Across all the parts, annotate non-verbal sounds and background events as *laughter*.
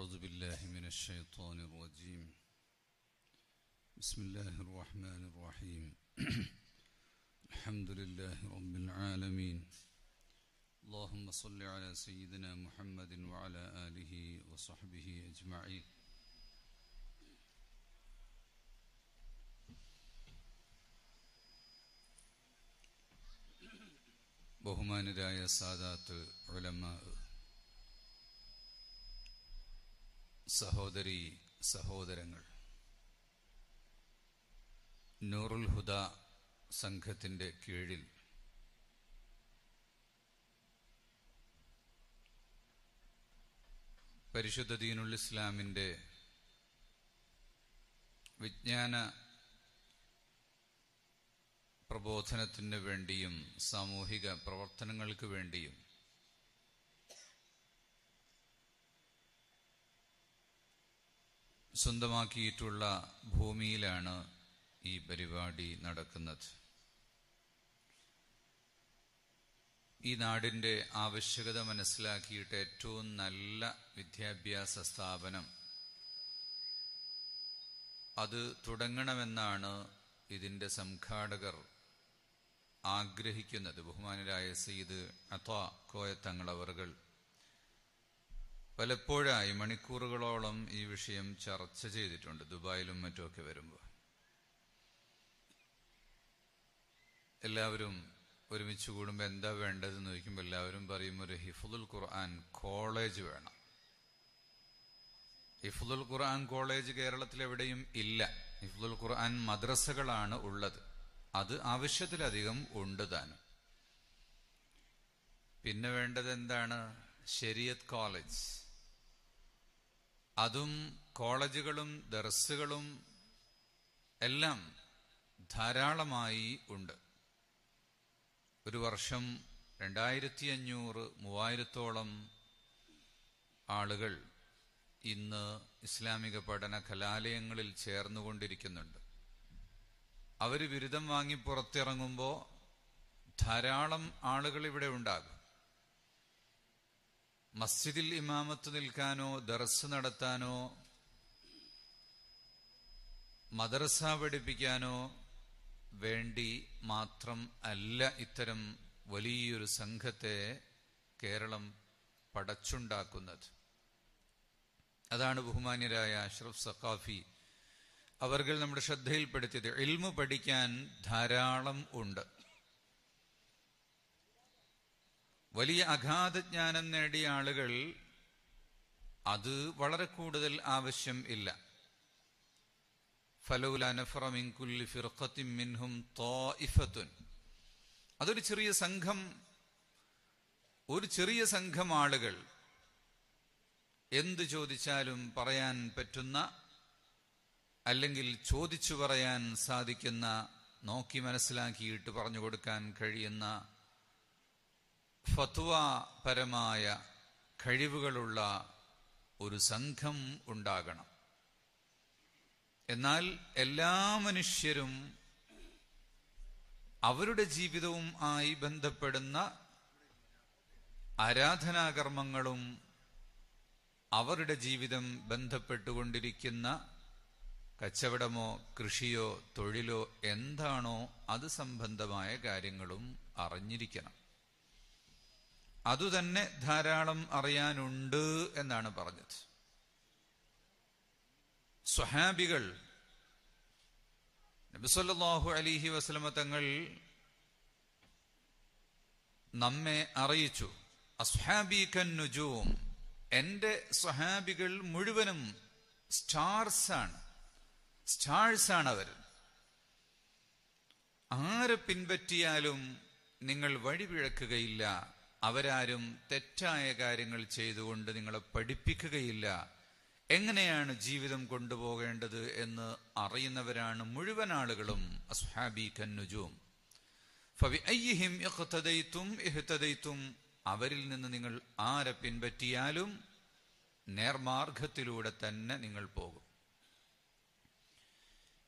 أعوذ بالله من الشيطان الرجيم بسم الله الرحمن الرحيم *clears throat* الحمد لله رب العالمين اللهم صل على سيدنا محمد وعلى آله وصحبه أجمعين *clears throat* ബഹുമാനരായ سادات علماء സഹോദരി സഹോദരങ്ങൾ നൂറുൽ ഹുദ സംഘത്തിൻ്റെ കീഴിൽ പരിശുദ്ധ ദീനുൽ ഇസ്ലാമിൻ്റെ വിജ്ഞാന പ്രബോധനത്തിന് വേണ്ടിയും സാമൂഹിക പ്രവർത്തനങ്ങൾക്ക് വേണ്ടിയും സ്വന്തമാക്കിയിട്ടുള്ള ഭൂമിയിലാണ് ഈ പരിപാടി നടക്കുന്നത് ഈ നാടിൻ്റെ ആവശ്യകത മനസ്സിലാക്കിയിട്ട് ഏറ്റവും നല്ല വിദ്യാഭ്യാസ സ്ഥാപനം അത് തുടങ്ങണമെന്നാണ് ഇതിൻ്റെ സംഘാടകർ ആഗ്രഹിക്കുന്നത് ബഹുമാനരായ സീത് അത്വാ കോയത്തങ്ങളവറുകൾ പലപ്പോഴായി മണിക്കൂറുകളോളം ഈ വിഷയം ചർച്ച ചെയ്തിട്ടുണ്ട് ദുബായിലും മറ്റുമൊക്കെ വരുമ്പോൾ എല്ലാവരും ഒരുമിച്ച് കൂടുമ്പോൾ എന്താ വേണ്ടതെന്ന് ചോദിക്കുമ്പോൾ എല്ലാവരും പറയും ഒരു ഹിഫുദുൽ ഖുർആൻ കോളേജ് വേണം ഹിഫുദുൽ ഖുർആൻ കോളേജ് കേരളത്തിൽ എവിടെയും ഇല്ല ഹിഫുദുൽ ഖുർആൻ മദ്രസകളാണ് ഉള്ളത് അത് ആവശ്യത്തിലധികം ഉണ്ട് താനും പിന്നെ വേണ്ടത് എന്താണ് ശരിയത് കോളേജ് അതും കോളേജുകളും ദർസുകളും എല്ലാം ധാരാളമായി ഉണ്ട് ഒരു വർഷം രണ്ടായിരത്തി അഞ്ഞൂറ് മൂവായിരത്തോളം ആളുകൾ ഇന്ന് ഇസ്ലാമിക പഠന കലാലയങ്ങളിൽ ചേർന്നുകൊണ്ടിരിക്കുന്നുണ്ട് അവർ ബിരുദം വാങ്ങി പുറത്തിറങ്ങുമ്പോൾ ധാരാളം ആളുകൾ ഇവിടെ ഉണ്ടാകും മസ്ജിദിൽ ഇമാമത്ത് നിൽക്കാനോ ദർസ് നടത്താനോ മദർസ പഠിപ്പിക്കാനോ വേണ്ടി മാത്രം അല്ല ഇത്തരം വലിയൊരു സംഘത്തെ കേരളം പടച്ചുണ്ടാക്കുന്നത് അതാണ് ബഹുമാന്യരായ അഷ്റഫ് സഖാഫി അവർകൾ നമ്മുടെ ശ്രദ്ധയിൽപ്പെടുത്തിയത് എൽമു പഠിക്കാൻ ധാരാളം ഉണ്ട് വലിയ അഗാധജ്ഞാനം നേടിയ ആളുകൾ അത് വളരെ കൂടുതൽ ആവശ്യം ഇല്ല മിൻഹും അതൊരു ചെറിയ സംഘം ഒരു ചെറിയ സംഘം ആളുകൾ എന്ത് ചോദിച്ചാലും പറയാൻ പറ്റുന്ന അല്ലെങ്കിൽ ചോദിച്ചു പറയാൻ സാധിക്കുന്ന നോക്കി മനസ്സിലാക്കിയിട്ട് പറഞ്ഞു കൊടുക്കാൻ കഴിയുന്ന ഫത്വാപരമായ പരമായ കഴിവുകളുള്ള ഒരു സംഘം ഉണ്ടാകണം എന്നാൽ എല്ലാ മനുഷ്യരും അവരുടെ ജീവിതവും ആയി ബന്ധപ്പെടുന്ന ആരാധനാകർമ്മങ്ങളും അവരുടെ ജീവിതം ബന്ധപ്പെട്ടുകൊണ്ടിരിക്കുന്ന കച്ചവടമോ കൃഷിയോ തൊഴിലോ എന്താണോ അത് സംബന്ധമായ കാര്യങ്ങളും അറിഞ്ഞിരിക്കണം അതുതന്നെ ധാരാളം അറിയാനുണ്ട് എന്നാണ് പറഞ്ഞത് സ്വഹാബികൾ നബിസ്വല്ലാഹു അലിഹി വസ്ലമ തങ്ങൾ നമ്മെ അറിയിച്ചു അസ്ഹാബി കന്നുജൂം എൻ്റെ സ്വഹാബികൾ മുഴുവനും സ്റ്റാർസ് ആണ് സ്റ്റാർസ് ആണ് അവർ ആര് പിൻപറ്റിയാലും നിങ്ങൾ വഴിപിഴക്കുകയില്ല അവരാരും തെറ്റായ കാര്യങ്ങൾ ചെയ്തുകൊണ്ട് നിങ്ങളെ പഠിപ്പിക്കുകയില്ല എങ്ങനെയാണ് ജീവിതം കൊണ്ടുപോകേണ്ടത് എന്ന് അറിയുന്നവരാണ് മുഴുവൻ ആളുകളും അസ്ഹാബി കന്നുജും ഫവിഅയ്യഹിം അവരിൽ നിന്ന് നിങ്ങൾ ആരെ പിൻപറ്റിയാലും നേർമാർഗത്തിലൂടെ തന്നെ നിങ്ങൾ പോകും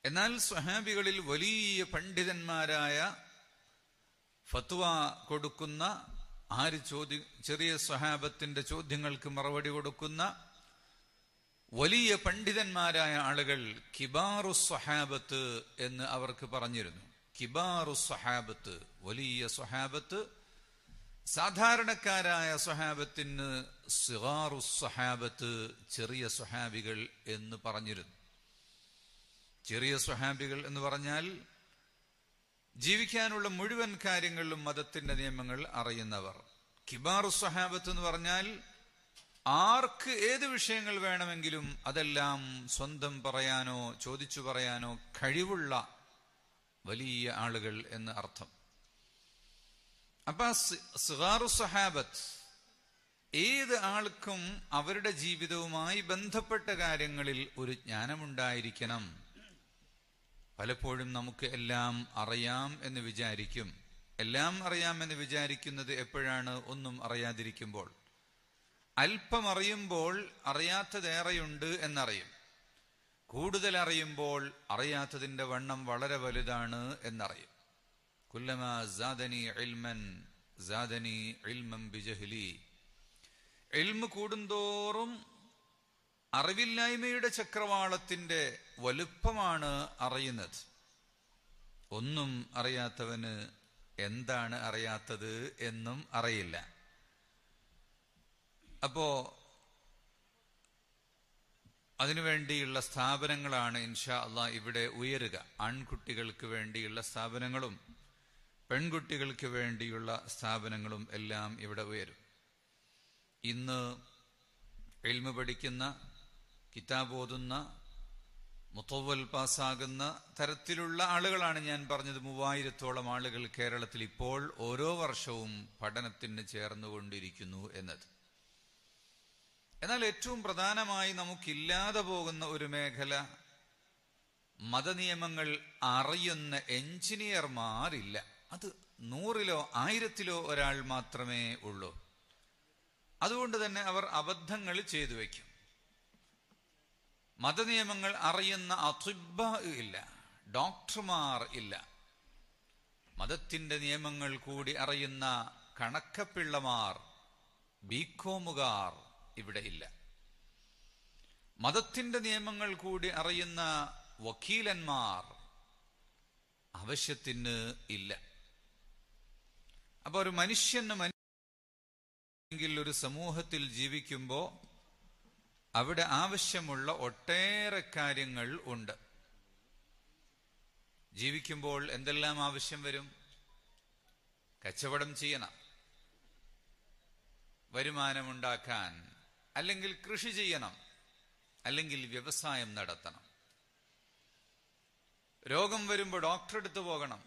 എന്നാൽ സ്വഹാബികളിൽ വലിയ പണ്ഡിതന്മാരായ ഫത്വ കൊടുക്കുന്ന ആര് ചോദ്യ ചെറിയ സ്വഹാബത്തിന്റെ ചോദ്യങ്ങൾക്ക് മറുപടി കൊടുക്കുന്ന വലിയ പണ്ഡിതന്മാരായ ആളുകൾ കിബാറു സ്വഹാബത്ത് എന്ന് അവർക്ക് പറഞ്ഞിരുന്നു കിബാറു സ്വഹാബത്ത് വലിയ സ്വഹാബത്ത് സാധാരണക്കാരായ സ്വഹാബത്തിന് സിഹാറു സ്വഹാബത്ത് ചെറിയ സ്വഹാബികൾ എന്ന് പറഞ്ഞിരുന്നു ചെറിയ സ്വഹാബികൾ എന്ന് പറഞ്ഞാൽ ജീവിക്കാനുള്ള മുഴുവൻ കാര്യങ്ങളിലും മതത്തിന്റെ നിയമങ്ങൾ അറിയുന്നവർ കിബാർ സഹാബത്ത് എന്ന് പറഞ്ഞാൽ ആർക്ക് ഏത് വിഷയങ്ങൾ വേണമെങ്കിലും അതെല്ലാം സ്വന്തം പറയാനോ ചോദിച്ചു പറയാനോ കഴിവുള്ള വലിയ ആളുകൾ എന്ന് അർത്ഥം അപ്പൊ സിഹാറു സഹാബത്ത് ഏത് ആൾക്കും അവരുടെ ജീവിതവുമായി ബന്ധപ്പെട്ട കാര്യങ്ങളിൽ ഒരു ജ്ഞാനമുണ്ടായിരിക്കണം പലപ്പോഴും നമുക്ക് എല്ലാം അറിയാം എന്ന് വിചാരിക്കും എല്ലാം അറിയാമെന്ന് വിചാരിക്കുന്നത് എപ്പോഴാണ് ഒന്നും അറിയാതിരിക്കുമ്പോൾ അല്പം അറിയുമ്പോൾ അറിയാത്തതേറെയുണ്ട് എന്നറിയും കൂടുതൽ അറിയുമ്പോൾ അറിയാത്തതിന്റെ വണ്ണം വളരെ വലുതാണ് എന്നറിയും കുല്ലമ സാദനി ഇൽമൻ ബിജഹ്ലി കൂടുന്തോറും അറിവില്ലായ്മയുടെ ചക്രവാളത്തിന്റെ വലുപ്പമാണ് അറിയുന്നത് ഒന്നും അറിയാത്തവന് എന്താണ് അറിയാത്തത് എന്നും അറിയില്ല അപ്പോ അതിനുവേണ്ടിയുള്ള സ്ഥാപനങ്ങളാണ് ഇൻഷാ അള്ളാ ഇവിടെ ഉയരുക ആൺകുട്ടികൾക്ക് വേണ്ടിയുള്ള സ്ഥാപനങ്ങളും പെൺകുട്ടികൾക്ക് വേണ്ടിയുള്ള സ്ഥാപനങ്ങളും എല്ലാം ഇവിടെ ഉയരും ഇന്ന് എൽമ പഠിക്കുന്ന കിതാബ് ഓതുന്ന മുത്തവൽ പാസ്സാകുന്ന തരത്തിലുള്ള ആളുകളാണ് ഞാൻ പറഞ്ഞത് മൂവായിരത്തോളം ആളുകൾ കേരളത്തിൽ ഇപ്പോൾ ഓരോ വർഷവും പഠനത്തിന് ചേർന്നുകൊണ്ടിരിക്കുന്നു എന്നത് എന്നാൽ ഏറ്റവും പ്രധാനമായി നമുക്കില്ലാതെ പോകുന്ന ഒരു മേഖല മതനിയമങ്ങൾ അറിയുന്ന എഞ്ചിനീയർമാരില്ല അത് നൂറിലോ ആയിരത്തിലോ ഒരാൾ മാത്രമേ ഉള്ളൂ അതുകൊണ്ട് തന്നെ അവർ അബദ്ധങ്ങൾ ചെയ്തു വയ്ക്കും മതനിയമങ്ങൾ അറിയുന്ന അതിബ ഇല്ല ഡോക്ടർമാർ ഇല്ല മതത്തിന്റെ നിയമങ്ങൾ കൂടി അറിയുന്ന കണക്കപ്പിള്ളമാർ ബികോമുകാർ ഇവിടെ ഇല്ല മതത്തിന്റെ നിയമങ്ങൾ കൂടി അറിയുന്ന വക്കീലന്മാർ ആവശ്യത്തിന് ഇല്ല അപ്പൊ ഒരു മനുഷ്യന് മനുഷ്യ ഒരു സമൂഹത്തിൽ ജീവിക്കുമ്പോൾ അവിടെ ആവശ്യമുള്ള ഒട്ടേറെ കാര്യങ്ങൾ ഉണ്ട് ജീവിക്കുമ്പോൾ എന്തെല്ലാം ആവശ്യം വരും കച്ചവടം ചെയ്യണം വരുമാനമുണ്ടാക്കാൻ അല്ലെങ്കിൽ കൃഷി ചെയ്യണം അല്ലെങ്കിൽ വ്യവസായം നടത്തണം രോഗം വരുമ്പോൾ അടുത്ത് പോകണം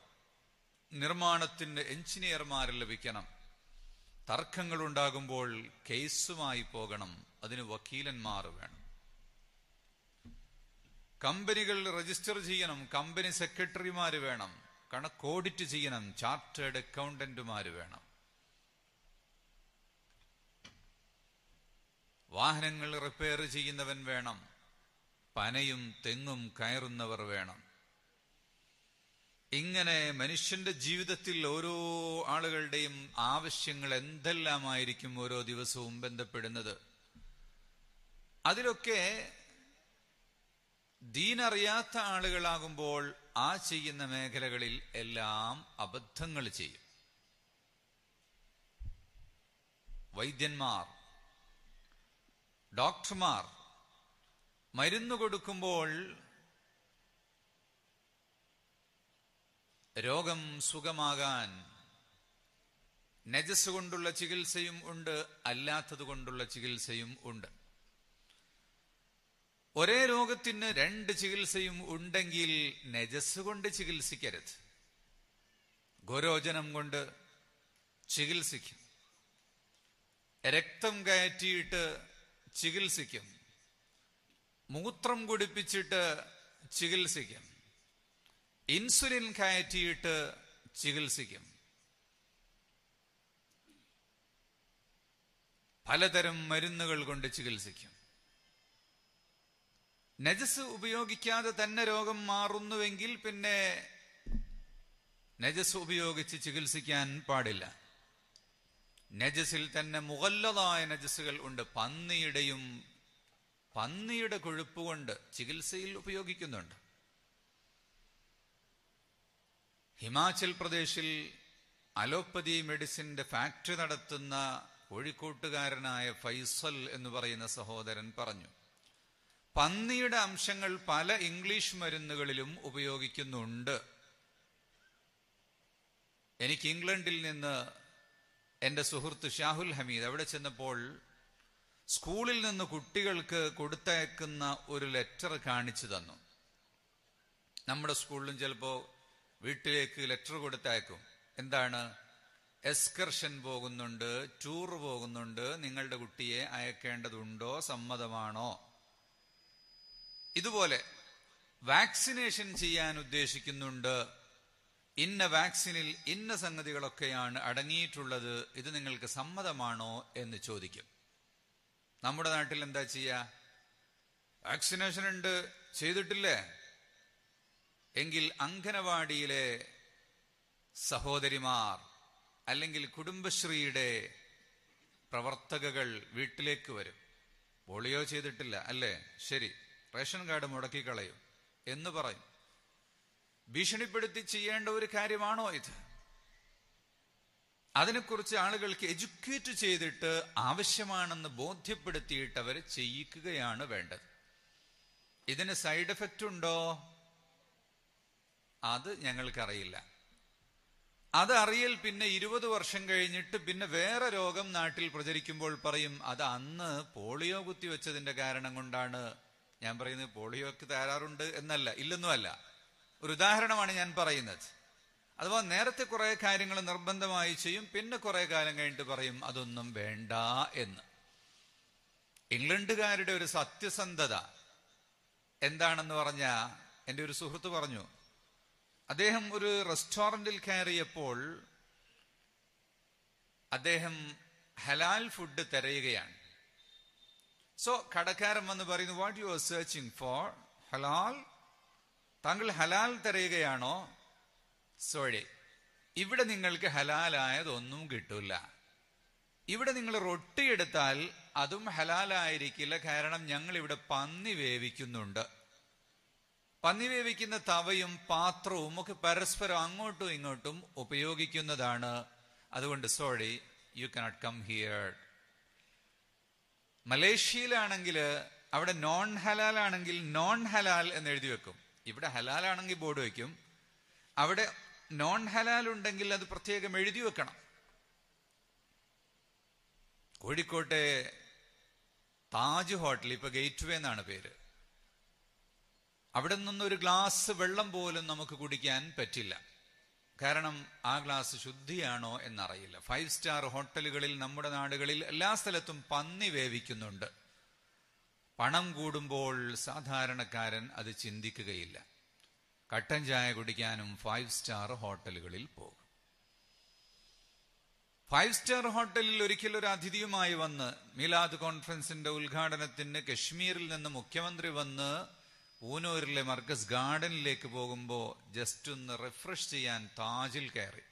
നിർമ്മാണത്തിന് എഞ്ചിനീയർമാർ ലഭിക്കണം തർക്കങ്ങളുണ്ടാകുമ്പോൾ കേസുമായി പോകണം അതിന് വക്കീലന്മാർ വേണം കമ്പനികൾ രജിസ്റ്റർ ചെയ്യണം കമ്പനി സെക്രട്ടറിമാർ വേണം കണക്ക് ഓഡിറ്റ് ചെയ്യണം ചാർട്ടേഡ് അക്കൗണ്ടന്റുമാർ വേണം വാഹനങ്ങൾ റിപ്പയർ ചെയ്യുന്നവൻ വേണം പനയും തെങ്ങും കയറുന്നവർ വേണം ഇങ്ങനെ മനുഷ്യന്റെ ജീവിതത്തിൽ ഓരോ ആളുകളുടെയും ആവശ്യങ്ങൾ എന്തെല്ലാമായിരിക്കും ഓരോ ദിവസവും ബന്ധപ്പെടുന്നത് അതിലൊക്കെ ദീനറിയാത്ത ആളുകളാകുമ്പോൾ ആ ചെയ്യുന്ന മേഖലകളിൽ എല്ലാം അബദ്ധങ്ങൾ ചെയ്യും വൈദ്യന്മാർ ഡോക്ടർമാർ മരുന്ന് കൊടുക്കുമ്പോൾ രോഗം സുഖമാകാൻ നജസ് കൊണ്ടുള്ള ചികിത്സയും ഉണ്ട് അല്ലാത്തത് കൊണ്ടുള്ള ചികിത്സയും ഉണ്ട് ഒരേ രോഗത്തിന് രണ്ട് ചികിത്സയും ഉണ്ടെങ്കിൽ നെജസ് കൊണ്ട് ചികിത്സിക്കരുത് ഗുരോചനം കൊണ്ട് ചികിത്സിക്കും രക്തം കയറ്റിയിട്ട് ചികിത്സിക്കും മൂത്രം കുടിപ്പിച്ചിട്ട് ചികിത്സിക്കും ഇൻസുലിൻ കയറ്റിയിട്ട് ചികിത്സിക്കും പലതരം മരുന്നുകൾ കൊണ്ട് ചികിത്സിക്കും നജസ് ഉപയോഗിക്കാതെ തന്നെ രോഗം മാറുന്നുവെങ്കിൽ പിന്നെ നജസ് ഉപയോഗിച്ച് ചികിത്സിക്കാൻ പാടില്ല നജസിൽ തന്നെ മുകല്ലതായ നജസുകൾ ഉണ്ട് പന്നിയുടെയും പന്നിയുടെ കൊഴുപ്പ് കൊണ്ട് ചികിത്സയിൽ ഉപയോഗിക്കുന്നുണ്ട് ഹിമാചൽ പ്രദേശിൽ അലോപ്പതി മെഡിസിന്റെ ഫാക്ടറി നടത്തുന്ന കോഴിക്കോട്ടുകാരനായ ഫൈസൽ എന്ന് പറയുന്ന സഹോദരൻ പറഞ്ഞു പന്നിയുടെ അംശങ്ങൾ പല ഇംഗ്ലീഷ് മരുന്നുകളിലും ഉപയോഗിക്കുന്നുണ്ട് എനിക്ക് ഇംഗ്ലണ്ടിൽ നിന്ന് എൻ്റെ സുഹൃത്ത് ഷാഹുൽ ഹമീദ് അവിടെ ചെന്നപ്പോൾ സ്കൂളിൽ നിന്ന് കുട്ടികൾക്ക് കൊടുത്തയക്കുന്ന ഒരു ലെറ്റർ കാണിച്ചു തന്നു നമ്മുടെ സ്കൂളിലും ചിലപ്പോൾ വീട്ടിലേക്ക് ലെറ്റർ കൊടുത്തയക്കും എന്താണ് എസ്കർഷൻ പോകുന്നുണ്ട് ടൂർ പോകുന്നുണ്ട് നിങ്ങളുടെ കുട്ടിയെ അയക്കേണ്ടതുണ്ടോ സമ്മതമാണോ ഇതുപോലെ വാക്സിനേഷൻ ചെയ്യാൻ ഉദ്ദേശിക്കുന്നുണ്ട് ഇന്ന വാക്സിനിൽ ഇന്ന സംഗതികളൊക്കെയാണ് അടങ്ങിയിട്ടുള്ളത് ഇത് നിങ്ങൾക്ക് സമ്മതമാണോ എന്ന് ചോദിക്കും നമ്മുടെ നാട്ടിൽ എന്താ ചെയ്യുക വാക്സിനേഷൻ ഉണ്ട് ചെയ്തിട്ടില്ലേ എങ്കിൽ അങ്കനവാടിയിലെ സഹോദരിമാർ അല്ലെങ്കിൽ കുടുംബശ്രീയുടെ പ്രവർത്തകകൾ വീട്ടിലേക്ക് വരും പോളിയോ ചെയ്തിട്ടില്ല അല്ലേ ശരി റേഷൻ കാർഡ് മുടക്കിക്കളയും എന്ന് പറയും ഭീഷണിപ്പെടുത്തി ചെയ്യേണ്ട ഒരു കാര്യമാണോ ഇത് അതിനെക്കുറിച്ച് ആളുകൾക്ക് എജ്യൂക്കേറ്റ് ചെയ്തിട്ട് ആവശ്യമാണെന്ന് ബോധ്യപ്പെടുത്തിയിട്ട് അവരെ ചെയ്യിക്കുകയാണ് വേണ്ടത് ഇതിന് സൈഡ് എഫക്റ്റ് ഉണ്ടോ അത് ഞങ്ങൾക്കറിയില്ല അത് അറിയൽ പിന്നെ ഇരുപത് വർഷം കഴിഞ്ഞിട്ട് പിന്നെ വേറെ രോഗം നാട്ടിൽ പ്രചരിക്കുമ്പോൾ പറയും അത് അന്ന് പോളിയോ കുത്തിവെച്ചതിന്റെ കാരണം കൊണ്ടാണ് ഞാൻ പറയുന്നത് പോളിയോക്ക് തരാറുണ്ട് എന്നല്ല ഇല്ലെന്നുമല്ല ഒരു ഉദാഹരണമാണ് ഞാൻ പറയുന്നത് അഥവാ നേരത്തെ കുറെ കാര്യങ്ങൾ നിർബന്ധമായി ചെയ്യും പിന്നെ കുറെ കാലം കഴിഞ്ഞിട്ട് പറയും അതൊന്നും വേണ്ട എന്ന് ഇംഗ്ലണ്ടുകാരുടെ ഒരു സത്യസന്ധത എന്താണെന്ന് പറഞ്ഞ എൻ്റെ ഒരു സുഹൃത്ത് പറഞ്ഞു അദ്ദേഹം ഒരു റെസ്റ്റോറൻറ്റിൽ കയറിയപ്പോൾ അദ്ദേഹം ഹലാൽ ഫുഡ് തിരയുകയാണ് സോ കടക്കാരൻ വന്ന് പറയുന്നു what you are searching for halal താങ്കൾ ഹലാൽ തിരയുകയാണോ സോറി ഇവിടെ നിങ്ങൾക്ക് ഹലാലായതൊന്നും കിട്ടൂല ഇവിടെ നിങ്ങൾ റൊട്ടി എടുത്താൽ അതും ഹലാലായിരിക്കില്ല കാരണം ഞങ്ങൾ ഇവിടെ പന്നി വേവിക്കുന്നുണ്ട് പന്നി വേവിക്കുന്ന തവയും പാത്രവും ഒക്കെ പരസ്പരം അങ്ങോട്ടും ഇങ്ങോട്ടും ഉപയോഗിക്കുന്നതാണ് അതുകൊണ്ട് sorry you cannot come here മലേഷ്യയിലാണെങ്കിൽ അവിടെ നോൺ ഹലാൽ ആണെങ്കിൽ നോൺ ഹലാൽ എന്ന് എഴുതി വെക്കും ഇവിടെ ഹലാൽ ആണെങ്കിൽ ബോർഡ് വെക്കും അവിടെ നോൺ ഹലാൽ ഉണ്ടെങ്കിൽ അത് പ്രത്യേകം എഴുതി വെക്കണം കോഴിക്കോട്ടെ താജ് ഹോട്ടൽ ഇപ്പൊ ഗേറ്റ് വേ എന്നാണ് പേര് അവിടെ നിന്നൊരു ഗ്ലാസ് വെള്ളം പോലും നമുക്ക് കുടിക്കാൻ പറ്റില്ല കാരണം ആ ഗ്ലാസ് ശുദ്ധിയാണോ എന്നറിയില്ല ഫൈവ് സ്റ്റാർ ഹോട്ടലുകളിൽ നമ്മുടെ നാടുകളിൽ എല്ലാ സ്ഥലത്തും പന്നി വേവിക്കുന്നുണ്ട് പണം കൂടുമ്പോൾ സാധാരണക്കാരൻ അത് ചിന്തിക്കുകയില്ല കട്ടൻ ചായ കുടിക്കാനും ഫൈവ് സ്റ്റാർ ഹോട്ടലുകളിൽ പോകും ഫൈവ് സ്റ്റാർ ഹോട്ടലിൽ ഒരിക്കൽ ഒരു അതിഥിയുമായി വന്ന് മീലാദ് കോൺഫറൻസിന്റെ ഉദ്ഘാടനത്തിന് കശ്മീരിൽ നിന്ന് മുഖ്യമന്ത്രി വന്ന് പൂനൂരിലെ മർഗസ് ഗാർഡനിലേക്ക് പോകുമ്പോൾ ജസ്റ്റ് ഒന്ന് റിഫ്രഷ് ചെയ്യാൻ താജിൽ കയറി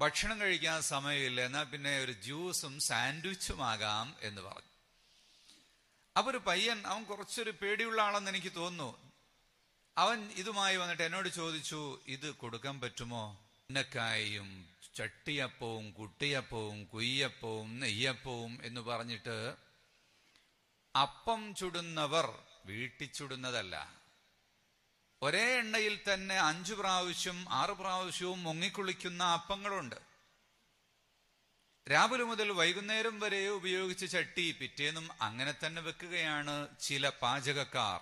ഭക്ഷണം കഴിക്കാൻ സമയമില്ല എന്നാൽ പിന്നെ ഒരു ജ്യൂസും സാൻഡ്വിച്ചും ആകാം എന്ന് പറഞ്ഞു അപ്പൊ ഒരു പയ്യൻ അവൻ കുറച്ചൊരു പേടിയുള്ള ആളെന്ന് എനിക്ക് തോന്നുന്നു അവൻ ഇതുമായി വന്നിട്ട് എന്നോട് ചോദിച്ചു ഇത് കൊടുക്കാൻ പറ്റുമോ ഉന്നക്കായും ചട്ടിയപ്പവും കുട്ടിയപ്പവും കുയ്യപ്പവും നെയ്യപ്പവും എന്ന് പറഞ്ഞിട്ട് അപ്പം ചുടുന്നവർ വീട്ടിച്ചുടുന്നതല്ല ഒരേ എണ്ണയിൽ തന്നെ അഞ്ചു പ്രാവശ്യം ആറ് പ്രാവശ്യവും മുങ്ങിക്കുളിക്കുന്ന അപ്പങ്ങളുണ്ട് രാവിലെ മുതൽ വൈകുന്നേരം വരെ ഉപയോഗിച്ച് ചട്ടി പിറ്റേന്നും അങ്ങനെ തന്നെ വെക്കുകയാണ് ചില പാചകക്കാർ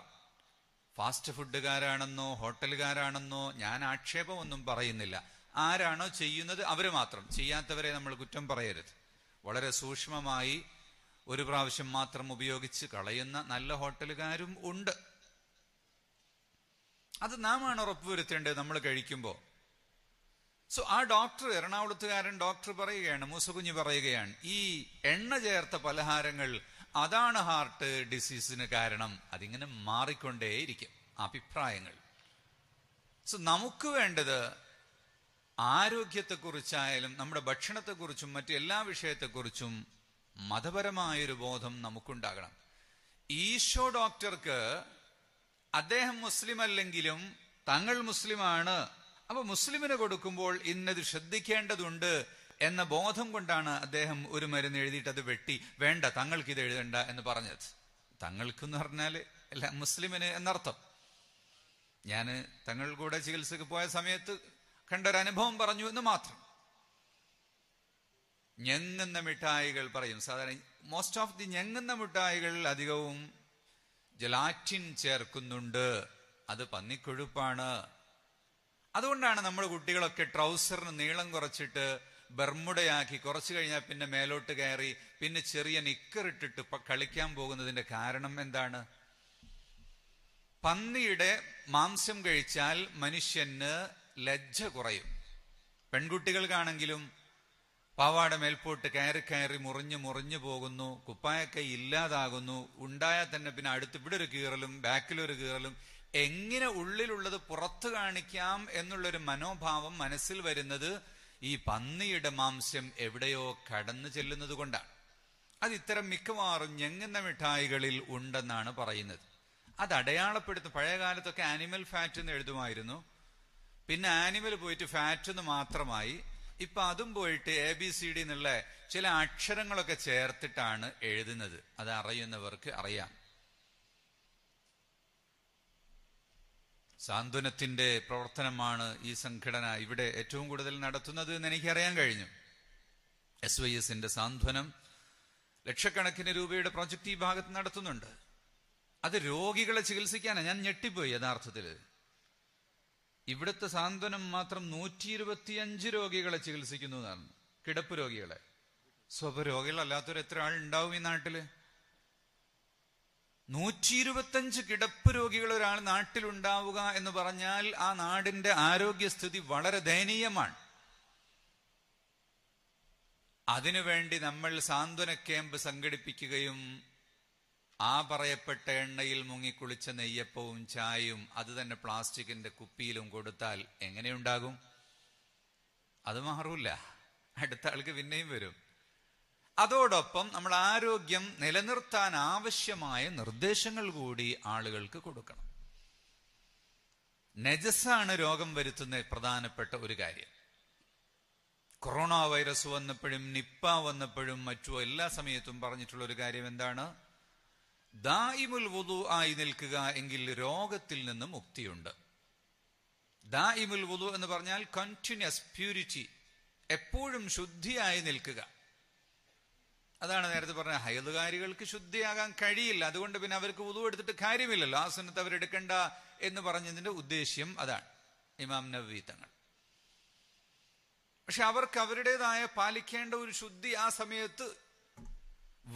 ഫാസ്റ്റ് ഫുഡുകാരാണെന്നോ ഹോട്ടലുകാരാണെന്നോ ഞാൻ ആക്ഷേപമൊന്നും പറയുന്നില്ല ആരാണോ ചെയ്യുന്നത് അവര് മാത്രം ചെയ്യാത്തവരെ നമ്മൾ കുറ്റം പറയരുത് വളരെ സൂക്ഷ്മമായി ഒരു പ്രാവശ്യം മാത്രം ഉപയോഗിച്ച് കളയുന്ന നല്ല ഹോട്ടലുകാരും ഉണ്ട് അത് നാം ആണ് ഉറപ്പുവരുത്തേണ്ടത് നമ്മൾ കഴിക്കുമ്പോൾ സോ ആ ഡോക്ടർ എറണാകുളത്തുകാരൻ ഡോക്ടർ പറയുകയാണ് മൂസകുഞ്ഞ് പറയുകയാണ് ഈ എണ്ണ ചേർത്ത പലഹാരങ്ങൾ അതാണ് ഹാർട്ട് ഡിസീസിന് കാരണം അതിങ്ങനെ മാറിക്കൊണ്ടേയിരിക്കും അഭിപ്രായങ്ങൾ സോ നമുക്ക് വേണ്ടത് ആരോഗ്യത്തെക്കുറിച്ചായാലും നമ്മുടെ ഭക്ഷണത്തെക്കുറിച്ചും മറ്റു എല്ലാ വിഷയത്തെക്കുറിച്ചും മതപരമായൊരു ബോധം നമുക്കുണ്ടാകണം ഈശോ ഡോക്ടർക്ക് അദ്ദേഹം മുസ്ലിം അല്ലെങ്കിലും തങ്ങൾ മുസ്ലിമാണ് അപ്പൊ മുസ്ലിമിന് കൊടുക്കുമ്പോൾ ഇന്നത് ശ്രദ്ധിക്കേണ്ടതുണ്ട് എന്ന ബോധം കൊണ്ടാണ് അദ്ദേഹം ഒരു മരുന്ന് എഴുതിയിട്ട് അത് വെട്ടി വേണ്ട തങ്ങൾക്ക് ഇത് എഴുതണ്ട എന്ന് പറഞ്ഞത് തങ്ങൾക്ക് എന്ന് പറഞ്ഞാൽ അല്ല മുസ്ലിമിന് എന്നർത്ഥം ഞാൻ തങ്ങൾ കൂടെ ചികിത്സക്ക് പോയ സമയത്ത് കണ്ട ഒരു അനുഭവം പറഞ്ഞു എന്ന് മാത്രം ഞെങ്ങുന്ന മിഠായികൾ പറയും സാധാരണ മോസ്റ്റ് ഓഫ് ദി ഞെങ്ങുന്ന മിഠായികൾ അധികവും ജലാറ്റിൻ ചേർക്കുന്നുണ്ട് അത് പന്നിക്കൊഴുപ്പാണ് അതുകൊണ്ടാണ് നമ്മുടെ കുട്ടികളൊക്കെ ട്രൗസറിന് നീളം കുറച്ചിട്ട് ബർമുടയാക്കി കുറച്ചു കഴിഞ്ഞാൽ പിന്നെ മേലോട്ട് കയറി പിന്നെ ചെറിയ നിക്കർ ഇട്ടിട്ട് കളിക്കാൻ പോകുന്നതിന്റെ കാരണം എന്താണ് പന്നിയുടെ മാംസം കഴിച്ചാൽ മനുഷ്യന് ലജ്ജ കുറയും പെൺകുട്ടികൾക്കാണെങ്കിലും പാവാട മേൽപോട്ട് കയറി കയറി മുറിഞ്ഞു മുറിഞ്ഞു പോകുന്നു കുപ്പായൊക്കെ ഇല്ലാതാകുന്നു ഉണ്ടായാൽ തന്നെ പിന്നെ അടുത്ത് ഇവിടെ ഒരു കീറലും ബാക്കിലൊരു കീറലും എങ്ങനെ ഉള്ളിലുള്ളത് പുറത്തു കാണിക്കാം എന്നുള്ളൊരു മനോഭാവം മനസ്സിൽ വരുന്നത് ഈ പന്നിയുടെ മാംസ്യം എവിടെയോ കടന്നു ചെല്ലുന്നത് കൊണ്ടാണ് അത് ഇത്തരം മിക്കവാറും ഞെങ്ങുന്ന മിഠായികളിൽ ഉണ്ടെന്നാണ് പറയുന്നത് അത് അടയാളപ്പെടുത്തും പഴയ കാലത്തൊക്കെ ആനിമൽ ഫാറ്റ് എന്ന് എഴുതുമായിരുന്നു പിന്നെ ആനിമൽ പോയിട്ട് ഫാറ്റ് എന്ന് മാത്രമായി ഇപ്പൊ അതും പോയിട്ട് എ ബി സി ഡി എന്നുള്ള ചില അക്ഷരങ്ങളൊക്കെ ചേർത്തിട്ടാണ് എഴുതുന്നത് അത് അറിയുന്നവർക്ക് അറിയാം സാന്ത്വനത്തിന്റെ പ്രവർത്തനമാണ് ഈ സംഘടന ഇവിടെ ഏറ്റവും കൂടുതൽ നടത്തുന്നത് എന്ന് എനിക്കറിയാൻ കഴിഞ്ഞു എസ് വൈ എസിന്റെ സാന്ത്വനം ലക്ഷക്കണക്കിന് രൂപയുടെ പ്രൊജക്ട് ഈ ഭാഗത്ത് നടത്തുന്നുണ്ട് അത് രോഗികളെ ചികിത്സിക്കാനാണ് ഞാൻ ഞെട്ടിപ്പോയി യഥാർത്ഥത്തിൽ ഇവിടുത്തെ സാന്ത്വനം മാത്രം നൂറ്റി ഇരുപത്തിയഞ്ച് രോഗികളെ ചികിത്സിക്കുന്നു എന്നാണ് കിടപ്പ് രോഗികളെ സ്വപരോഗികളല്ലാത്തവർ എത്ര ആളുണ്ടാവും ഈ നാട്ടില് നൂറ്റി ഇരുപത്തഞ്ച് കിടപ്പ് രോഗികൾ ഒരാൾ നാട്ടിലുണ്ടാവുക എന്ന് പറഞ്ഞാൽ ആ നാടിന്റെ ആരോഗ്യസ്ഥിതി വളരെ ദയനീയമാണ് അതിനുവേണ്ടി നമ്മൾ സാന്ത്വന ക്യാമ്പ് സംഘടിപ്പിക്കുകയും ആ പറയപ്പെട്ട എണ്ണയിൽ മുങ്ങിക്കുളിച്ച നെയ്യപ്പവും ചായയും അത് തന്നെ പ്ലാസ്റ്റിക്കിന്റെ കുപ്പിയിലും കൊടുത്താൽ എങ്ങനെയുണ്ടാകും അത് മാറൂല അടുത്ത ആൾക്ക് പിന്നെയും വരും അതോടൊപ്പം നമ്മൾ ആരോഗ്യം നിലനിർത്താൻ ആവശ്യമായ നിർദ്ദേശങ്ങൾ കൂടി ആളുകൾക്ക് കൊടുക്കണം നജസാണ് രോഗം വരുത്തുന്ന പ്രധാനപ്പെട്ട ഒരു കാര്യം കൊറോണ വൈറസ് വന്നപ്പോഴും നിപ്പ വന്നപ്പോഴും മറ്റു എല്ലാ സമയത്തും പറഞ്ഞിട്ടുള്ള ഒരു കാര്യം എന്താണ് ദായിമുൽ വുദു ആയി നിൽക്കുക എങ്കിൽ രോഗത്തിൽ നിന്ന് മുക്തിയുണ്ട് ദായിമുൽ വുദു എന്ന് പറഞ്ഞാൽ കണ്ടിന്യൂസ് പ്യൂരിറ്റി എപ്പോഴും ശുദ്ധിയായി നിൽക്കുക അതാണ് നേരത്തെ പറഞ്ഞ ഹൈതുകാരികൾക്ക് ശുദ്ധിയാകാൻ കഴിയില്ല അതുകൊണ്ട് പിന്നെ അവർക്ക് ഉതു എടുത്തിട്ട് കാര്യമില്ലല്ലോ ആ സുന്നത്ത് അവരെടുക്കണ്ട എന്ന് പറഞ്ഞതിന്റെ ഉദ്ദേശ്യം അതാണ് ഇമാം നബി തങ്ങൾ പക്ഷെ അവർക്ക് അവരുടേതായ പാലിക്കേണ്ട ഒരു ശുദ്ധി ആ സമയത്ത്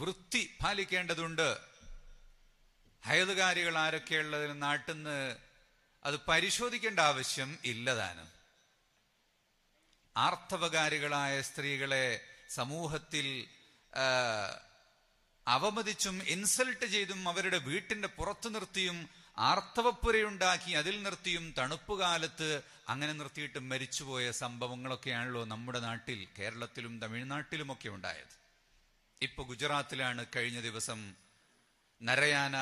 വൃത്തി പാലിക്കേണ്ടതുണ്ട് ഹയതുകാരികൾ ആരൊക്കെയുള്ളതിന് നാട്ടിന്ന് അത് പരിശോധിക്കേണ്ട ആവശ്യം ഇല്ലതാനും ആർത്തവകാരികളായ സ്ത്രീകളെ സമൂഹത്തിൽ അവമതിച്ചും ഇൻസൾട്ട് ചെയ്തും അവരുടെ വീട്ടിന്റെ പുറത്തു നിർത്തിയും ആർത്തവപ്പുരയുണ്ടാക്കി അതിൽ നിർത്തിയും തണുപ്പുകാലത്ത് അങ്ങനെ നിർത്തിയിട്ട് മരിച്ചുപോയ സംഭവങ്ങളൊക്കെയാണല്ലോ നമ്മുടെ നാട്ടിൽ കേരളത്തിലും തമിഴ്നാട്ടിലുമൊക്കെ ഉണ്ടായത് ഇപ്പൊ ഗുജറാത്തിലാണ് കഴിഞ്ഞ ദിവസം നരയാന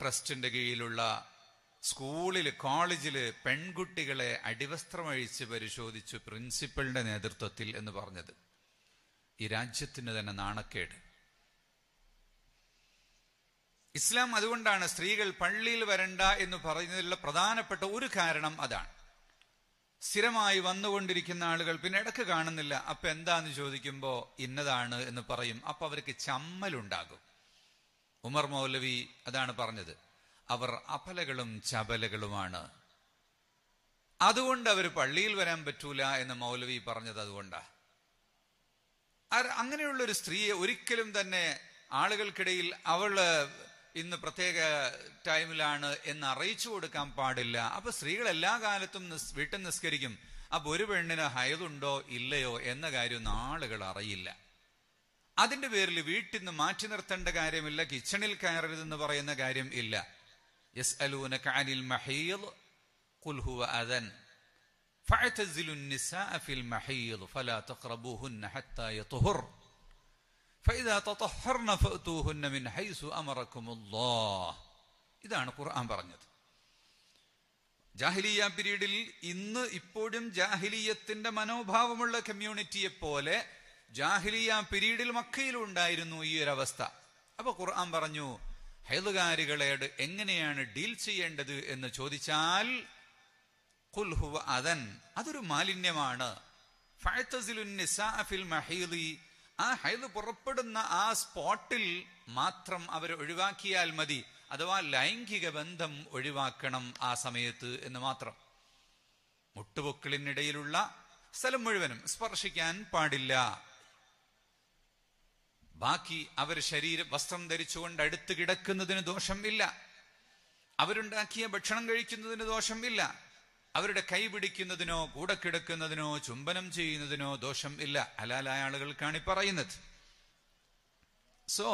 ട്രസ്റ്റിന്റെ കീഴിലുള്ള സ്കൂളിൽ കോളേജിൽ പെൺകുട്ടികളെ അടിവസ്ത്രമഴിച്ച് പരിശോധിച്ചു പ്രിൻസിപ്പലിന്റെ നേതൃത്വത്തിൽ എന്ന് പറഞ്ഞത് ഈ രാജ്യത്തിന് തന്നെ നാണക്കേട് ഇസ്ലാം അതുകൊണ്ടാണ് സ്ത്രീകൾ പള്ളിയിൽ വരണ്ട എന്ന് പറയുന്നതിലുള്ള പ്രധാനപ്പെട്ട ഒരു കാരണം അതാണ് സ്ഥിരമായി വന്നുകൊണ്ടിരിക്കുന്ന ആളുകൾ പിന്നെ ഇടക്ക് കാണുന്നില്ല അപ്പൊ എന്താന്ന് ചോദിക്കുമ്പോൾ ഇന്നതാണ് എന്ന് പറയും അപ്പൊ അവർക്ക് ചമ്മലുണ്ടാകും ഉമർ മൗലവി അതാണ് പറഞ്ഞത് അവർ അപലകളും ചപലകളുമാണ് അതുകൊണ്ട് അവർ പള്ളിയിൽ വരാൻ പറ്റൂല എന്ന് മൗലവി പറഞ്ഞത് അതുകൊണ്ടാ അങ്ങനെയുള്ള ഒരു സ്ത്രീയെ ഒരിക്കലും തന്നെ ആളുകൾക്കിടയിൽ അവള് ഇന്ന് പ്രത്യേക ടൈമിലാണ് എന്ന് അറിയിച്ചു കൊടുക്കാൻ പാടില്ല അപ്പൊ സ്ത്രീകൾ എല്ലാ കാലത്തും വീട്ടിൽ നിസ്കരിക്കും അപ്പൊ ഒരു പെണ്ണിന് ഹയതുണ്ടോ ഇല്ലയോ എന്ന കാര്യം ആളുകൾ അറിയില്ല അതിന്റെ പേരിൽ വീട്ടിൽ നിന്ന് മാറ്റി നിർത്തേണ്ട കാര്യമില്ല കിച്ചണിൽ കയറരുതെന്ന് പറയുന്ന കാര്യം ഇല്ല യസ് അലൂന കാനിൽ മഹീൽ കുൽഹുവ അദൻ ഇതാണ് ഖുർആൻ പറഞ്ഞത് ജാഹിലിയ പീരീഡിൽ ഇന്ന് ഇപ്പോഴും ജാഹിലിയത്തിന്റെ മനോഭാവമുള്ള കമ്മ്യൂണിറ്റിയെ പോലെ ജാഹിലിയ പിരീഡിൽ മക്കയിലും ഉണ്ടായിരുന്നു ഈ ഒരു അവസ്ഥ അപ്പൊ ഖുർആൻ പറഞ്ഞു ഹൈലുകാരികളോട് എങ്ങനെയാണ് ഡീൽ ചെയ്യേണ്ടത് എന്ന് ചോദിച്ചാൽ കുൽഹുവ അതൻ അതൊരു മാലിന്യമാണ് ആ ഹൈദ് പുറപ്പെടുന്ന ആ സ്പോട്ടിൽ മാത്രം അവർ ഒഴിവാക്കിയാൽ മതി അഥവാ ലൈംഗിക ബന്ധം ഒഴിവാക്കണം ആ സമയത്ത് എന്ന് മാത്രം മുട്ടുപൊക്കിളിനിടയിലുള്ള സ്ഥലം മുഴുവനും സ്പർശിക്കാൻ പാടില്ല ബാക്കി അവർ ശരീര വസ്ത്രം ധരിച്ചുകൊണ്ട് അടുത്ത് കിടക്കുന്നതിന് ദോഷമില്ല അവരുണ്ടാക്കിയ ഭക്ഷണം കഴിക്കുന്നതിന് ദോഷമില്ല അവരുടെ കൈ പിടിക്കുന്നതിനോ കൂടെ കിടക്കുന്നതിനോ ചുംബനം ചെയ്യുന്നതിനോ ദോഷം ഇല്ല ഹലാലായ ആളുകൾക്കാണ് ഈ പറയുന്നത് സോ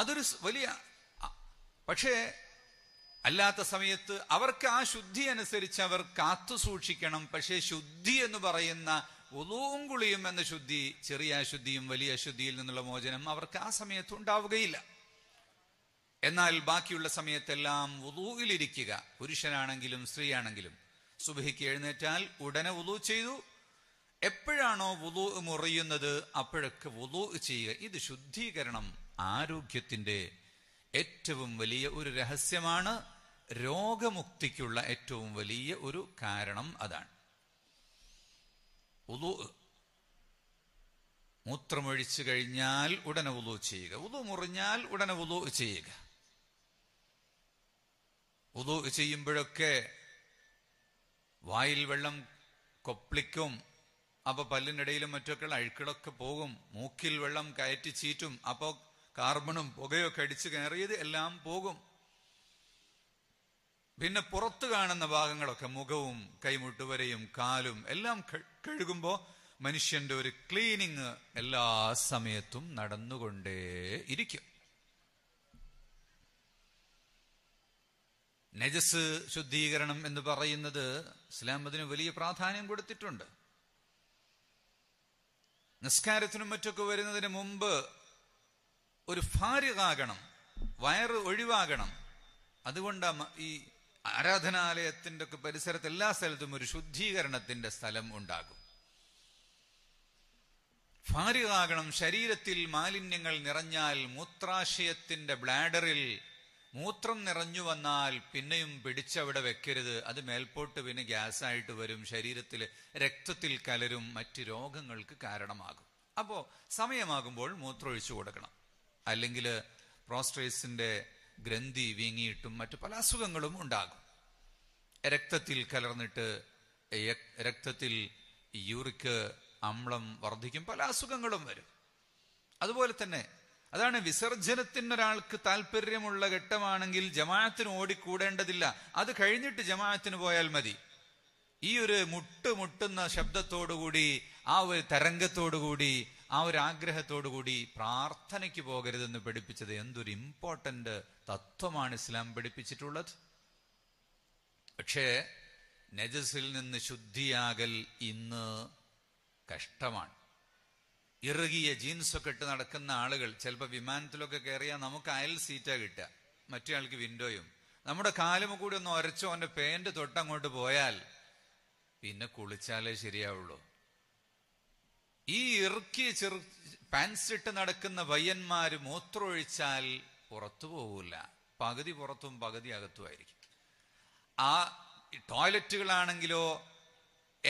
അതൊരു വലിയ പക്ഷേ അല്ലാത്ത സമയത്ത് അവർക്ക് ആ ശുദ്ധി അനുസരിച്ച് അവർ കാത്തു സൂക്ഷിക്കണം പക്ഷേ ശുദ്ധി എന്ന് പറയുന്ന ഒതുവും കുളിയും എന്ന ശുദ്ധി ചെറിയ അശുദ്ധിയും വലിയ അശുദ്ധിയിൽ നിന്നുള്ള മോചനം അവർക്ക് ആ സമയത്ത് ഉണ്ടാവുകയില്ല എന്നാൽ ബാക്കിയുള്ള സമയത്തെല്ലാം ഉദൂവിലിരിക്കുക പുരുഷനാണെങ്കിലും സ്ത്രീയാണെങ്കിലും സുബഹിക്ക് എഴുന്നേറ്റാൽ ഉടനെ ഉതു ചെയ്തു എപ്പോഴാണോ വുദു മുറിയുന്നത് അപ്പോഴൊക്കെ വുദു ചെയ്യുക ഇത് ശുദ്ധീകരണം ആരോഗ്യത്തിന്റെ ഏറ്റവും വലിയ ഒരു രഹസ്യമാണ് രോഗമുക്തിക്കുള്ള ഏറ്റവും വലിയ ഒരു കാരണം അതാണ് ഉദു മൂത്രമൊഴിച്ചു കഴിഞ്ഞാൽ ഉടനെ ഉദു ചെയ്യുക ഉദു മുറിഞ്ഞാൽ ഉടനെ ഉദു ചെയ്യുക ഉദു ചെയ്യുമ്പോഴൊക്കെ വായിൽ വെള്ളം കൊപ്ലിക്കും അപ്പൊ പല്ലിനിടയിലും മറ്റൊക്കെ അഴുക്കളൊക്കെ പോകും മൂക്കിൽ വെള്ളം കയറ്റി ചീറ്റും അപ്പോൾ കാർബണും പുകയൊക്കെ അടിച്ചു കയറിയത് എല്ലാം പോകും പിന്നെ പുറത്തു കാണുന്ന ഭാഗങ്ങളൊക്കെ മുഖവും കൈമുട്ടുവരെയും കാലും എല്ലാം കഴുകുമ്പോ മനുഷ്യന്റെ ഒരു ക്ലീനിങ് എല്ലാ സമയത്തും നടന്നുകൊണ്ടേ ഇരിക്കും നജസ് ശുദ്ധീകരണം എന്ന് പറയുന്നത് ഇസ്ലാം അതിന് വലിയ പ്രാധാന്യം കൊടുത്തിട്ടുണ്ട് നിസ്കാരത്തിനും മറ്റൊക്കെ വരുന്നതിന് മുമ്പ് ഒരു ഫാരികാകണം വയറ് ഒഴിവാകണം അതുകൊണ്ടാണ് ഈ ആരാധനാലയത്തിന്റെ ഒക്കെ പരിസരത്ത് എല്ലാ സ്ഥലത്തും ഒരു ശുദ്ധീകരണത്തിന്റെ സ്ഥലം ഉണ്ടാകും ഭാര്യകാകണം ശരീരത്തിൽ മാലിന്യങ്ങൾ നിറഞ്ഞാൽ മൂത്രാശയത്തിന്റെ ബ്ലാഡറിൽ മൂത്രം നിറഞ്ഞു വന്നാൽ പിന്നെയും പിടിച്ചവിടെ വെക്കരുത് അത് മേൽപോട്ട് പിന്നെ ഗ്യാസായിട്ട് വരും ശരീരത്തിൽ രക്തത്തിൽ കലരും മറ്റ് രോഗങ്ങൾക്ക് കാരണമാകും അപ്പോൾ സമയമാകുമ്പോൾ മൂത്രമൊഴിച്ചു കൊടുക്കണം അല്ലെങ്കിൽ പ്രോസ്ട്രേറ്റ്സിന്റെ ഗ്രന്ഥി വീങ്ങിയിട്ടും മറ്റു പല അസുഖങ്ങളും ഉണ്ടാകും രക്തത്തിൽ കലർന്നിട്ട് രക്തത്തിൽ യൂറിക്ക് അമ്ലം വർദ്ധിക്കും പല അസുഖങ്ങളും വരും അതുപോലെ തന്നെ അതാണ് വിസർജനത്തിന് ഒരാൾക്ക് താല്പര്യമുള്ള ഘട്ടമാണെങ്കിൽ ജമാഅത്തിന് ഓടിക്കൂടേണ്ടതില്ല അത് കഴിഞ്ഞിട്ട് ജമാഅത്തിന് പോയാൽ മതി ഈ ഒരു മുട്ടുമുട്ടുന്ന ശബ്ദത്തോടുകൂടി ആ ഒരു തരംഗത്തോടുകൂടി ആ ഒരു കൂടി പ്രാർത്ഥനയ്ക്ക് പോകരുതെന്ന് പഠിപ്പിച്ചത് എന്തൊരു ഇമ്പോർട്ടൻ്റ് തത്വമാണ് ഇസ്ലാം പഠിപ്പിച്ചിട്ടുള്ളത് പക്ഷേ നജസിൽ നിന്ന് ശുദ്ധിയാകൽ ഇന്ന് കഷ്ടമാണ് ഇറുകിയ ജീൻസൊക്കെ ഇട്ട് നടക്കുന്ന ആളുകൾ ചിലപ്പോൾ വിമാനത്തിലൊക്കെ കയറിയാൽ നമുക്ക് അയൽ സീറ്റാ കിട്ടുക മറ്റേയാൾക്ക് വിൻഡോയും നമ്മുടെ കാലും കൂടി ഒന്ന് ഉരച്ചോ അവൻ്റെ പേന്റ് തൊട്ടങ്ങോട്ട് പോയാൽ പിന്നെ കുളിച്ചാലേ ശരിയാവുള്ളൂ ഈ ഇറുക്കി ചെറു പാൻസിട്ട് നടക്കുന്ന പയ്യന്മാർ മൂത്രമൊഴിച്ചാൽ പുറത്തു പോകില്ല പകുതി പുറത്തും പകുതി അകത്തുമായിരിക്കും ആ ടോയ്ലറ്റുകളാണെങ്കിലോ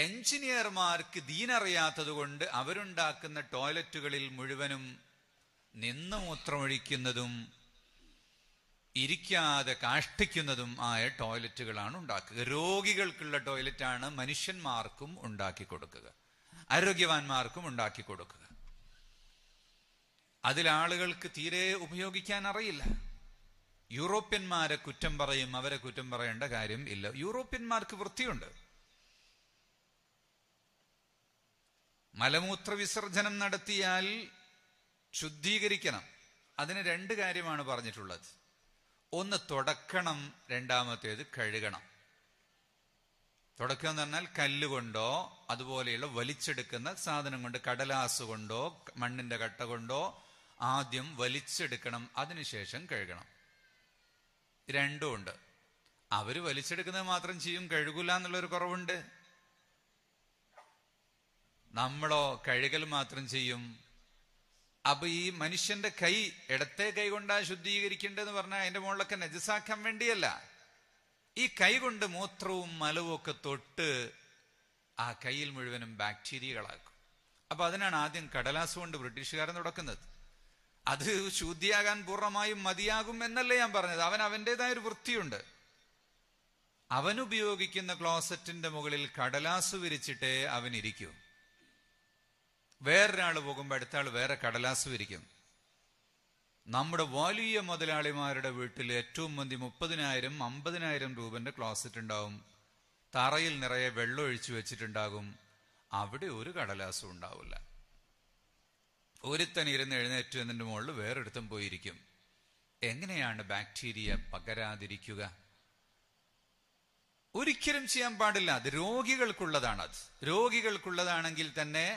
എഞ്ചിനീയർമാർക്ക് ദീനറിയാത്തത് കൊണ്ട് അവരുണ്ടാക്കുന്ന ടോയ്ലറ്റുകളിൽ മുഴുവനും നിന്ന് മൂത്രമൊഴിക്കുന്നതും ഇരിക്കാതെ കാഷ്ടിക്കുന്നതും ആയ ടോയ്ലറ്റുകളാണ് ഉണ്ടാക്കുക രോഗികൾക്കുള്ള ടോയ്ലറ്റാണ് മനുഷ്യന്മാർക്കും ഉണ്ടാക്കി കൊടുക്കുക ആരോഗ്യവാന്മാർക്കും ഉണ്ടാക്കി കൊടുക്കുക അതിലാളുകൾക്ക് തീരെ ഉപയോഗിക്കാൻ അറിയില്ല യൂറോപ്യന്മാരെ കുറ്റം പറയും അവരെ കുറ്റം പറയേണ്ട കാര്യം ഇല്ല യൂറോപ്യന്മാർക്ക് വൃത്തിയുണ്ട് മലമൂത്ര വിസർജനം നടത്തിയാൽ ശുദ്ധീകരിക്കണം അതിന് രണ്ട് കാര്യമാണ് പറഞ്ഞിട്ടുള്ളത് ഒന്ന് തുടക്കണം രണ്ടാമത്തേത് കഴുകണം തുടക്കം എന്ന് പറഞ്ഞാൽ കല്ലുകൊണ്ടോ അതുപോലെയുള്ള വലിച്ചെടുക്കുന്ന സാധനം കൊണ്ട് കടലാസ് കൊണ്ടോ മണ്ണിന്റെ കട്ട കൊണ്ടോ ആദ്യം വലിച്ചെടുക്കണം അതിനുശേഷം കഴുകണം രണ്ടും ഉണ്ട് അവര് വലിച്ചെടുക്കുന്നത് മാത്രം ചെയ്യും കഴുകൂല എന്നുള്ളൊരു കുറവുണ്ട് നമ്മളോ കഴുകൽ മാത്രം ചെയ്യും അപ്പൊ ഈ മനുഷ്യന്റെ കൈ ഇടത്തെ കൈ കൊണ്ടാ ശുദ്ധീകരിക്കേണ്ടതെന്ന് പറഞ്ഞാൽ അതിന്റെ മുകളിലൊക്കെ നജസാക്കാൻ വേണ്ടിയല്ല ഈ കൈകൊണ്ട് മൂത്രവും മലവും ഒക്കെ തൊട്ട് ആ കയ്യിൽ മുഴുവനും ബാക്ടീരിയകളാക്കും അപ്പൊ അതിനാണ് ആദ്യം കടലാസ് കൊണ്ട് ബ്രിട്ടീഷുകാരൻ തുടക്കുന്നത് അത് ശുദ്ധിയാകാൻ പൂർണ്ണമായും മതിയാകും എന്നല്ലേ ഞാൻ പറഞ്ഞത് അവൻ അവൻ്റെതായ ഒരു വൃത്തിയുണ്ട് അവനുപയോഗിക്കുന്ന ക്ലോസറ്റിന്റെ മുകളിൽ കടലാസ് വിരിച്ചിട്ടേ അവൻ ഇരിക്കൂ വേറൊരാൾ പോകുമ്പോൾ അടുത്താൾ വേറെ കടലാസ് വിരിക്കും നമ്മുടെ വലിയ മുതലാളിമാരുടെ വീട്ടിൽ ഏറ്റവും മന്തി മുപ്പതിനായിരം അമ്പതിനായിരം രൂപന്റെ ക്ലോസറ്റ് ഉണ്ടാവും തറയിൽ നിറയെ വെള്ളം ഒഴിച്ചു വെച്ചിട്ടുണ്ടാകും അവിടെ ഒരു കടലാസും ഉണ്ടാവില്ല ഒരുത്തൻ ഇരുന്ന് എഴുന്നേറ്റ് എന്നതിൻ്റെ മുകളിൽ വേറൊരുത്തം പോയിരിക്കും എങ്ങനെയാണ് ബാക്ടീരിയ പകരാതിരിക്കുക ഒരിക്കലും ചെയ്യാൻ പാടില്ല അത് രോഗികൾക്കുള്ളതാണ് അത് രോഗികൾക്കുള്ളതാണെങ്കിൽ തന്നെ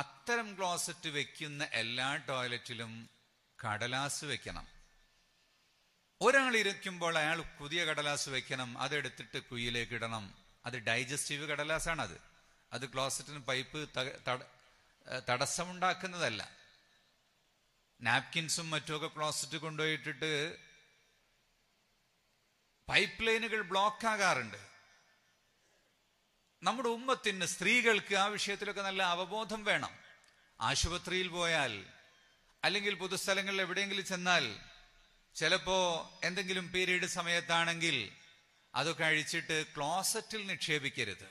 അത്തരം ക്ലോസറ്റ് വെക്കുന്ന എല്ലാ ടോയ്ലറ്റിലും കടലാസ് വെക്കണം ഒരാൾ ഇരിക്കുമ്പോൾ അയാൾ പുതിയ കടലാസ് വെക്കണം അതെടുത്തിട്ട് കുയിലേക്ക് ഇടണം അത് ഡൈജസ്റ്റീവ് കടലാസാണ് അത് ക്ലോസറ്റിന് പൈപ്പ് തടസ്സമുണ്ടാക്കുന്നതല്ല നാപ്കിൻസും മറ്റുമൊക്കെ ക്ലോസറ്റ് കൊണ്ടുപോയിട്ടിട്ട് പൈപ്പ് ലൈനുകൾ ബ്ലോക്ക് ആകാറുണ്ട് നമ്മുടെ ഉമ്മത്തിന് സ്ത്രീകൾക്ക് ആ വിഷയത്തിലൊക്കെ നല്ല അവബോധം വേണം ആശുപത്രിയിൽ പോയാൽ അല്ലെങ്കിൽ പൊതുസ്ഥലങ്ങളിൽ എവിടെയെങ്കിലും ചെന്നാൽ ചിലപ്പോ എന്തെങ്കിലും പീരീഡ് സമയത്താണെങ്കിൽ അതൊക്കെ അഴിച്ചിട്ട് ക്ലോസറ്റിൽ നിക്ഷേപിക്കരുത്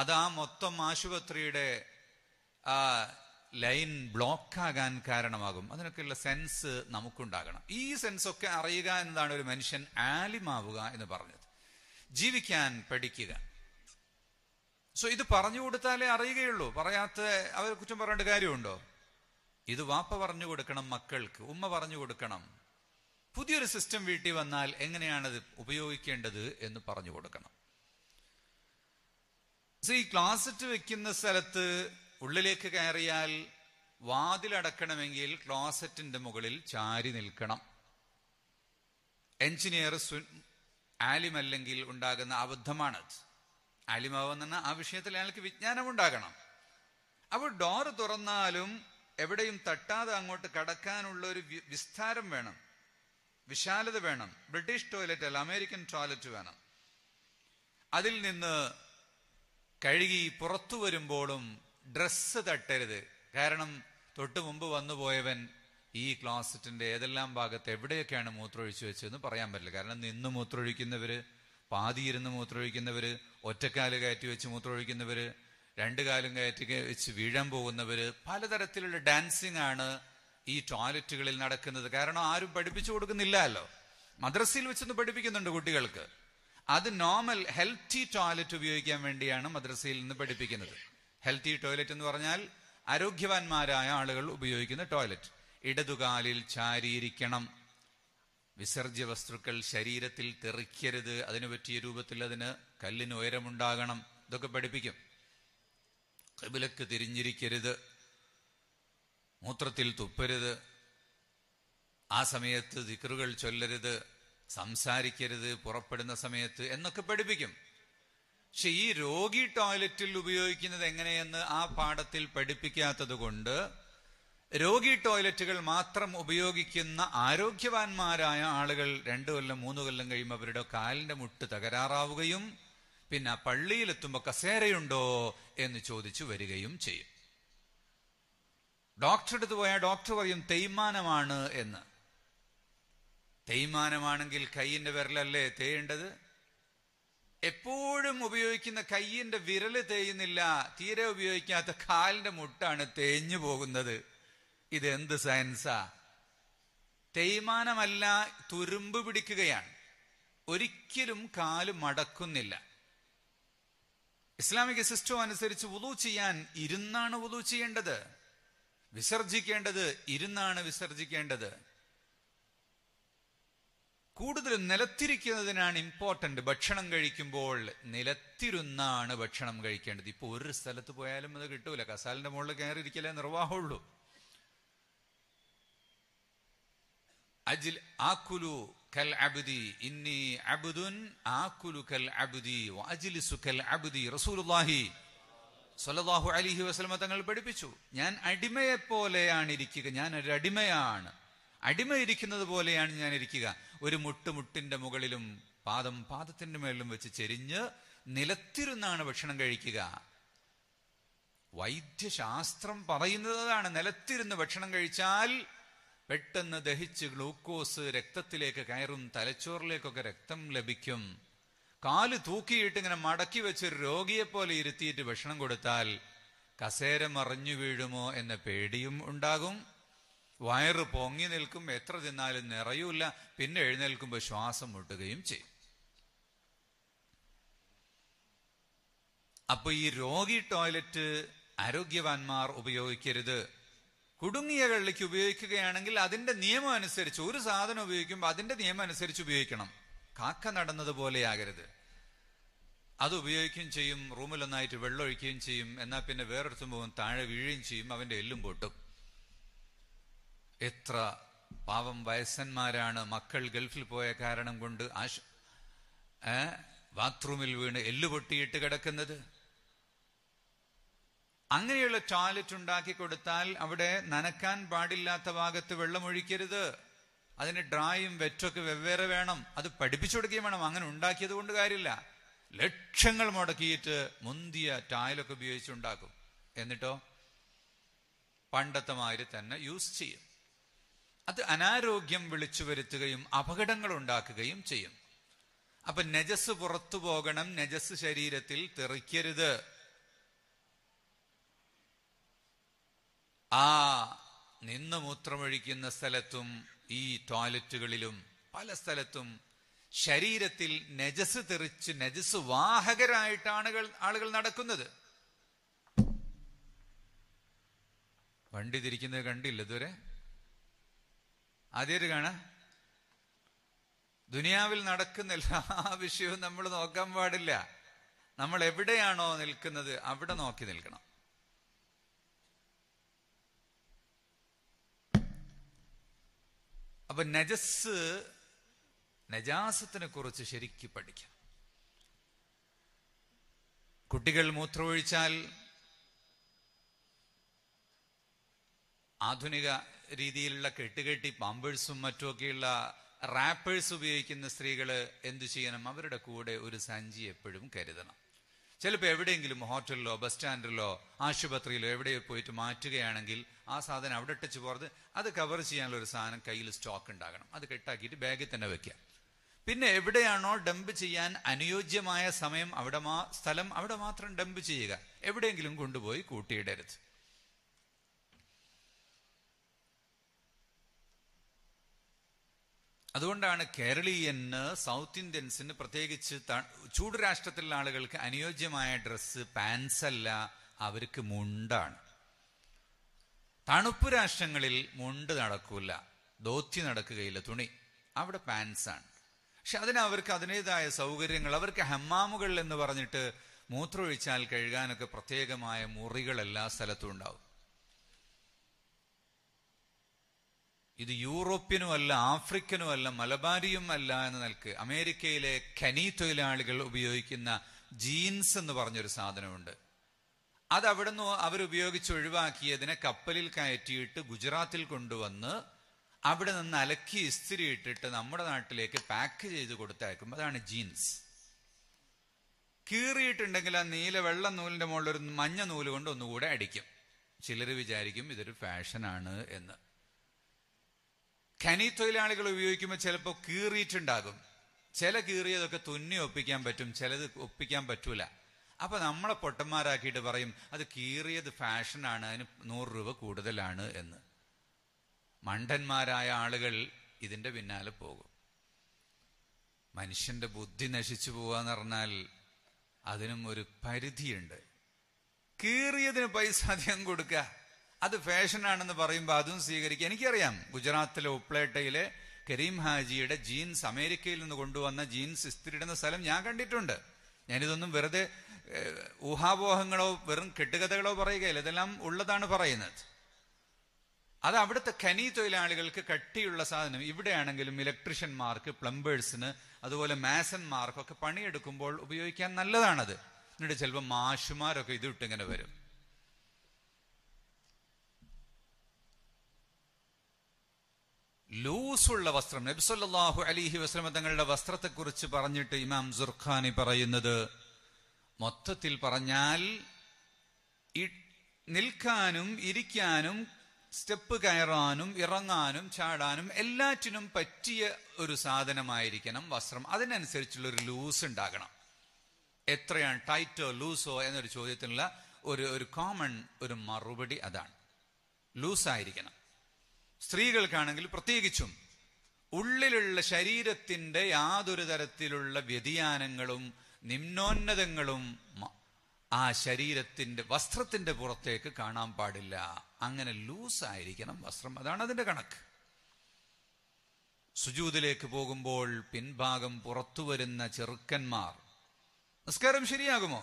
അതാ മൊത്തം ആശുപത്രിയുടെ ആ ലൈൻ ബ്ലോക്കാകാൻ കാരണമാകും അതിനൊക്കെയുള്ള സെൻസ് നമുക്കുണ്ടാകണം ഈ സെൻസ് ഒക്കെ അറിയുക എന്നതാണ് ഒരു മനുഷ്യൻ ആലിമാവുക എന്ന് പറഞ്ഞത് ജീവിക്കാൻ പഠിക്കുക സോ ഇത് പറഞ്ഞു കൊടുത്താലേ അറിയുകയുള്ളൂ പറയാത്ത അവരെ കുറ്റം പറയേണ്ട കാര്യമുണ്ടോ ഇത് വാപ്പ പറഞ്ഞു കൊടുക്കണം മക്കൾക്ക് ഉമ്മ പറഞ്ഞു കൊടുക്കണം പുതിയൊരു സിസ്റ്റം വീട്ടിൽ വന്നാൽ എങ്ങനെയാണത് ഉപയോഗിക്കേണ്ടത് എന്ന് പറഞ്ഞു കൊടുക്കണം ഈ ക്ലോസറ്റ് വെക്കുന്ന സ്ഥലത്ത് ഉള്ളിലേക്ക് കയറിയാൽ വാതിലടക്കണമെങ്കിൽ ക്ലോസറ്റിന്റെ മുകളിൽ ചാരി നിൽക്കണം എഞ്ചിനീയർ സു ആലിമല്ലെങ്കിൽ അല്ലെങ്കിൽ ഉണ്ടാകുന്ന അബദ്ധമാണ് ആലിമാവെന്ന ആ വിഷയത്തിൽ അയാൾക്ക് വിജ്ഞാനം ഉണ്ടാകണം അപ്പോൾ ഡോർ തുറന്നാലും എവിടെയും തട്ടാതെ അങ്ങോട്ട് കടക്കാനുള്ള ഒരു വിസ്താരം വേണം വിശാലത വേണം ബ്രിട്ടീഷ് ടോയ്ലറ്റ് അല്ല അമേരിക്കൻ ടോയ്ലറ്റ് വേണം അതിൽ നിന്ന് കഴുകി പുറത്തു വരുമ്പോഴും ഡ്രസ്സ് തട്ടരുത് കാരണം തൊട്ടു മുമ്പ് പോയവൻ ഈ ക്ലോസറ്റിന്റെ ഏതെല്ലാം ഭാഗത്ത് എവിടെയൊക്കെയാണ് മൂത്രമൊഴിച്ചു വെച്ചതെന്ന് പറയാൻ പറ്റില്ല കാരണം നിന്ന് മൂത്രമൊഴിക്കുന്നവര് പാതിയിരുന്ന് മൂത്രമൊഴിക്കുന്നവര് ഒറ്റക്കാല് കയറ്റി വെച്ച് മൂത്രമൊഴിക്കുന്നവര് രണ്ട് കാലും കയറ്റി വെച്ച് വീഴാൻ പോകുന്നവര് പലതരത്തിലുള്ള ഡാൻസിങ് ആണ് ഈ ടോയ്ലറ്റുകളിൽ നടക്കുന്നത് കാരണം ആരും പഠിപ്പിച്ചു കൊടുക്കുന്നില്ലല്ലോ മദ്രസയിൽ വെച്ചൊന്ന് പഠിപ്പിക്കുന്നുണ്ട് കുട്ടികൾക്ക് അത് നോർമൽ ഹെൽത്തി ടോയ്ലറ്റ് ഉപയോഗിക്കാൻ വേണ്ടിയാണ് മദ്രസയിൽ നിന്ന് പഠിപ്പിക്കുന്നത് ഹെൽത്തി ടോയ്ലറ്റ് എന്ന് പറഞ്ഞാൽ ആരോഗ്യവാന്മാരായ ആളുകൾ ഉപയോഗിക്കുന്ന ടോയ്ലറ്റ് ഇടതുകാലിൽ ചാരിയിരിക്കണം വിസർജ്യ വസ്തുക്കൾ ശരീരത്തിൽ തെറിക്കരുത് അതിനു പറ്റിയ രൂപത്തിൽ അതിന് കല്ലിന് ഉയരമുണ്ടാകണം ഇതൊക്കെ പഠിപ്പിക്കും കബിലക്ക് തിരിഞ്ഞിരിക്കരുത് മൂത്രത്തിൽ തുപ്പരുത് ആ സമയത്ത് ദിക്കറുകൾ ചൊല്ലരുത് സംസാരിക്കരുത് പുറപ്പെടുന്ന സമയത്ത് എന്നൊക്കെ പഠിപ്പിക്കും പക്ഷെ ഈ രോഗി ടോയ്ലറ്റിൽ ഉപയോഗിക്കുന്നത് എങ്ങനെയെന്ന് ആ പാഠത്തിൽ പഠിപ്പിക്കാത്തത് കൊണ്ട് രോഗി ടോയ്ലറ്റുകൾ മാത്രം ഉപയോഗിക്കുന്ന ആരോഗ്യവാന്മാരായ ആളുകൾ രണ്ടു കൊല്ലം മൂന്ന് കൊല്ലം കഴിയുമ്പോൾ അവരുടെ കാലിന്റെ മുട്ട് തകരാറാവുകയും പിന്നെ പള്ളിയിലെത്തുമ്പോ കസേരയുണ്ടോ എന്ന് ചോദിച്ചു വരികയും ചെയ്യും ഡോക്ടറെ അടുത്ത് പോയാൽ ഡോക്ടർ പറയും തേയ്മാനമാണ് എന്ന് തേയ്മാനമാണെങ്കിൽ കൈയിന്റെ വിരലല്ലേ തേയേണ്ടത് എപ്പോഴും ഉപയോഗിക്കുന്ന കൈയിന്റെ വിരൽ തേയുന്നില്ല തീരെ ഉപയോഗിക്കാത്ത കാലിന്റെ മുട്ടാണ് തേഞ്ഞു പോകുന്നത് ഇത് എന്ത് സയൻസാ തേയ്മാനമല്ല തുരുമ്പ് പിടിക്കുകയാണ് ഒരിക്കലും കാല് മടക്കുന്നില്ല ഇസ്ലാമിക സിസ്റ്റം അനുസരിച്ച് വുളു ചെയ്യാൻ ഇരുന്നാണ് വുളു ചെയ്യേണ്ടത് വിസർജിക്കേണ്ടത് ഇരുന്നാണ് വിസർജിക്കേണ്ടത് കൂടുതൽ നിലത്തിരിക്കുന്നതിനാണ് ഇമ്പോർട്ടൻ്റ് ഭക്ഷണം കഴിക്കുമ്പോൾ നിലത്തിരുന്നാണ് ഭക്ഷണം കഴിക്കേണ്ടത് ഇപ്പോൾ ഒരു സ്ഥലത്ത് പോയാലും അത് കിട്ടൂല കസാലിന്റെ മുകളിൽ കയറിയിരിക്കലേ നിർവാഹമുള്ളൂ അജിൽ ആക്കുലു കൽ അബുദി ഇന്നി അബുദുൻ ആക്കുലു കൽ അബുദി വാജിലിസു കൽ അബുദി റസൂലുല്ലാഹി സല്ലല്ലാഹു അലിഹി വസ്ലമ തങ്ങൾ പഠിപ്പിച്ചു ഞാൻ അടിമയെ പോലെയാണ് ഇരിക്കുക ഞാൻ ഒരു അടിമയാണ് അടിമ ഇരിക്കുന്നത് പോലെയാണ് ഞാൻ ഇരിക്കുക ഒരു മുട്ടുമുട്ടിന്റെ മുകളിലും പാദം പാദത്തിന്റെ മേളിലും വെച്ച് ചെരിഞ്ഞ് നിലത്തിരുന്നാണ് ഭക്ഷണം കഴിക്കുക വൈദ്യശാസ്ത്രം പറയുന്നതാണ് നിലത്തിരുന്ന് ഭക്ഷണം കഴിച്ചാൽ പെട്ടെന്ന് ദഹിച്ച് ഗ്ലൂക്കോസ് രക്തത്തിലേക്ക് കയറും തലച്ചോറിലേക്കൊക്കെ രക്തം ലഭിക്കും കാല് തൂക്കിയിട്ട് ഇങ്ങനെ മടക്കി വെച്ച് രോഗിയെ പോലെ ഇരുത്തിയിട്ട് ഭക്ഷണം കൊടുത്താൽ കസേര മറിഞ്ഞു വീഴുമോ എന്ന പേടിയും ഉണ്ടാകും വയറ് പൊങ്ങി നിൽക്കും എത്ര തിന്നാലും നിറയൂല പിന്നെ എഴുന്നേൽക്കുമ്പോൾ ശ്വാസം മുട്ടുകയും ചെയ്യും അപ്പൊ ഈ രോഗി ടോയ്ലറ്റ് ആരോഗ്യവാന്മാർ ഉപയോഗിക്കരുത് കുടുങ്ങിയ കള്ളിക്ക് ഉപയോഗിക്കുകയാണെങ്കിൽ അതിന്റെ നിയമം അനുസരിച്ച് ഒരു സാധനം ഉപയോഗിക്കുമ്പോൾ അതിന്റെ നിയമം അനുസരിച്ച് ഉപയോഗിക്കണം കാക്ക നടന്നതുപോലെയാകരുത് അത് ഉപയോഗിക്കുകയും ചെയ്യും റൂമിലൊന്നായിട്ട് വെള്ളമൊഴിക്കുകയും ചെയ്യും എന്നാൽ പിന്നെ വേറൊരുത്തും പോകും താഴെ വീഴുകയും ചെയ്യും അവന്റെ എല്ലും പൊട്ടും എത്ര പാവം വയസ്സന്മാരാണ് മക്കൾ ഗൾഫിൽ പോയ കാരണം കൊണ്ട് ആശ് ബാത്റൂമിൽ വീണ് എല്ല് പൊട്ടിയിട്ട് കിടക്കുന്നത് അങ്ങനെയുള്ള ടോയ്ലറ്റ് ഉണ്ടാക്കി കൊടുത്താൽ അവിടെ നനക്കാൻ പാടില്ലാത്ത ഭാഗത്ത് വെള്ളമൊഴിക്കരുത് അതിന് ഡ്രായും വെറ്റൊക്കെ വെവ്വേറെ വേണം അത് പഠിപ്പിച്ചു കൊടുക്കുകയും വേണം അങ്ങനെ ഉണ്ടാക്കിയത് കൊണ്ട് കാര്യമില്ല ലക്ഷങ്ങൾ മുടക്കിയിട്ട് മുന്തിയ ഉപയോഗിച്ച് ഉപയോഗിച്ചുണ്ടാക്കും എന്നിട്ടോ പണ്ടത്തെ മാതിരി തന്നെ യൂസ് ചെയ്യും അത് അനാരോഗ്യം വിളിച്ചു വരുത്തുകയും അപകടങ്ങൾ ഉണ്ടാക്കുകയും ചെയ്യും അപ്പൊ നജസ് പുറത്തു പോകണം നജസ് ശരീരത്തിൽ തെറിക്കരുത് ആ നിന്ന് മൂത്രമൊഴിക്കുന്ന സ്ഥലത്തും ഈ ടോയ്ലറ്റുകളിലും പല സ്ഥലത്തും ശരീരത്തിൽ നജസ് തെറിച്ച് നജസ് വാഹകരായിട്ടാണ് ആളുകൾ നടക്കുന്നത് വണ്ടി തിരിക്കുന്നത് കണ്ടില്ല ഇതുവരെ ആദ്യമായിട്ട് കാണാ ദുനിയാവിൽ നടക്കുന്ന എല്ലാ വിഷയവും നമ്മൾ നോക്കാൻ പാടില്ല നമ്മൾ എവിടെയാണോ നിൽക്കുന്നത് അവിടെ നോക്കി നിൽക്കണം അപ്പൊ നജസ് നജാസത്തിനെ കുറിച്ച് ശരിക്ക് പഠിക്കാം കുട്ടികൾ മൂത്രമൊഴിച്ചാൽ ആധുനിക രീതിയിലുള്ള കെട്ടുകെട്ടി പാമ്പേഴ്സും മറ്റുമൊക്കെയുള്ള റാപ്പേഴ്സ് ഉപയോഗിക്കുന്ന സ്ത്രീകള് എന്തു ചെയ്യണം അവരുടെ കൂടെ ഒരു സഞ്ചി എപ്പോഴും കരുതണം ചിലപ്പോൾ എവിടെയെങ്കിലും ഹോട്ടലിലോ ബസ് സ്റ്റാൻഡിലോ ആശുപത്രിയിലോ എവിടെ പോയിട്ട് മാറ്റുകയാണെങ്കിൽ ആ സാധനം അവിടെ ടച്ച് പോകരുത് അത് കവർ ചെയ്യാനുള്ള ഒരു സാധനം കയ്യിൽ സ്റ്റോക്ക് ഉണ്ടാകണം അത് കെട്ടാക്കിയിട്ട് ബാഗിൽ തന്നെ വെക്കുക പിന്നെ എവിടെയാണോ ഡംപ് ചെയ്യാൻ അനുയോജ്യമായ സമയം അവിടെ സ്ഥലം അവിടെ മാത്രം ഡംപ് ചെയ്യുക എവിടെയെങ്കിലും കൊണ്ടുപോയി കൂട്ടിയിടരുത് അതുകൊണ്ടാണ് കേരളീയന് സൗത്ത് ഇന്ത്യൻസിന് പ്രത്യേകിച്ച് ചൂട് രാഷ്ട്രത്തിലുള്ള ആളുകൾക്ക് അനുയോജ്യമായ ഡ്രസ്സ് പാൻസ് അല്ല അവർക്ക് മുണ്ടാണ് തണുപ്പ് രാഷ്ട്രങ്ങളിൽ മുണ്ട് നടക്കൂല ദോത്തി നടക്കുകയില്ല തുണി അവിടെ പാൻസാണ് പക്ഷെ അതിന് അവർക്ക് അതിൻ്റെതായ സൗകര്യങ്ങൾ അവർക്ക് ഹമ്മാമുകൾ എന്ന് പറഞ്ഞിട്ട് മൂത്രമൊഴിച്ചാൽ കഴുകാനൊക്കെ പ്രത്യേകമായ മുറികൾ എല്ലാ സ്ഥലത്തും ഉണ്ടാവും ഇത് യൂറോപ്യനുമല്ല ആഫ്രിക്കനുമല്ല മലബാരിയും അല്ല എന്ന് നിൽക്ക് അമേരിക്കയിലെ ഖനി തൊഴിലാളികൾ ഉപയോഗിക്കുന്ന ജീൻസ് എന്ന് പറഞ്ഞൊരു സാധനമുണ്ട് അത് നിന്ന് അവരുപയോഗിച്ച് ഒഴിവാക്കിയതിനെ കപ്പലിൽ കയറ്റിയിട്ട് ഗുജറാത്തിൽ കൊണ്ടുവന്ന് അവിടെ നിന്ന് അലക്കി ഇസ്തിരി ഇട്ടിട്ട് നമ്മുടെ നാട്ടിലേക്ക് പാക്ക് ചെയ്ത് കൊടുത്തയക്കുമ്പോൾ അതാണ് ജീൻസ് കീറിയിട്ടുണ്ടെങ്കിൽ ആ നീല വെള്ള നൂലിന്റെ മുകളിൽ ഒരു മഞ്ഞ നൂല് കൊണ്ട് ഒന്നുകൂടെ അടിക്കും ചിലർ വിചാരിക്കും ഇതൊരു ഫാഷനാണ് എന്ന് ഖനി തൊഴിലാളികൾ ഉപയോഗിക്കുമ്പോൾ ചിലപ്പോൾ കീറിയിട്ടുണ്ടാകും ചില കീറിയതൊക്കെ തുന്നി ഒപ്പിക്കാൻ പറ്റും ചിലത് ഒപ്പിക്കാൻ പറ്റൂല അപ്പൊ നമ്മളെ പൊട്ടന്മാരാക്കിയിട്ട് പറയും അത് കീറിയത് ഫാഷനാണ് അതിന് നൂറ് രൂപ കൂടുതലാണ് എന്ന് മണ്ടന്മാരായ ആളുകൾ ഇതിന്റെ പിന്നാലെ പോകും മനുഷ്യന്റെ ബുദ്ധി നശിച്ചു പോവാന്ന് പറഞ്ഞാൽ അതിനും ഒരു പരിധിയുണ്ട് കീറിയതിന് പൈസ അധികം കൊടുക്കുക അത് ഫാഷനാണെന്ന് പറയുമ്പോൾ അതും സ്വീകരിക്കുക എനിക്കറിയാം ഗുജറാത്തിലെ ഉപ്ലേട്ടയിലെ കരീം ഹാജിയുടെ ജീൻസ് അമേരിക്കയിൽ നിന്ന് കൊണ്ടുവന്ന ജീൻസ് ഇസ്തിരിടുന്ന സ്ഥലം ഞാൻ കണ്ടിട്ടുണ്ട് ഞാനിതൊന്നും വെറുതെ ഊഹാപോഹങ്ങളോ വെറും കെട്ടുകഥകളോ പറയുകയില്ല ഇതെല്ലാം ഉള്ളതാണ് പറയുന്നത് അത് അവിടുത്തെ ഖനി തൊഴിലാളികൾക്ക് കട്ടിയുള്ള സാധനം ഇവിടെയാണെങ്കിലും ഇലക്ട്രീഷ്യന്മാർക്ക് പ്ലംബേഴ്സിന് അതുപോലെ മാസന്മാർക്കൊക്കെ പണിയെടുക്കുമ്പോൾ ഉപയോഗിക്കാൻ നല്ലതാണത് എന്നിട്ട് ചിലപ്പോൾ മാഷുമാരൊക്കെ ഇതിട്ടിങ്ങനെ വരും ലൂസുള്ള വസ്ത്രം നബ്സല്ലാഹു അലിഹി വസ്ലമ തങ്ങളുടെ വസ്ത്രത്തെക്കുറിച്ച് പറഞ്ഞിട്ട് ഇമാം സുർഖാനി പറയുന്നത് മൊത്തത്തിൽ പറഞ്ഞാൽ നിൽക്കാനും ഇരിക്കാനും സ്റ്റെപ്പ് കയറാനും ഇറങ്ങാനും ചാടാനും എല്ലാറ്റിനും പറ്റിയ ഒരു സാധനമായിരിക്കണം വസ്ത്രം അതിനനുസരിച്ചുള്ള ഒരു ലൂസ് ഉണ്ടാകണം എത്രയാണ് ടൈറ്റോ ലൂസോ എന്നൊരു ചോദ്യത്തിനുള്ള ഒരു ഒരു കോമൺ ഒരു മറുപടി അതാണ് ലൂസായിരിക്കണം സ്ത്രീകൾക്കാണെങ്കിൽ പ്രത്യേകിച്ചും ഉള്ളിലുള്ള ശരീരത്തിന്റെ യാതൊരു തരത്തിലുള്ള വ്യതിയാനങ്ങളും നിമ്നോന്നതങ്ങളും ആ ശരീരത്തിന്റെ വസ്ത്രത്തിന്റെ പുറത്തേക്ക് കാണാൻ പാടില്ല അങ്ങനെ ലൂസായിരിക്കണം വസ്ത്രം അതാണ് അതിന്റെ കണക്ക് സുജൂതിലേക്ക് പോകുമ്പോൾ പിൻഭാഗം പുറത്തു വരുന്ന ചെറുക്കന്മാർ നിസ്കാരം ശരിയാകുമോ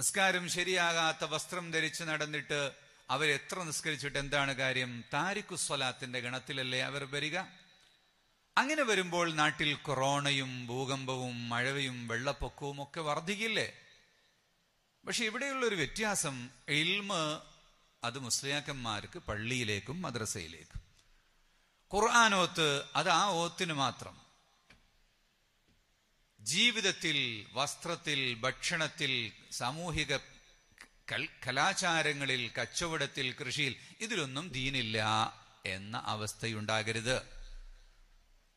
നിസ്കാരം ശരിയാകാത്ത വസ്ത്രം ധരിച്ച് നടന്നിട്ട് അവരെത്ര നിസ്കരിച്ചിട്ട് എന്താണ് കാര്യം താരിഖു സ്വലാത്തിന്റെ ഗണത്തിലല്ലേ അവർ വരിക അങ്ങനെ വരുമ്പോൾ നാട്ടിൽ കൊറോണയും ഭൂകമ്പവും മഴവയും വെള്ളപ്പൊക്കവും ഒക്കെ വർദ്ധിക്കില്ലേ പക്ഷെ ഇവിടെയുള്ള ഒരു വ്യത്യാസം എൽമ് അത് മുസ്ലിയാക്കന്മാർക്ക് പള്ളിയിലേക്കും മദ്രസയിലേക്കും ഖുർആൻ ഓത്ത് അത് ആ ഓത്തിന് മാത്രം ജീവിതത്തിൽ വസ്ത്രത്തിൽ ഭക്ഷണത്തിൽ സാമൂഹിക കലാചാരങ്ങളിൽ കച്ചവടത്തിൽ കൃഷിയിൽ ഇതിലൊന്നും ദീനില്ല എന്ന അവസ്ഥയുണ്ടാകരുത്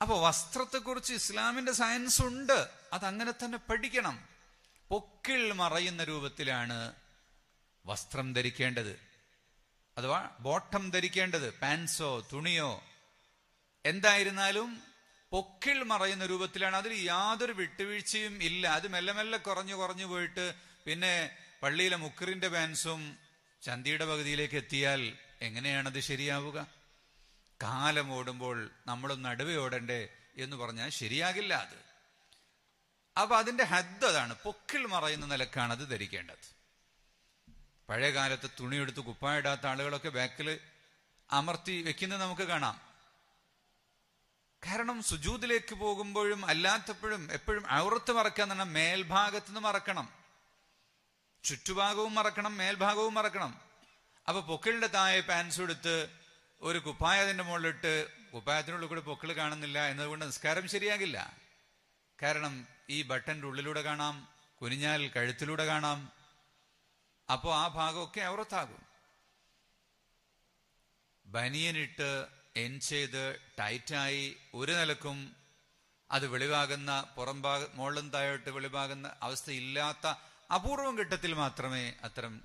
അപ്പൊ വസ്ത്രത്തെക്കുറിച്ച് ഇസ്ലാമിന്റെ സയൻസ് ഉണ്ട് അതങ്ങനെ തന്നെ പഠിക്കണം പൊക്കിൾ മറയുന്ന രൂപത്തിലാണ് വസ്ത്രം ധരിക്കേണ്ടത് അഥവാ ബോട്ടം ധരിക്കേണ്ടത് പാൻസോ തുണിയോ എന്തായിരുന്നാലും പൊക്കിൾ മറയുന്ന രൂപത്തിലാണ് അതിൽ യാതൊരു വിട്ടുവീഴ്ചയും ഇല്ല അത് മെല്ലെ മെല്ലെ കുറഞ്ഞു കുറഞ്ഞു പോയിട്ട് പിന്നെ പള്ളിയിലെ മുക്കറിന്റെ ബാൻസും ചന്തിയുടെ പകുതിയിലേക്ക് എത്തിയാൽ എങ്ങനെയാണത് ശരിയാവുക കാലം ഓടുമ്പോൾ നമ്മൾ നടുവേ ഓടണ്ടേ എന്ന് പറഞ്ഞാൽ ശരിയാകില്ല അത് അപ്പൊ അതിന്റെ ഹദ് അതാണ് പൊക്കിൽ മറയുന്ന നിലക്കാണ് അത് ധരിക്കേണ്ടത് പഴയകാലത്ത് തുണിയെടുത്ത് കുപ്പായിടാത്ത ആളുകളൊക്കെ ബാക്കിൽ അമർത്തി വെക്കുന്നത് നമുക്ക് കാണാം കാരണം സുജൂദിലേക്ക് പോകുമ്പോഴും അല്ലാത്തപ്പോഴും എപ്പോഴും ഔറത്ത് മറക്കാൻ എന്ന് പറഞ്ഞാൽ മേൽഭാഗത്ത് നിന്ന് മറക്കണം ചുറ്റുഭാഗവും മറക്കണം മേൽഭാഗവും മറക്കണം അപ്പൊ പൊക്കിളിന്റെ താഴെ പാൻസ് എടുത്ത് ഒരു കുപ്പായത്തിന്റെ മുകളിലിട്ട് കുപ്പായത്തിനുള്ളിൽ കൂടെ പൊക്കിൾ കാണുന്നില്ല എന്നതുകൊണ്ട് നിസ്കാരം ശരിയാകില്ല കാരണം ഈ ബട്ടന്റെ ഉള്ളിലൂടെ കാണാം കുനിഞ്ഞാൽ കഴുത്തിലൂടെ കാണാം അപ്പോൾ ആ ഭാഗമൊക്കെ ഔറത്താകും ബനിയനിട്ട് എൻ ചെയ്ത് ടൈറ്റായി ഒരു നിലക്കും അത് വെളിവാകുന്ന പുറംഭാഗം ഭാഗ മുകളിലും താഴോട്ട് വെളിവാകുന്ന അവസ്ഥയില്ലാത്ത അപൂർവം ഘട്ടത്തിൽ മാത്രമേ അത്തരം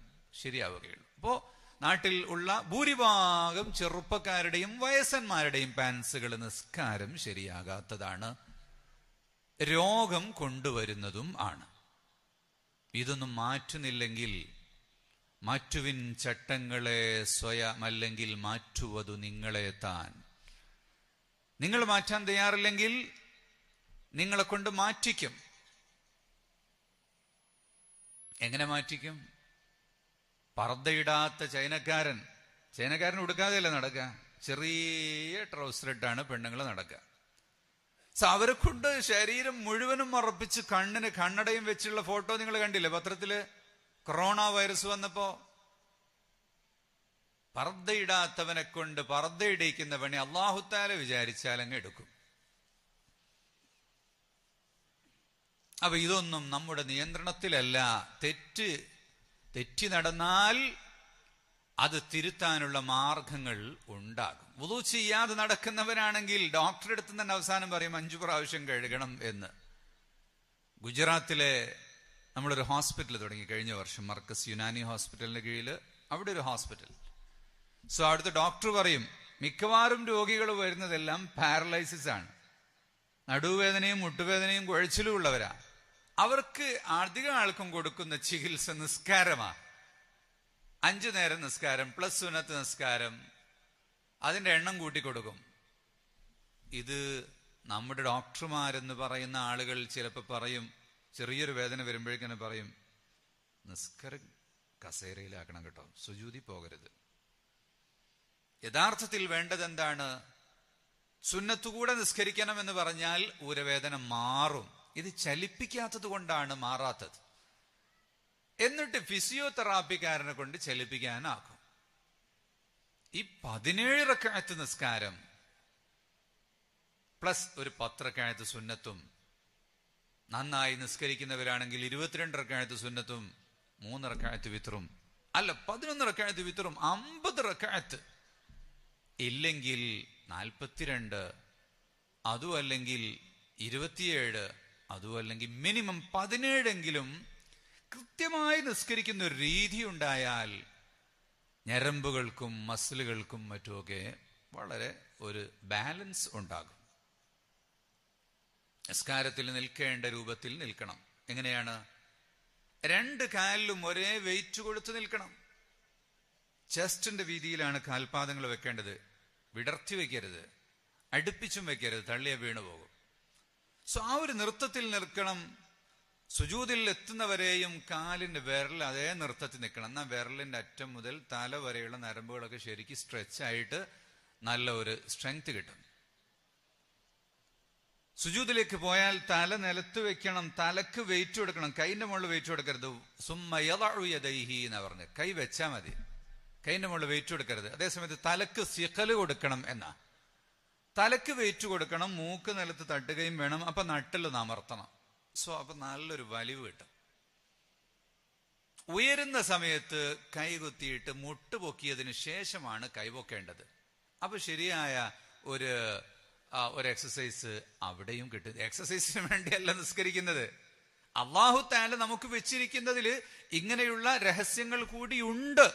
ശരിയാവുകയുള്ളൂ അപ്പോൾ നാട്ടിൽ ഉള്ള ഭൂരിഭാഗം ചെറുപ്പക്കാരുടെയും വയസ്സന്മാരുടെയും പാൻസുകൾ നിസ്കാരം ശരിയാകാത്തതാണ് രോഗം കൊണ്ടുവരുന്നതും ആണ് ഇതൊന്നും മാറ്റുന്നില്ലെങ്കിൽ മാറ്റുവിൻ ചട്ടങ്ങളെ സ്വയം അല്ലെങ്കിൽ മാറ്റുവതു നിങ്ങളെ താൻ നിങ്ങൾ മാറ്റാൻ തയ്യാറില്ലെങ്കിൽ നിങ്ങളെ കൊണ്ട് മാറ്റിക്കും എങ്ങനെ മാറ്റിക്കും പർദ്ദയിടാത്ത ചൈനക്കാരൻ ചൈനക്കാരൻ ഉടുക്കാതെയല്ല നടക്കുക ചെറിയ ട്രൗസർ ഇട്ടാണ് പെണ്ണുങ്ങൾ നടക്കുക സോ അവരെ കൊണ്ട് ശരീരം മുഴുവനും മറപ്പിച്ച് കണ്ണിന് കണ്ണടയും വെച്ചുള്ള ഫോട്ടോ നിങ്ങൾ കണ്ടില്ലേ പത്രത്തില് കൊറോണ വൈറസ് വന്നപ്പോ പർദ്ദയിടാത്തവനെ കൊണ്ട് പർദ്ദയിടിക്കുന്ന പണി അള്ളാഹുത്താലെ വിചാരിച്ചാലങ്ങ് എടുക്കും അപ്പൊ ഇതൊന്നും നമ്മുടെ നിയന്ത്രണത്തിലല്ല തെറ്റ് തെറ്റി നടന്നാൽ അത് തിരുത്താനുള്ള മാർഗങ്ങൾ ഉണ്ടാകും വുതു ചെയ്യാതെ നടക്കുന്നവരാണെങ്കിൽ ഡോക്ടറെ അടുത്ത് തന്നെ അവസാനം പറയും അഞ്ചു പ്രാവശ്യം കഴുകണം എന്ന് ഗുജറാത്തിലെ നമ്മളൊരു ഹോസ്പിറ്റൽ തുടങ്ങി കഴിഞ്ഞ വർഷം മർക്കസ് യുനാനി ഹോസ്പിറ്റലിന് കീഴിൽ അവിടെ ഒരു ഹോസ്പിറ്റൽ സോ അടുത്ത് ഡോക്ടർ പറയും മിക്കവാറും രോഗികൾ വരുന്നതെല്ലാം പാരലൈസിസ് ആണ് നടുവേദനയും മുട്ടുവേദനയും കുഴച്ചിലും ഉള്ളവരാ അവർക്ക് അധികം ആൾക്കും കൊടുക്കുന്ന ചികിത്സ നിസ്കാരമാണ് അഞ്ചു നേരം നിസ്കാരം പ്ലസ് സുനത്ത് നിസ്കാരം അതിന്റെ എണ്ണം കൂട്ടിക്കൊടുക്കും ഇത് നമ്മുടെ ഡോക്ടർമാരെന്ന് പറയുന്ന ആളുകൾ ചിലപ്പോൾ പറയും ചെറിയൊരു വേദന വരുമ്പോഴേക്കന്നെ പറയും നിസ്കരം കസേരയിലാക്കണം കേട്ടോ സുജൂതി പോകരുത് യഥാർത്ഥത്തിൽ വേണ്ടത് എന്താണ് സുന്നത്തുകൂടെ നിസ്കരിക്കണം എന്ന് പറഞ്ഞാൽ ഊരവേദന മാറും ഇത് ചലിപ്പിക്കാത്തത് കൊണ്ടാണ് മാറാത്തത് എന്നിട്ട് ഫിസിയോതെറാപ്പിക്കാരനെ കൊണ്ട് ചലിപ്പിക്കാനാകും ഈ പതിനേഴ് റക്കായത്ത് നിസ്കാരം പ്ലസ് ഒരു പത്രക്കായത്ത് സുന്നത്തും നന്നായി നിസ്കരിക്കുന്നവരാണെങ്കിൽ ഇരുപത്തിരണ്ട് റക്കായത്ത് സുന്നത്തും മൂന്ന് വിത്രും അല്ല പതിനൊന്ന് റക്കായത്ത് വിത്രും അമ്പത് റക്കായത്ത് ഇല്ലെങ്കിൽ നാൽപ്പത്തിരണ്ട് അതും അല്ലെങ്കിൽ ഇരുപത്തിയേഴ് അതുമല്ലെങ്കിൽ മിനിമം പതിനേഴെങ്കിലും കൃത്യമായി നിസ്കരിക്കുന്ന ഒരു രീതി ഉണ്ടായാൽ ഞരമ്പുകൾക്കും മസിലുകൾക്കും മറ്റുമൊക്കെ വളരെ ഒരു ബാലൻസ് ഉണ്ടാകും നിസ്കാരത്തിൽ നിൽക്കേണ്ട രൂപത്തിൽ നിൽക്കണം എങ്ങനെയാണ് രണ്ട് കാലിലും ഒരേ വെയിറ്റ് കൊടുത്ത് നിൽക്കണം ചെസ്റ്റിന്റെ വീതിയിലാണ് കാൽപാദങ്ങൾ വെക്കേണ്ടത് വിടർത്തി വെക്കരുത് അടുപ്പിച്ചും വെക്കരുത് തള്ളിയ വീണു പോകും സോ ആ ഒരു നൃത്തത്തിൽ നിൽക്കണം സുജൂതിൽ എത്തുന്നവരെയും കാലിന്റെ വിരൽ അതേ നൃത്തത്തിൽ നിൽക്കണം എന്നാൽ വിരലിന്റെ അറ്റം മുതൽ തല വരെയുള്ള നരമ്പുകളൊക്കെ ശരിക്കും സ്ട്രെച്ച് ആയിട്ട് നല്ല ഒരു സ്ട്രെങ്ത് കിട്ടും സുജൂതിലേക്ക് പോയാൽ തല നിലത്ത് വെക്കണം തലക്ക് വെയിറ്റ് കൊടുക്കണം കൈന്റെ മുകളിൽ വെയിറ്റ് കൊടുക്കരുത് സുമ്മയതഴുയതൈഹി എന്ന് പറഞ്ഞ് കൈ വെച്ചാൽ മതി കൈന്റെ മുകളിൽ വെയിറ്റ് കൊടുക്കരുത് അതേസമയത്ത് തലക്ക് സിഹല് കൊടുക്കണം എന്നാ തലക്ക് വെയിറ്റ് കൊടുക്കണം മൂക്ക് നിലത്ത് തട്ടുകയും വേണം അപ്പൊ നട്ടിൽ അമർത്തണം സോ അപ്പൊ നല്ലൊരു വലിവ് കിട്ടും ഉയരുന്ന സമയത്ത് കൈകുത്തിയിട്ട് മുട്ട് പൊക്കിയതിന് ശേഷമാണ് കൈപൊക്കേണ്ടത് അപ്പൊ ശരിയായ ഒരു ഒരു എക്സസൈസ് അവിടെയും കിട്ടും എക്സസൈസിന് വേണ്ടിയല്ല നിസ്കരിക്കുന്നത് അള്ളാഹു താല നമുക്ക് വെച്ചിരിക്കുന്നതിൽ ഇങ്ങനെയുള്ള രഹസ്യങ്ങൾ കൂടിയുണ്ട്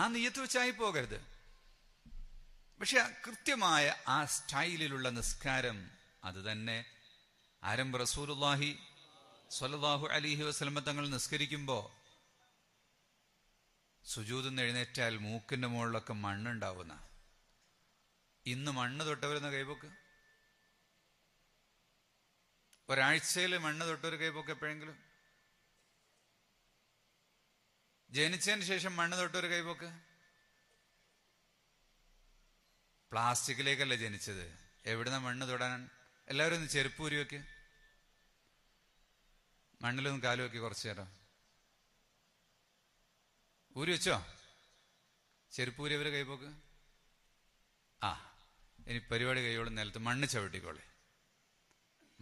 ആ നീയത്ത് വെച്ചായി പോകരുത് പക്ഷെ കൃത്യമായ ആ സ്റ്റൈലിലുള്ള നിസ്കാരം അത് തന്നെ ആരംഭ റസൂലുല്ലാഹി സ്വലല്ലാഹു അലിഹി വസ്ലമ തങ്ങൾ നിസ്കരിക്കുമ്പോ സുജൂതെന്ന് എഴുന്നേറ്റാൽ മൂക്കിന്റെ മുകളിലൊക്കെ മണ്ണുണ്ടാവുന്ന ഇന്ന് മണ്ണ് തൊട്ടവരുന്ന കൈപൊക്ക് ഒരാഴ്ചയിൽ മണ്ണ് തൊട്ടൊരു കൈപൊക്ക് എപ്പോഴെങ്കിലും ജനിച്ചതിന് ശേഷം മണ്ണ് തൊട്ടൊരു കൈപൊക്ക് പ്ലാസ്റ്റിക്കിലേക്കല്ല ജനിച്ചത് എവിടുന്ന മണ്ണ് തൊടാൻ എല്ലാവരും ഒന്ന് ചെരുപ്പ് ഊരി വെക്ക് മണ്ണിലൊന്ന് കാലു വെക്കി കുറച്ചു നേരം ഊരി വെച്ചോ ചെരുപ്പ് ഊരി അവരെ കൈപോക്ക് ആ ഇനി പരിപാടി കൈയോളം നിലത്ത് മണ്ണ് ചവിട്ടിക്കോളെ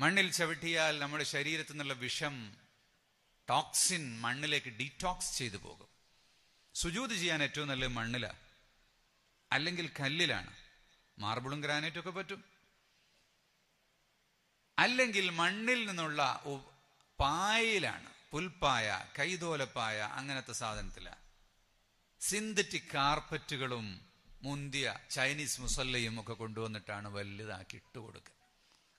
മണ്ണിൽ ചവിട്ടിയാൽ നമ്മുടെ ശരീരത്തിൽ നിന്നുള്ള വിഷം ടോക്സിൻ മണ്ണിലേക്ക് ഡീറ്റോക്സ് ചെയ്തു പോകും സുജൂത് ചെയ്യാൻ ഏറ്റവും നല്ലത് മണ്ണിലാണ് അല്ലെങ്കിൽ കല്ലിലാണ് മാർബിളും ഗ്രാനൈറ്റും ഒക്കെ പറ്റും അല്ലെങ്കിൽ മണ്ണിൽ നിന്നുള്ള പായയിലാണ് പുൽപ്പായ കൈതോലപ്പായ അങ്ങനത്തെ സാധനത്തിലാണ് സിന്തറ്റിക് കാർപ്പറ്റുകളും മുന്തിയ ചൈനീസ് മുസല്ലയും ഒക്കെ കൊണ്ടുവന്നിട്ടാണ് വലുതാക്കി ഇട്ട് കൊടുക്കുക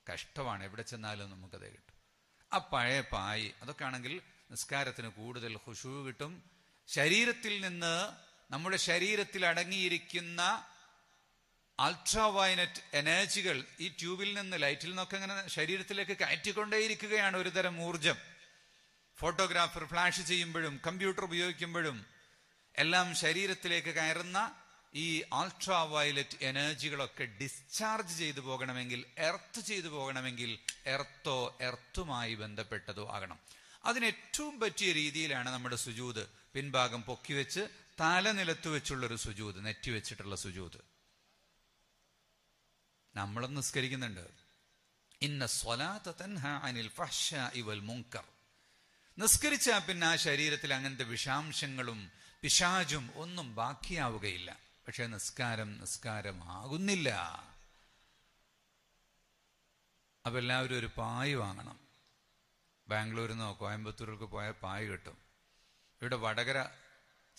കഷ്ടമാണ് എവിടെ ചെന്നാലും നമുക്കത് കിട്ടും ആ പഴയ പായി അതൊക്കെ ആണെങ്കിൽ നിസ്കാരത്തിന് കൂടുതൽ ഹുഷു കിട്ടും ശരീരത്തിൽ നിന്ന് നമ്മുടെ ശരീരത്തിൽ അടങ്ങിയിരിക്കുന്ന അൾട്രാ വയനറ്റ് എനർജികൾ ഈ ട്യൂബിൽ നിന്ന് ലൈറ്റിൽ നിന്നൊക്കെ ഇങ്ങനെ ശരീരത്തിലേക്ക് കയറ്റിക്കൊണ്ടേയിരിക്കുകയാണ് ഒരുതരം ഊർജം ഫോട്ടോഗ്രാഫർ ഫ്ലാഷ് ചെയ്യുമ്പോഴും കമ്പ്യൂട്ടർ ഉപയോഗിക്കുമ്പോഴും എല്ലാം ശരീരത്തിലേക്ക് കയറുന്ന ഈ അൾട്രാ വയലറ്റ് എനർജികളൊക്കെ ഡിസ്ചാർജ് ചെയ്തു പോകണമെങ്കിൽ എർത്ത് ചെയ്തു പോകണമെങ്കിൽ എർത്തോ എർത്തുമായി ബന്ധപ്പെട്ടതോ ആകണം അതിന് ഏറ്റവും പറ്റിയ രീതിയിലാണ് നമ്മുടെ സുജൂത് പിൻഭാഗം പൊക്കിവെച്ച് തല നിലത്ത് വെച്ചുള്ളൊരു സുജൂത് നെറ്റിവെച്ചിട്ടുള്ള സുജൂത് നമ്മളും നിസ്കരിക്കുന്നുണ്ട് ഇന്ന സ്വലാത്ത തൻഹ അനിൽ ഇവൽ മുങ്കർ നിസ്കരിച്ചാൽ പിന്നെ ആ ശരീരത്തിൽ അങ്ങനത്തെ വിഷാംശങ്ങളും പിശാചും ഒന്നും ബാക്കിയാവുകയില്ല പക്ഷെ നിസ്കാരം നിസ്കാരമാകുന്നില്ല ആകുന്നില്ല എല്ലാവരും ഒരു പായ് വാങ്ങണം ബാംഗ്ലൂരിൽ നിന്നോ കോയമ്പത്തൂരിലേക്ക് പോയാൽ പായ് കിട്ടും ഇവിടെ വടകര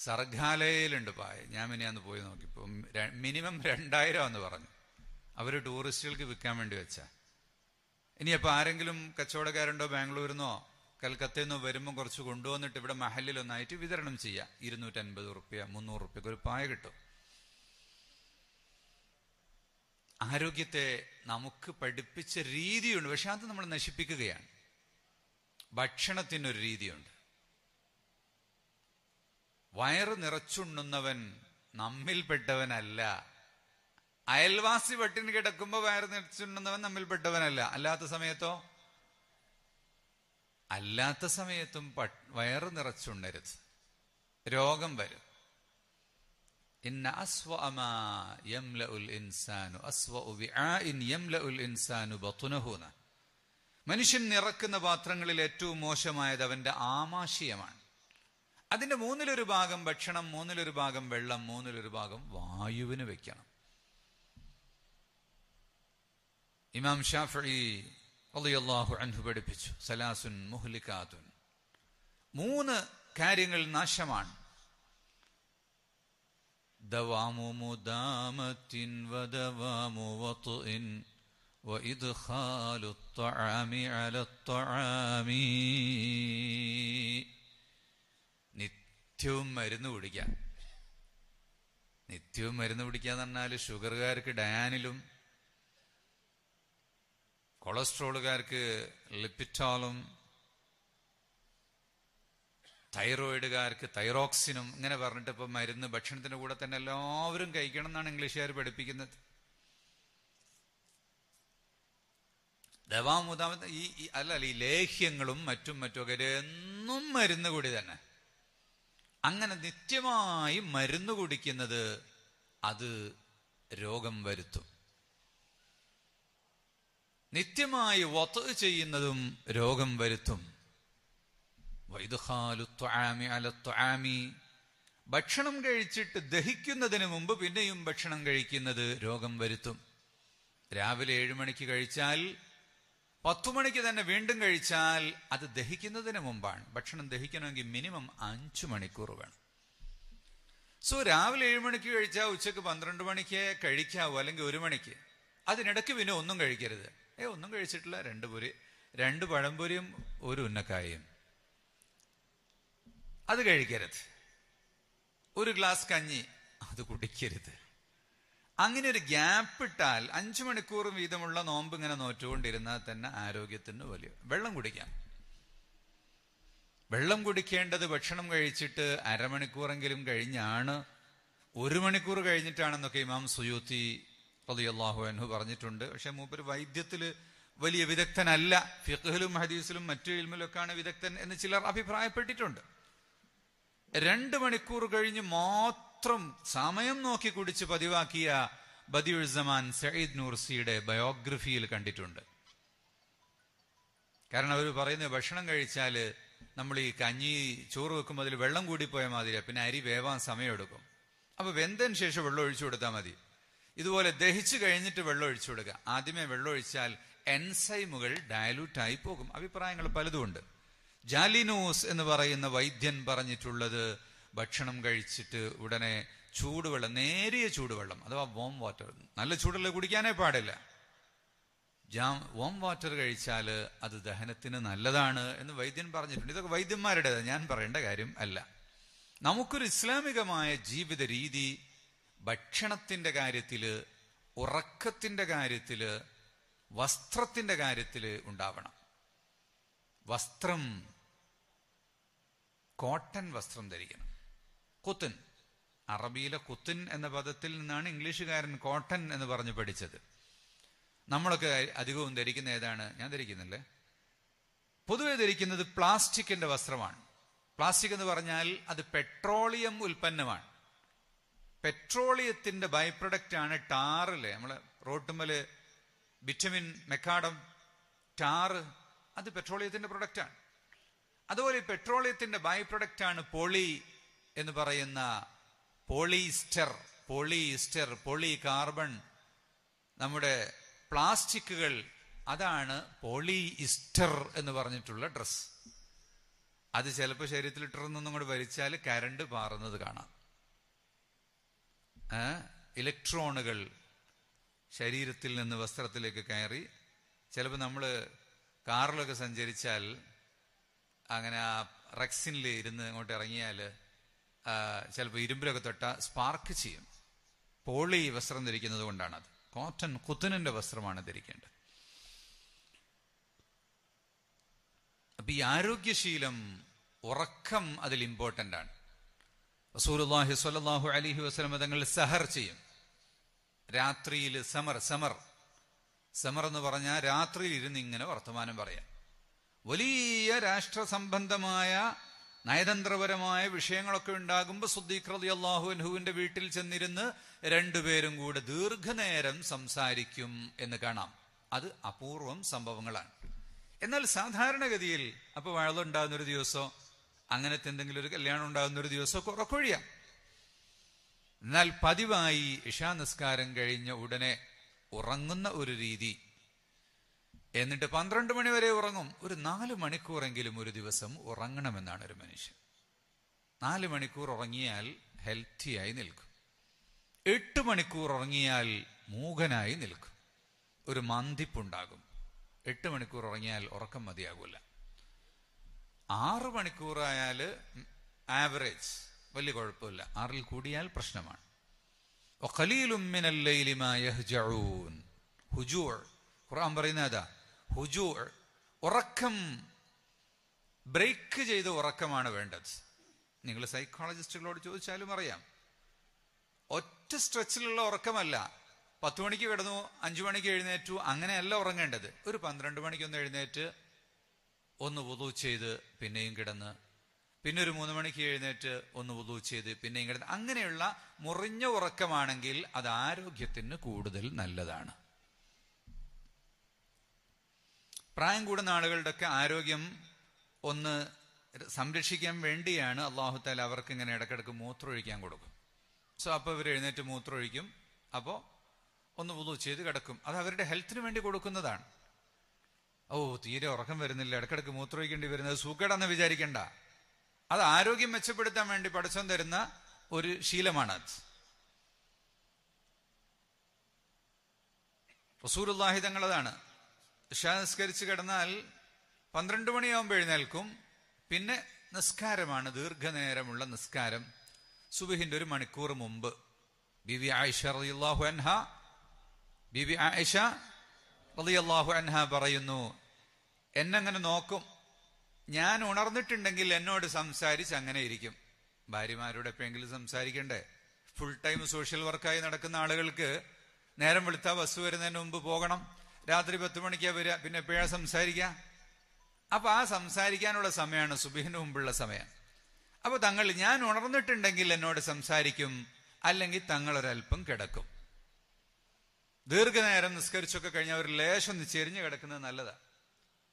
സർഗാലയയിലുണ്ട് പായ് ഞാൻ മിനി അന്ന് പോയി നോക്കിയപ്പോൾ മിനിമം രണ്ടായിരം എന്ന് പറഞ്ഞു അവർ ടൂറിസ്റ്റുകൾക്ക് വിൽക്കാൻ വേണ്ടി വെച്ച അപ്പൊ ആരെങ്കിലും കച്ചവടക്കാരുണ്ടോ ബാംഗ്ലൂരിന്നോ കൽക്കത്തയിൽ നിന്നോ വരുമ്പോൾ കുറച്ച് കൊണ്ടുവന്നിട്ട് ഇവിടെ ഒന്നായിട്ട് വിതരണം ഇരുന്നൂറ്റി അൻപത് റുപ്യ മുന്നൂറ് റുപ്യക്ക് ഒരു പായ കിട്ടും ആരോഗ്യത്തെ നമുക്ക് പഠിപ്പിച്ച രീതിയുണ്ട് പക്ഷെ അത് നമ്മൾ നശിപ്പിക്കുകയാണ് ഭക്ഷണത്തിനൊരു രീതിയുണ്ട് വയറ് നിറച്ചുണ്ണുന്നവൻ നമ്മിൽപ്പെട്ടവനല്ല അയൽവാസി വെട്ടിന് കിടക്കുമ്പോ വയറ് നിറച്ചുണ്ടെന്നവൻ പെട്ടവനല്ല അല്ലാത്ത സമയത്തോ അല്ലാത്ത സമയത്തും വയറ് നിറച്ചുണ്ടരുത് രോഗം വരും മനുഷ്യൻ നിറക്കുന്ന പാത്രങ്ങളിൽ ഏറ്റവും മോശമായത് അവന്റെ ആമാശയമാണ് അതിന്റെ മൂന്നിലൊരു ഭാഗം ഭക്ഷണം മൂന്നിലൊരു ഭാഗം വെള്ളം മൂന്നിലൊരു ഭാഗം വായുവിന് വെക്കണം ഇമാം ഷാഫി അലിയല്ലാഹു അൻഹു പഠിപ്പിച്ചു സലാസുൻ മുഹ്ലിക്കാത്തുൻ മൂന്ന് കാര്യങ്ങൾ നാശമാണ് മുദാമത്തിൻ നിത്യവും മരുന്ന് കുടിക്കാം നിത്യവും മരുന്ന് പിടിക്കുക എന്ന് പറഞ്ഞാൽ ഷുഗറുകാർക്ക് ഡയാനിലും കൊളസ്ട്രോളുകാർക്ക് ലിപ്പിറ്റോളും തൈറോയിഡുകാർക്ക് തൈറോക്സിനും ഇങ്ങനെ പറഞ്ഞിട്ട് ഇപ്പൊ മരുന്ന് ഭക്ഷണത്തിന്റെ കൂടെ തന്നെ എല്ലാവരും കഴിക്കണം എന്നാണ് ഇംഗ്ലീഷുകാർ പഠിപ്പിക്കുന്നത് ദവാമുദാമത്തെ ഈ അല്ല ഈ ലേഹ്യങ്ങളും മറ്റും ഒക്കെ എന്നും മരുന്ന് കൂടി തന്നെ അങ്ങനെ നിത്യമായി മരുന്ന് കുടിക്കുന്നത് അത് രോഗം വരുത്തും നിത്യമായി വത്ത് ചെയ്യുന്നതും രോഗം വരുത്തും ഭക്ഷണം കഴിച്ചിട്ട് ദഹിക്കുന്നതിന് മുമ്പ് പിന്നെയും ഭക്ഷണം കഴിക്കുന്നത് രോഗം വരുത്തും രാവിലെ ഏഴു മണിക്ക് കഴിച്ചാൽ പത്തു മണിക്ക് തന്നെ വീണ്ടും കഴിച്ചാൽ അത് ദഹിക്കുന്നതിന് മുമ്പാണ് ഭക്ഷണം ദഹിക്കണമെങ്കിൽ മിനിമം അഞ്ചു മണിക്കൂർ വേണം സോ രാവിലെ ഏഴ് മണിക്ക് കഴിച്ചാൽ ഉച്ചക്ക് പന്ത്രണ്ട് മണിക്ക് കഴിക്കാവൂ അല്ലെങ്കിൽ ഒരു മണിക്ക് അതിനിടയ്ക്ക് പിന്നെ ഒന്നും കഴിക്കരുത് ഏ ഒന്നും കഴിച്ചിട്ടില്ല രണ്ട് പൊരി രണ്ട് പഴംപൊരിയും ഒരു ഉന്നക്കായും അത് കഴിക്കരുത് ഒരു ഗ്ലാസ് കഞ്ഞി അത് കുടിക്കരുത് അങ്ങനെ ഒരു ഗ്യാപ്പ് ഇട്ടാൽ അഞ്ചു മണിക്കൂർ വീതമുള്ള നോമ്പ് ഇങ്ങനെ നോറ്റുകൊണ്ടിരുന്നാൽ തന്നെ ആരോഗ്യത്തിന് വലിയ വെള്ളം കുടിക്കാം വെള്ളം കുടിക്കേണ്ടത് ഭക്ഷണം കഴിച്ചിട്ട് അരമണിക്കൂറെങ്കിലും കഴിഞ്ഞാണ് ഒരു മണിക്കൂർ കഴിഞ്ഞിട്ടാണെന്നൊക്കെ ഇമാം സുയൂത്തി റലിയല്ലാഹു അൻഹു പറഞ്ഞിട്ടുണ്ട് പക്ഷെ മൂപ്പര് വൈദ്യത്തിൽ വലിയ വിദഗ്ധനല്ല ഫിഖിലും ഹദീസിലും മറ്റു ഇൽമിലൊക്കെയാണ് വിദഗ്ധൻ എന്ന് ചിലർ അഭിപ്രായപ്പെട്ടിട്ടുണ്ട് രണ്ട് മണിക്കൂർ കഴിഞ്ഞ് മാത്രം സമയം നോക്കി കുടിച്ച് പതിവാക്കിയ ബദിയുസമാൻ സയ്യിദ് നൂർസിയുടെ ബയോഗ്രഫിയിൽ കണ്ടിട്ടുണ്ട് കാരണം അവർ പറയുന്നത് ഭക്ഷണം കഴിച്ചാൽ നമ്മൾ ഈ കഞ്ഞി ചോറ് വെക്കുമ്പോൾ അതിൽ വെള്ളം കൂടിപ്പോയാൽ മാതിരിയാണ് പിന്നെ അരി വേവാൻ സമയമെടുക്കും അപ്പൊ വെന്തതിന് ശേഷം വെള്ളം ഒഴിച്ചു കൊടുത്താൽ മതി ഇതുപോലെ ദഹിച്ചു കഴിഞ്ഞിട്ട് വെള്ളം ഒഴിച്ചു കൊടുക്കുക ആദ്യമേ വെള്ളം ഒഴിച്ചാൽ എൻസൈമുകൾ ഡയലൂട്ടായി പോകും അഭിപ്രായങ്ങൾ പലതുമുണ്ട് ജാലിനൂസ് എന്ന് പറയുന്ന വൈദ്യൻ പറഞ്ഞിട്ടുള്ളത് ഭക്ഷണം കഴിച്ചിട്ട് ഉടനെ ചൂടുവെള്ളം നേരിയ ചൂടുവെള്ളം അഥവാ വോം വാട്ടർ നല്ല ചൂടുള്ള കുടിക്കാനേ പാടില്ല ജാം വോം വാട്ടർ കഴിച്ചാൽ അത് ദഹനത്തിന് നല്ലതാണ് എന്ന് വൈദ്യൻ പറഞ്ഞിട്ടുണ്ട് ഇതൊക്കെ വൈദ്യന്മാരുടേതാണ് ഞാൻ പറയേണ്ട കാര്യം അല്ല നമുക്കൊരു ഇസ്ലാമികമായ ജീവിത രീതി ഭക്ഷണത്തിൻ്റെ കാര്യത്തിൽ ഉറക്കത്തിൻ്റെ കാര്യത്തിൽ വസ്ത്രത്തിൻ്റെ കാര്യത്തിൽ ഉണ്ടാവണം വസ്ത്രം കോട്ടൺ വസ്ത്രം ധരിക്കണം കുത്തൻ അറബിയിലെ കുത്തിൻ എന്ന പദത്തിൽ നിന്നാണ് ഇംഗ്ലീഷുകാരൻ കോട്ടൺ എന്ന് പറഞ്ഞ് പഠിച്ചത് നമ്മളൊക്കെ അധികവും ധരിക്കുന്ന ഏതാണ് ഞാൻ ധരിക്കുന്നില്ലേ പൊതുവെ ധരിക്കുന്നത് പ്ലാസ്റ്റിക്കിന്റെ വസ്ത്രമാണ് പ്ലാസ്റ്റിക് എന്ന് പറഞ്ഞാൽ അത് പെട്രോളിയം ഉൽപ്പന്നമാണ് പെട്രോളിയത്തിന്റെ ബൈ പ്രൊഡക്റ്റ് ആണ് ടാറില് നമ്മള് റോട്ടുമ്മല് വിറ്റമിൻ മെക്കാഡം ടാറ് അത് പെട്രോളിയത്തിന്റെ ആണ് അതുപോലെ പെട്രോളിയത്തിന്റെ ബൈ ആണ് പോളി എന്ന് പറയുന്ന പോളിസ്റ്റർ പോളിസ്റ്റർ പോളി കാർബൺ നമ്മുടെ പ്ലാസ്റ്റിക്കുകൾ അതാണ് പോളിസ്റ്റർ എന്ന് പറഞ്ഞിട്ടുള്ള ഡ്രസ് അത് ചിലപ്പോൾ ശരീരത്തിൽ ഇട്ടർന്നൊന്നും കൂടെ വലിച്ചാൽ കരണ്ട് പാറുന്നത് കാണാം ഇലക്ട്രോണുകൾ ശരീരത്തിൽ നിന്ന് വസ്ത്രത്തിലേക്ക് കയറി ചിലപ്പോൾ നമ്മൾ കാറിലൊക്കെ സഞ്ചരിച്ചാൽ അങ്ങനെ ആ റെക്സിനിൽ ഇരുന്ന് ഇങ്ങോട്ട് ഇറങ്ങിയാൽ ചിലപ്പോൾ ഇരുമ്പിലൊക്കെ തൊട്ട സ്പാർക്ക് ചെയ്യും പോളി വസ്ത്രം ധരിക്കുന്നത് കൊണ്ടാണത് കോട്ടൺ കുത്തനന്റെ വസ്ത്രമാണ് ധരിക്കേണ്ടത് അപ്പൊ ഈ ആരോഗ്യശീലം ഉറക്കം അതിൽ ഇമ്പോർട്ടൻ്റ് ആണ് റസൂലുല്ലാഹി സ്വല്ലാഹു അലിഹി വസ്ലമ തങ്ങൾ സഹർ ചെയ്യും രാത്രിയിൽ സമർ സമർ സമർ എന്ന് പറഞ്ഞാൽ രാത്രിയിൽ ഇരുന്ന് ഇങ്ങനെ വർത്തമാനം പറയാം വലിയ രാഷ്ട്ര സംബന്ധമായ നയതന്ത്രപരമായ വിഷയങ്ങളൊക്കെ ഉണ്ടാകുമ്പോൾ സുദ്ദീഖ് റതി അള്ളാഹു അൻഹുവിന്റെ വീട്ടിൽ ചെന്നിരുന്ന് രണ്ടുപേരും കൂടെ ദീർഘനേരം സംസാരിക്കും എന്ന് കാണാം അത് അപൂർവം സംഭവങ്ങളാണ് എന്നാൽ സാധാരണഗതിയിൽ അപ്പോൾ വഴുതുണ്ടാകുന്ന ഒരു ദിവസം അങ്ങനത്തെ എന്തെങ്കിലും ഒരു കല്യാണം ഉണ്ടാകുന്ന ഒരു ദിവസമൊക്കെ ഉറക്കൊഴിയാം എന്നാൽ പതിവായി ഇഷാനിസ്കാരം കഴിഞ്ഞ ഉടനെ ഉറങ്ങുന്ന ഒരു രീതി എന്നിട്ട് പന്ത്രണ്ട് മണിവരെ ഉറങ്ങും ഒരു നാല് മണിക്കൂറെങ്കിലും ഒരു ദിവസം ഉറങ്ങണമെന്നാണ് ഒരു മനുഷ്യൻ നാല് മണിക്കൂർ ഉറങ്ങിയാൽ ഹെൽത്തിയായി നിൽക്കും എട്ട് മണിക്കൂർ ഉറങ്ങിയാൽ മൂകനായി നിൽക്കും ഒരു മന്തിപ്പുണ്ടാകും എട്ട് മണിക്കൂർ ഉറങ്ങിയാൽ ഉറക്കം മതിയാകൂല ആറ് മണിക്കൂറായാൽ ആവറേജ് വലിയ കുഴപ്പമില്ല ആറിൽ കൂടിയാൽ പ്രശ്നമാണ് ഖുർആൻ പറയുന്ന അതാ ഉറക്കം ബ്രേക്ക് ചെയ്ത ഉറക്കമാണ് വേണ്ടത് നിങ്ങൾ സൈക്കോളജിസ്റ്റുകളോട് ചോദിച്ചാലും അറിയാം ഒറ്റ സ്ട്രെച്ചിലുള്ള ഉറക്കമല്ല പത്ത് മണിക്ക് കിടന്നു അഞ്ചു മണിക്ക് എഴുന്നേറ്റു അങ്ങനെയല്ല ഉറങ്ങേണ്ടത് ഒരു പന്ത്രണ്ട് മണിക്കൊന്ന് എഴുന്നേറ്റ് ഒന്ന് വുതു ചെയ്ത് പിന്നെയും കിടന്ന് പിന്നെ ഒരു മൂന്ന് മണിക്ക് എഴുന്നേറ്റ് ഒന്ന് വുതു ചെയ്ത് പിന്നെയും കിടന്ന് അങ്ങനെയുള്ള മുറിഞ്ഞ ഉറക്കമാണെങ്കിൽ അത് ആരോഗ്യത്തിന് കൂടുതൽ നല്ലതാണ് പ്രായം കൂടുന്ന ആളുകളുടെയൊക്കെ ആരോഗ്യം ഒന്ന് സംരക്ഷിക്കാൻ വേണ്ടിയാണ് അള്ളാഹുത്താല അവർക്ക് ഇങ്ങനെ ഇടക്കിടക്ക് മൂത്രമൊഴിക്കാൻ കൊടുക്കും സോ അപ്പോൾ ഇവർ എഴുന്നേറ്റ് മൂത്രമൊഴിക്കും അപ്പോൾ ഒന്ന് വുതു ചെയ്ത് കിടക്കും അത് അവരുടെ ഹെൽത്തിന് വേണ്ടി കൊടുക്കുന്നതാണ് ഓ തീരെ ഉറക്കം വരുന്നില്ല ഇടക്കിടക്ക് മൂത്രമൊഴിക്കേണ്ടി വരുന്നത് സൂക്കേടാന്ന് വിചാരിക്കണ്ട അത് ആരോഗ്യം മെച്ചപ്പെടുത്താൻ വേണ്ടി പഠിച്ചം തരുന്ന ഒരു ശീലമാണ് വസൂരുല്ലാഹിതങ്ങളതാണ് തങ്ങളതാണ് നിസ്കരിച്ച് കിടന്നാൽ പന്ത്രണ്ട് മണിയാവുമ്പോൾ എഴുന്നേൽക്കും പിന്നെ നിസ്കാരമാണ് ദീർഘനേരമുള്ള നിസ്കാരം സുബിഹിന്റെ ഒരു മണിക്കൂർ മുമ്പ് ബിബി ആയിഷ റളിയല്ലാഹു അൻഹ ബിബി ആയിഷ റലിയല്ലാഹു അൻഹ പറയുന്നു എന്നെങ്ങനെ നോക്കും ഞാൻ ഉണർന്നിട്ടുണ്ടെങ്കിൽ എന്നോട് സംസാരിച്ച് അങ്ങനെ ഇരിക്കും ഭാര്യമാരോട് എപ്പോഴെങ്കിലും സംസാരിക്കണ്ടേ ഫുൾ ടൈം സോഷ്യൽ വർക്കായി നടക്കുന്ന ആളുകൾക്ക് നേരം വെളുത്ത ബസ് വരുന്നതിന് മുമ്പ് പോകണം രാത്രി പത്ത് മണിക്കാ വരിക പിന്നെ എപ്പോഴാ സംസാരിക്കുക അപ്പൊ ആ സംസാരിക്കാനുള്ള സമയമാണ് സുബിഹിന് മുമ്പുള്ള സമയം അപ്പൊ തങ്ങൾ ഞാൻ ഉണർന്നിട്ടുണ്ടെങ്കിൽ എന്നോട് സംസാരിക്കും അല്ലെങ്കിൽ തങ്ങൾ ഒരല്പം കിടക്കും ദീർഘനേരം നിസ്കരിച്ചൊക്കെ കഴിഞ്ഞാൽ ഒരു ലേശം ചെരിഞ്ഞു കിടക്കുന്നത് നല്ലതാണ്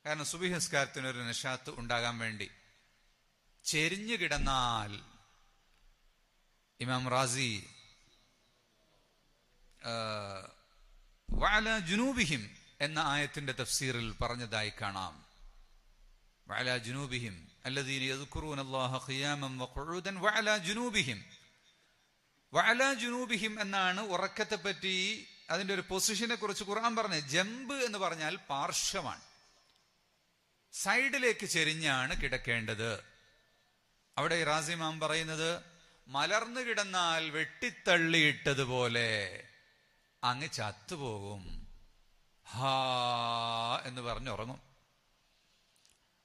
കാരണം സുബിഹസ്കാരത്തിന് ഒരു നിഷാത്ത് ഉണ്ടാകാൻ വേണ്ടി ചെരിഞ്ഞു കിടന്നാൽ ഇമാം റാസി വാല ജുനൂബിഹിം എന്ന ആയത്തിന്റെ തഫ്സീറിൽ പറഞ്ഞതായി കാണാം വാല ജുനൂബിഹിം അല്ലദീൻ യദ്കുറൂൻ അല്ലാഹ വഖുഊദൻ ജുനൂബിഹിം വല ജുനൂബിഹിം എന്നാണ് പറ്റി അതിന്റെ ഒരു പൊസിഷനെ കുറിച്ച് ഖുർആൻ പറഞ്ഞ് ജമ്പ് എന്ന് പറഞ്ഞാൽ പാർശ്വമാണ് സൈഡിലേക്ക് ചെരിഞ്ഞാണ് കിടക്കേണ്ടത് അവിടെ റാസിമാം പറയുന്നത് മലർന്നു കിടന്നാൽ വെട്ടിത്തള്ളിയിട്ടതുപോലെ അങ്ങ് ചത്തുപോകും ഹാ എന്ന് പറഞ്ഞ് ഉറങ്ങും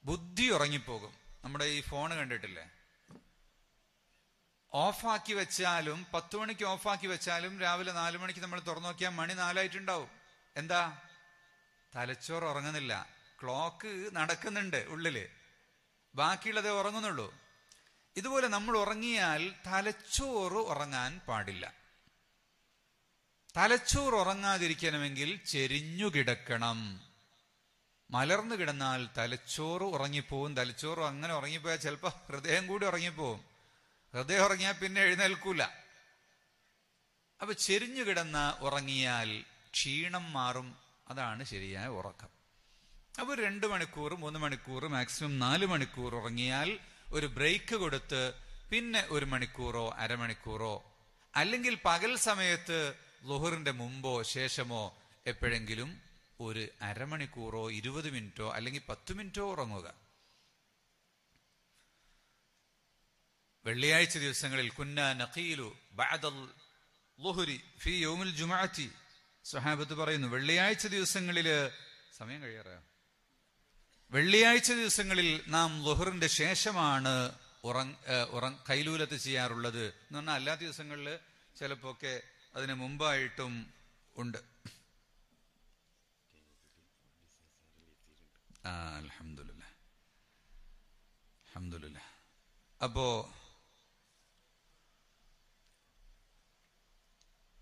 ബുദ്ധി ഉറങ്ങിപ്പോകും നമ്മുടെ ഈ ഫോൺ കണ്ടിട്ടില്ലേ ഓഫാക്കി വെച്ചാലും പത്ത് മണിക്ക് ഓഫാക്കി വെച്ചാലും രാവിലെ നാലു മണിക്ക് നമ്മൾ തുറന്നു നോക്കിയാൽ മണി നാലായിട്ടുണ്ടാവും എന്താ തലച്ചോറ് ഉറങ്ങുന്നില്ല ക്ലോക്ക് നടക്കുന്നുണ്ട് ഉള്ളില് ബാക്കിയുള്ളതേ ഉറങ്ങുന്നുള്ളൂ ഇതുപോലെ നമ്മൾ ഉറങ്ങിയാൽ തലച്ചോറ് ഉറങ്ങാൻ പാടില്ല തലച്ചോറ് ഉറങ്ങാതിരിക്കണമെങ്കിൽ ചെരിഞ്ഞു കിടക്കണം മലർന്നു കിടന്നാൽ തലച്ചോറ് ഉറങ്ങിപ്പോവും തലച്ചോറ് അങ്ങനെ ഉറങ്ങിപ്പോയാൽ ചിലപ്പോൾ ഹൃദയം കൂടി ഉറങ്ങിപ്പോവും ഹൃദയം ഉറങ്ങിയാൽ പിന്നെ എഴുന്നേൽക്കൂല അപ്പൊ ചെരിഞ്ഞു കിടന്ന ഉറങ്ങിയാൽ ക്ഷീണം മാറും അതാണ് ശരിയായ ഉറക്കം അപ്പൊ രണ്ട് മണിക്കൂർ മൂന്ന് മണിക്കൂർ മാക്സിമം നാല് മണിക്കൂർ ഉറങ്ങിയാൽ ഒരു ബ്രേക്ക് കൊടുത്ത് പിന്നെ ഒരു മണിക്കൂറോ അരമണിക്കൂറോ അല്ലെങ്കിൽ പകൽ സമയത്ത് ലുഹറിന്റെ മുമ്പോ ശേഷമോ എപ്പോഴെങ്കിലും ഒരു അരമണിക്കൂറോ ഇരുപത് മിനിറ്റോ അല്ലെങ്കിൽ പത്ത് മിനിറ്റോ ഉറങ്ങുക വെള്ളിയാഴ്ച ദിവസങ്ങളിൽ കുന്ന നഖീലു ബഅദൽ ലുഹുരി ഫി യൗമുൽ ജുമാഅത്തി സ്വഹാബത്ത് പറയുന്നു വെള്ളിയാഴ്ച ദിവസങ്ങളിൽ സമയം കഴിയാറ വെള്ളിയാഴ്ച ദിവസങ്ങളിൽ നാം ലുഹറിന്റെ ശേഷമാണ് ഉറങ് കൈലൂലത്ത് ചെയ്യാറുള്ളത് എന്ന് പറഞ്ഞാൽ അല്ലാത്ത ദിവസങ്ങളിൽ ചിലപ്പോ ഒക്കെ അതിന് മുമ്പായിട്ടും ഉണ്ട് ആ അലഹമില്ല അലഹമില്ല അപ്പോ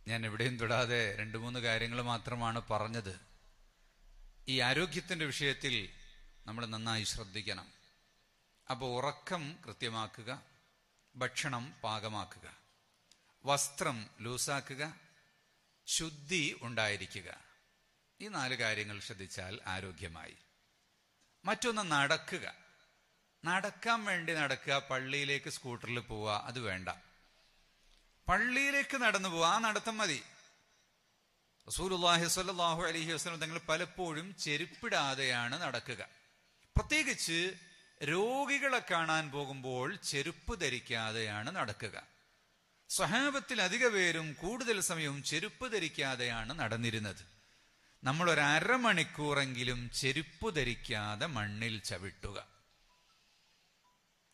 ഞാൻ എവിടെയും തൊടാതെ രണ്ട് മൂന്ന് കാര്യങ്ങൾ മാത്രമാണ് പറഞ്ഞത് ഈ ആരോഗ്യത്തിൻ്റെ വിഷയത്തിൽ നമ്മൾ നന്നായി ശ്രദ്ധിക്കണം അപ്പോൾ ഉറക്കം കൃത്യമാക്കുക ഭക്ഷണം പാകമാക്കുക വസ്ത്രം ലൂസാക്കുക ശുദ്ധി ഉണ്ടായിരിക്കുക ഈ നാല് കാര്യങ്ങൾ ശ്രദ്ധിച്ചാൽ ആരോഗ്യമായി മറ്റൊന്ന് നടക്കുക നടക്കാൻ വേണ്ടി നടക്കുക പള്ളിയിലേക്ക് സ്കൂട്ടറിൽ പോവുക അത് വേണ്ട പള്ളിയിലേക്ക് നടന്നു പോകും ആ നടത്തം മതി റസൂലുല്ലാഹി സ്വല്ലാഹു അലഹി വസ്ലം തങ്ങൾ പലപ്പോഴും ചെരുപ്പിടാതെയാണ് നടക്കുക പ്രത്യേകിച്ച് രോഗികളെ കാണാൻ പോകുമ്പോൾ ചെരുപ്പ് ധരിക്കാതെയാണ് നടക്കുക സ്വഹാബത്തിൽ അധിക പേരും കൂടുതൽ സമയവും ചെരുപ്പ് ധരിക്കാതെയാണ് നടന്നിരുന്നത് നമ്മൾ ഒരു അരമണിക്കൂറെങ്കിലും ചെരുപ്പ് ധരിക്കാതെ മണ്ണിൽ ചവിട്ടുക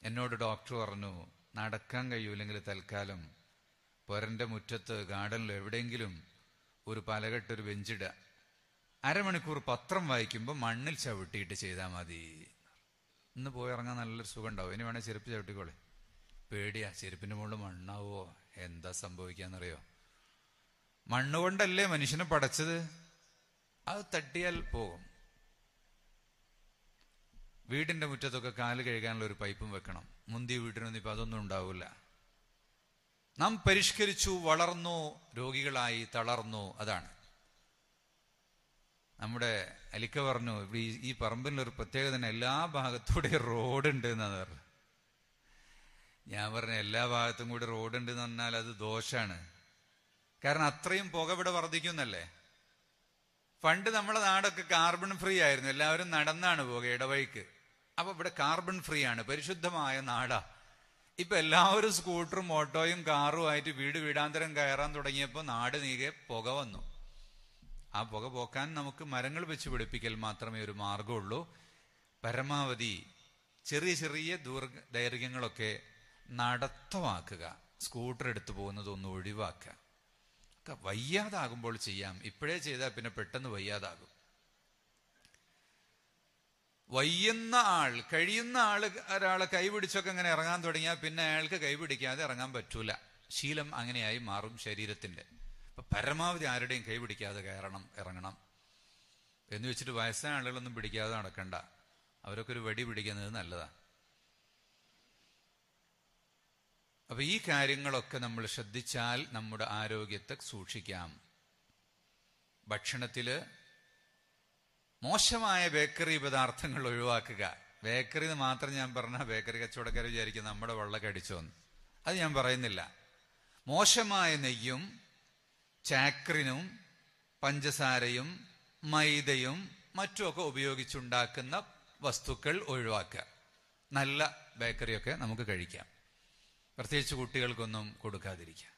എന്നോട് ഡോക്ടർ പറഞ്ഞു നടക്കാൻ കഴിയൂലെങ്കിൽ തൽക്കാലം പെരന്റെ മുറ്റത്ത് ഗാർഡനിൽ എവിടെയെങ്കിലും ഒരു പലകെട്ട് ഒരു ബെഞ്ചിടുക അരമണിക്കൂർ പത്രം വായിക്കുമ്പോൾ മണ്ണിൽ ചവിട്ടിയിട്ട് ചെയ്താൽ മതി ഇന്ന് പോയി ഇറങ്ങാൻ നല്ലൊരു സുഖം ഉണ്ടാവും ഇനി വേണേൽ ചെരുപ്പ് ചവിട്ടിക്കോളെ പേടിയാ ചെരുപ്പിന് മുകളിൽ മണ്ണാവോ എന്താ സംഭവിക്കാന്നറിയോ മണ്ണ് കൊണ്ടല്ലേ മനുഷ്യനെ പടച്ചത് അത് തട്ടിയാൽ പോകും വീടിന്റെ മുറ്റത്തൊക്കെ കാല് കഴുകാനുള്ള ഒരു പൈപ്പും വെക്കണം മുന്തിയ വീട്ടിനൊന്നും ഇപ്പൊ അതൊന്നും ഉണ്ടാവില്ല നാം പരിഷ്കരിച്ചു വളർന്നു രോഗികളായി തളർന്നു അതാണ് നമ്മുടെ അലിക്ക പറഞ്ഞു ഇവിടെ ഈ പറമ്പിലൊരു പ്രത്യേകത തന്നെ എല്ലാ ഭാഗത്തൂടെ റോഡുണ്ട് എന്നാണ് പറഞ്ഞു ഞാൻ പറഞ്ഞ എല്ലാ ഭാഗത്തും കൂടി റോഡുണ്ട് എന്ന് പറഞ്ഞാൽ അത് ദോഷാണ് കാരണം അത്രയും പുക ഇവിടെ വർദ്ധിക്കുന്നല്ലേ പണ്ട് നമ്മളെ നാടൊക്കെ കാർബൺ ഫ്രീ ആയിരുന്നു എല്ലാവരും നടന്നാണ് പുക ഇടവഴിക്ക് അപ്പൊ ഇവിടെ കാർബൺ ഫ്രീ ആണ് പരിശുദ്ധമായ നാടാ ഇപ്പൊ എല്ലാവരും സ്കൂട്ടറും ഓട്ടോയും കാറുമായിട്ട് വീട് വീടാന്തരം കയറാൻ തുടങ്ങിയപ്പോൾ നാട് നീകെ പുക വന്നു ആ പുക പോക്കാൻ നമുക്ക് മരങ്ങൾ വെച്ച് പിടിപ്പിക്കൽ മാത്രമേ ഒരു മാർഗമുള്ളൂ പരമാവധി ചെറിയ ചെറിയ ദൂർ ദൈർഘ്യങ്ങളൊക്കെ നടത്തമാക്കുക സ്കൂട്ടർ എടുത്തു പോകുന്നതൊന്നും ഒഴിവാക്കുക വയ്യാതാകുമ്പോൾ ചെയ്യാം ഇപ്പോഴേ ചെയ്താൽ പിന്നെ പെട്ടെന്ന് വയ്യാതാകും വയ്യുന്ന ആൾ കഴിയുന്ന ആൾ ഒരാളെ കൈപിടിച്ചൊക്കെ ഇങ്ങനെ ഇറങ്ങാൻ തുടങ്ങിയാൽ പിന്നെ അയാൾക്ക് കൈപിടിക്കാതെ ഇറങ്ങാൻ പറ്റൂല ശീലം അങ്ങനെയായി മാറും ശരീരത്തിന്റെ അപ്പൊ പരമാവധി ആരുടെയും കൈപിടിക്കാതെ കയറണം ഇറങ്ങണം എന്ന് വെച്ചിട്ട് വയസ്സായ ആളുകളൊന്നും പിടിക്കാതെ നടക്കണ്ട അവരൊക്കെ ഒരു വെടി പിടിക്കുന്നത് നല്ലതാണ് അപ്പൊ ഈ കാര്യങ്ങളൊക്കെ നമ്മൾ ശ്രദ്ധിച്ചാൽ നമ്മുടെ ആരോഗ്യത്തെ സൂക്ഷിക്കാം ഭക്ഷണത്തില് മോശമായ ബേക്കറി പദാർത്ഥങ്ങൾ ഒഴിവാക്കുക ബേക്കറി എന്ന് മാത്രം ഞാൻ പറഞ്ഞ ബേക്കറി കച്ചവടക്കാർ വിചാരിക്കും നമ്മുടെ വെള്ളമൊക്കെ അടിച്ചോന്ന് അത് ഞാൻ പറയുന്നില്ല മോശമായ നെയ്യും ചാക്രിനും പഞ്ചസാരയും മൈദയും മറ്റുമൊക്കെ ഉപയോഗിച്ചുണ്ടാക്കുന്ന വസ്തുക്കൾ ഒഴിവാക്കുക നല്ല ബേക്കറിയൊക്കെ നമുക്ക് കഴിക്കാം പ്രത്യേകിച്ച് കുട്ടികൾക്കൊന്നും കൊടുക്കാതിരിക്കുക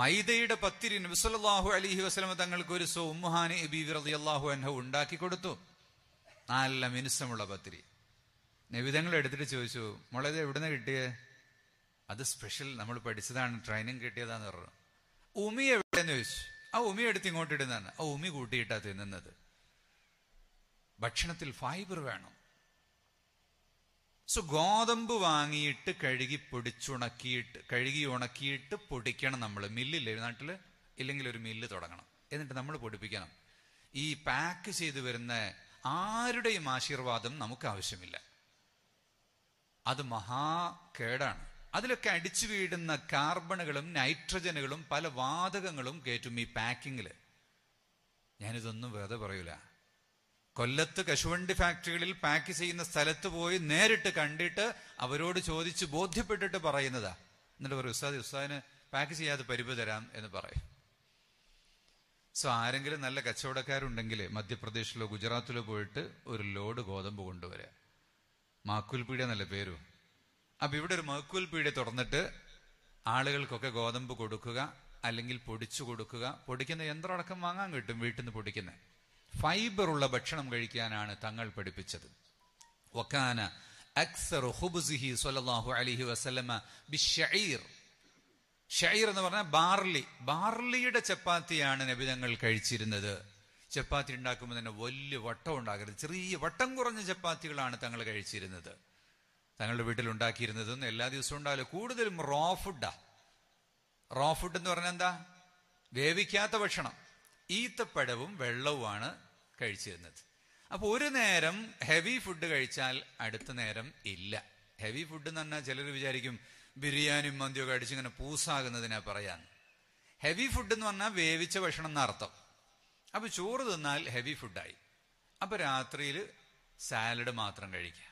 മൈദയുടെ പത്തിരി നബിസലാഹു അലിഹി വസ്ലമ തങ്ങൾക്ക് ഒരു സോ ഉമ്മുഹാനി എബീബി അൻഹ ഉണ്ടാക്കി കൊടുത്തു നല്ല മിനുസമുള്ള പത്തിരി നിവിധങ്ങൾ എടുത്തിട്ട് ചോദിച്ചു മോളേത് എവിടുന്ന് കിട്ടിയേ അത് സ്പെഷ്യൽ നമ്മൾ പഠിച്ചതാണ് ട്രെയിനിങ് കിട്ടിയതാന്ന് പറഞ്ഞു ഉമി എവിടെയെന്ന് ചോദിച്ചു ആ ഉമി എടുത്ത് ഇങ്ങോട്ട് ഇടുന്നതാണ് ആ ഉമി കൂട്ടിയിട്ടാ തിന്നുന്നത് ഭക്ഷണത്തിൽ ഫൈബർ വേണം സോ ഗോതമ്പ് വാങ്ങിയിട്ട് കഴുകി പൊടിച്ചുണക്കിയിട്ട് കഴുകി ഉണക്കിയിട്ട് പൊടിക്കണം നമ്മൾ ഒരു നാട്ടിൽ ഇല്ലെങ്കിൽ ഒരു മില്ല് തുടങ്ങണം എന്നിട്ട് നമ്മൾ പൊടിപ്പിക്കണം ഈ പാക്ക് ചെയ്തു വരുന്ന ആരുടെയും ആശീർവാദം നമുക്ക് ആവശ്യമില്ല അത് മഹാ കേടാണ് അതിലൊക്കെ അടിച്ചു വീടുന്ന കാർബണുകളും നൈട്രജനുകളും പല വാതകങ്ങളും കയറ്റും ഈ പാക്കിങ്ങില് ഞാനിതൊന്നും വെറുതെ പറയൂല കൊല്ലത്ത് കശുവണ്ടി ഫാക്ടറികളിൽ പാക്ക് ചെയ്യുന്ന സ്ഥലത്ത് പോയി നേരിട്ട് കണ്ടിട്ട് അവരോട് ചോദിച്ച് ബോധ്യപ്പെട്ടിട്ട് പറയുന്നതാ എന്നിട്ട് പറയും ഉസ്താദ് ഉസ്താദിന് പാക്ക് ചെയ്യാതെ പരിപ്പ് തരാം എന്ന് പറയും സോ ആരെങ്കിലും നല്ല കച്ചവടക്കാരുണ്ടെങ്കിൽ മധ്യപ്രദേശിലോ ഗുജറാത്തിലോ പോയിട്ട് ഒരു ലോഡ് ഗോതമ്പ് കൊണ്ടുവരിക മാക്കുൽപീഡ നല്ല എന്നല്ല പേരും അപ്പൊ ഇവിടെ ഒരു മക്കുൽ തുറന്നിട്ട് ആളുകൾക്കൊക്കെ ഗോതമ്പ് കൊടുക്കുക അല്ലെങ്കിൽ പൊടിച്ചു കൊടുക്കുക പൊടിക്കുന്ന അടക്കം വാങ്ങാൻ കിട്ടും വീട്ടിൽ നിന്ന് പൊടിക്കുന്നത് ഫൈബർ ഉള്ള ഭക്ഷണം കഴിക്കാനാണ് തങ്ങൾ പഠിപ്പിച്ചത് വക്കാന അക്സർ ഹുബുസിഹി സൊല്ലാഹു അലിഹി വസ്ലമ ബിഷീർ ഷൈർ എന്ന് പറഞ്ഞാൽ ബാർലി ബാർലിയുടെ ചപ്പാത്തിയാണ് നബി ഞങ്ങൾ കഴിച്ചിരുന്നത് ചപ്പാത്തി ഉണ്ടാക്കുമ്പോൾ തന്നെ വലിയ വട്ടം ഉണ്ടാകരുത് ചെറിയ വട്ടം കുറഞ്ഞ ചപ്പാത്തികളാണ് തങ്ങൾ കഴിച്ചിരുന്നത് തങ്ങളുടെ വീട്ടിൽ ഉണ്ടാക്കിയിരുന്നതെന്ന് എല്ലാ ദിവസവും ഉണ്ടാവില്ല കൂടുതലും റോ ഫുഡാ റോ ഫുഡ് എന്ന് പറഞ്ഞാൽ എന്താ വേവിക്കാത്ത ഭക്ഷണം ഈത്തപ്പഴവും വെള്ളവുമാണ് കഴിച്ചു തന്നത് അപ്പോൾ ഒരു നേരം ഹെവി ഫുഡ് കഴിച്ചാൽ അടുത്ത നേരം ഇല്ല ഹെവി ഫുഡ് എന്ന് പറഞ്ഞാൽ ചിലർ വിചാരിക്കും ബിരിയാണിയും മന്തിയൊക്കെ ഇങ്ങനെ പൂസാകുന്നതിനാ പറയാൻ ഹെവി ഫുഡ് എന്ന് പറഞ്ഞാൽ വേവിച്ച ഭക്ഷണം എന്നർത്ഥം അപ്പോൾ ചോറ് തിന്നാൽ ഹെവി ഫുഡായി അപ്പോൾ രാത്രിയിൽ സാലഡ് മാത്രം കഴിക്കുക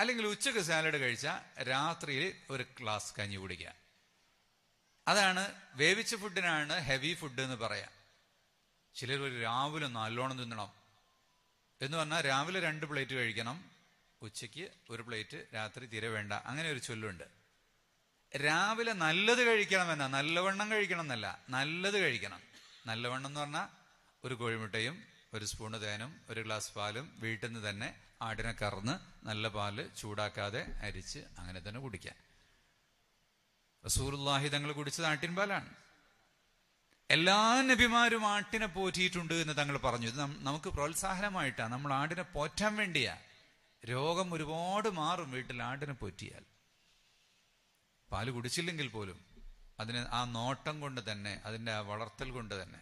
അല്ലെങ്കിൽ ഉച്ചക്ക് സാലഡ് കഴിച്ചാൽ രാത്രിയിൽ ഒരു ഗ്ലാസ് കഞ്ഞി കുടിക്കുക അതാണ് വേവിച്ച ഫുഡിനാണ് ഹെവി ഫുഡ് എന്ന് പറയാം ചിലർ രാവിലെ നല്ലോണം തിന്നണം എന്ന് പറഞ്ഞാൽ രാവിലെ രണ്ട് പ്ലേറ്റ് കഴിക്കണം ഉച്ചയ്ക്ക് ഒരു പ്ലേറ്റ് രാത്രി തീരെ വേണ്ട അങ്ങനെ ഒരു ചൊല്ലുണ്ട് രാവിലെ നല്ലത് കഴിക്കണമെന്ന നല്ലവണ്ണം കഴിക്കണം എന്നല്ല നല്ലത് കഴിക്കണം നല്ലവണ്ണം എന്ന് പറഞ്ഞാൽ ഒരു കോഴിമുട്ടയും ഒരു സ്പൂൺ തേനും ഒരു ഗ്ലാസ് പാലും വീട്ടിൽ നിന്ന് തന്നെ ആടിനെ കറന്ന് നല്ല പാല് ചൂടാക്കാതെ അരിച്ച് അങ്ങനെ തന്നെ കുടിക്കാം റസൂറുല്ലാഹി തങ്ങൾ കുടിച്ചത് ആട്ടിൻപാലാണ് എല്ലാ നബിമാരും ആട്ടിനെ പോറ്റിയിട്ടുണ്ട് എന്ന് തങ്ങൾ പറഞ്ഞു ഇത് നമുക്ക് പ്രോത്സാഹനമായിട്ടാണ് നമ്മൾ ആടിനെ പോറ്റാൻ വേണ്ടിയാ രോഗം ഒരുപാട് മാറും വീട്ടിൽ ആടിനെ പോറ്റിയാൽ പാല് കുടിച്ചില്ലെങ്കിൽ പോലും അതിന് ആ നോട്ടം കൊണ്ട് തന്നെ അതിൻ്റെ ആ വളർത്തൽ കൊണ്ട് തന്നെ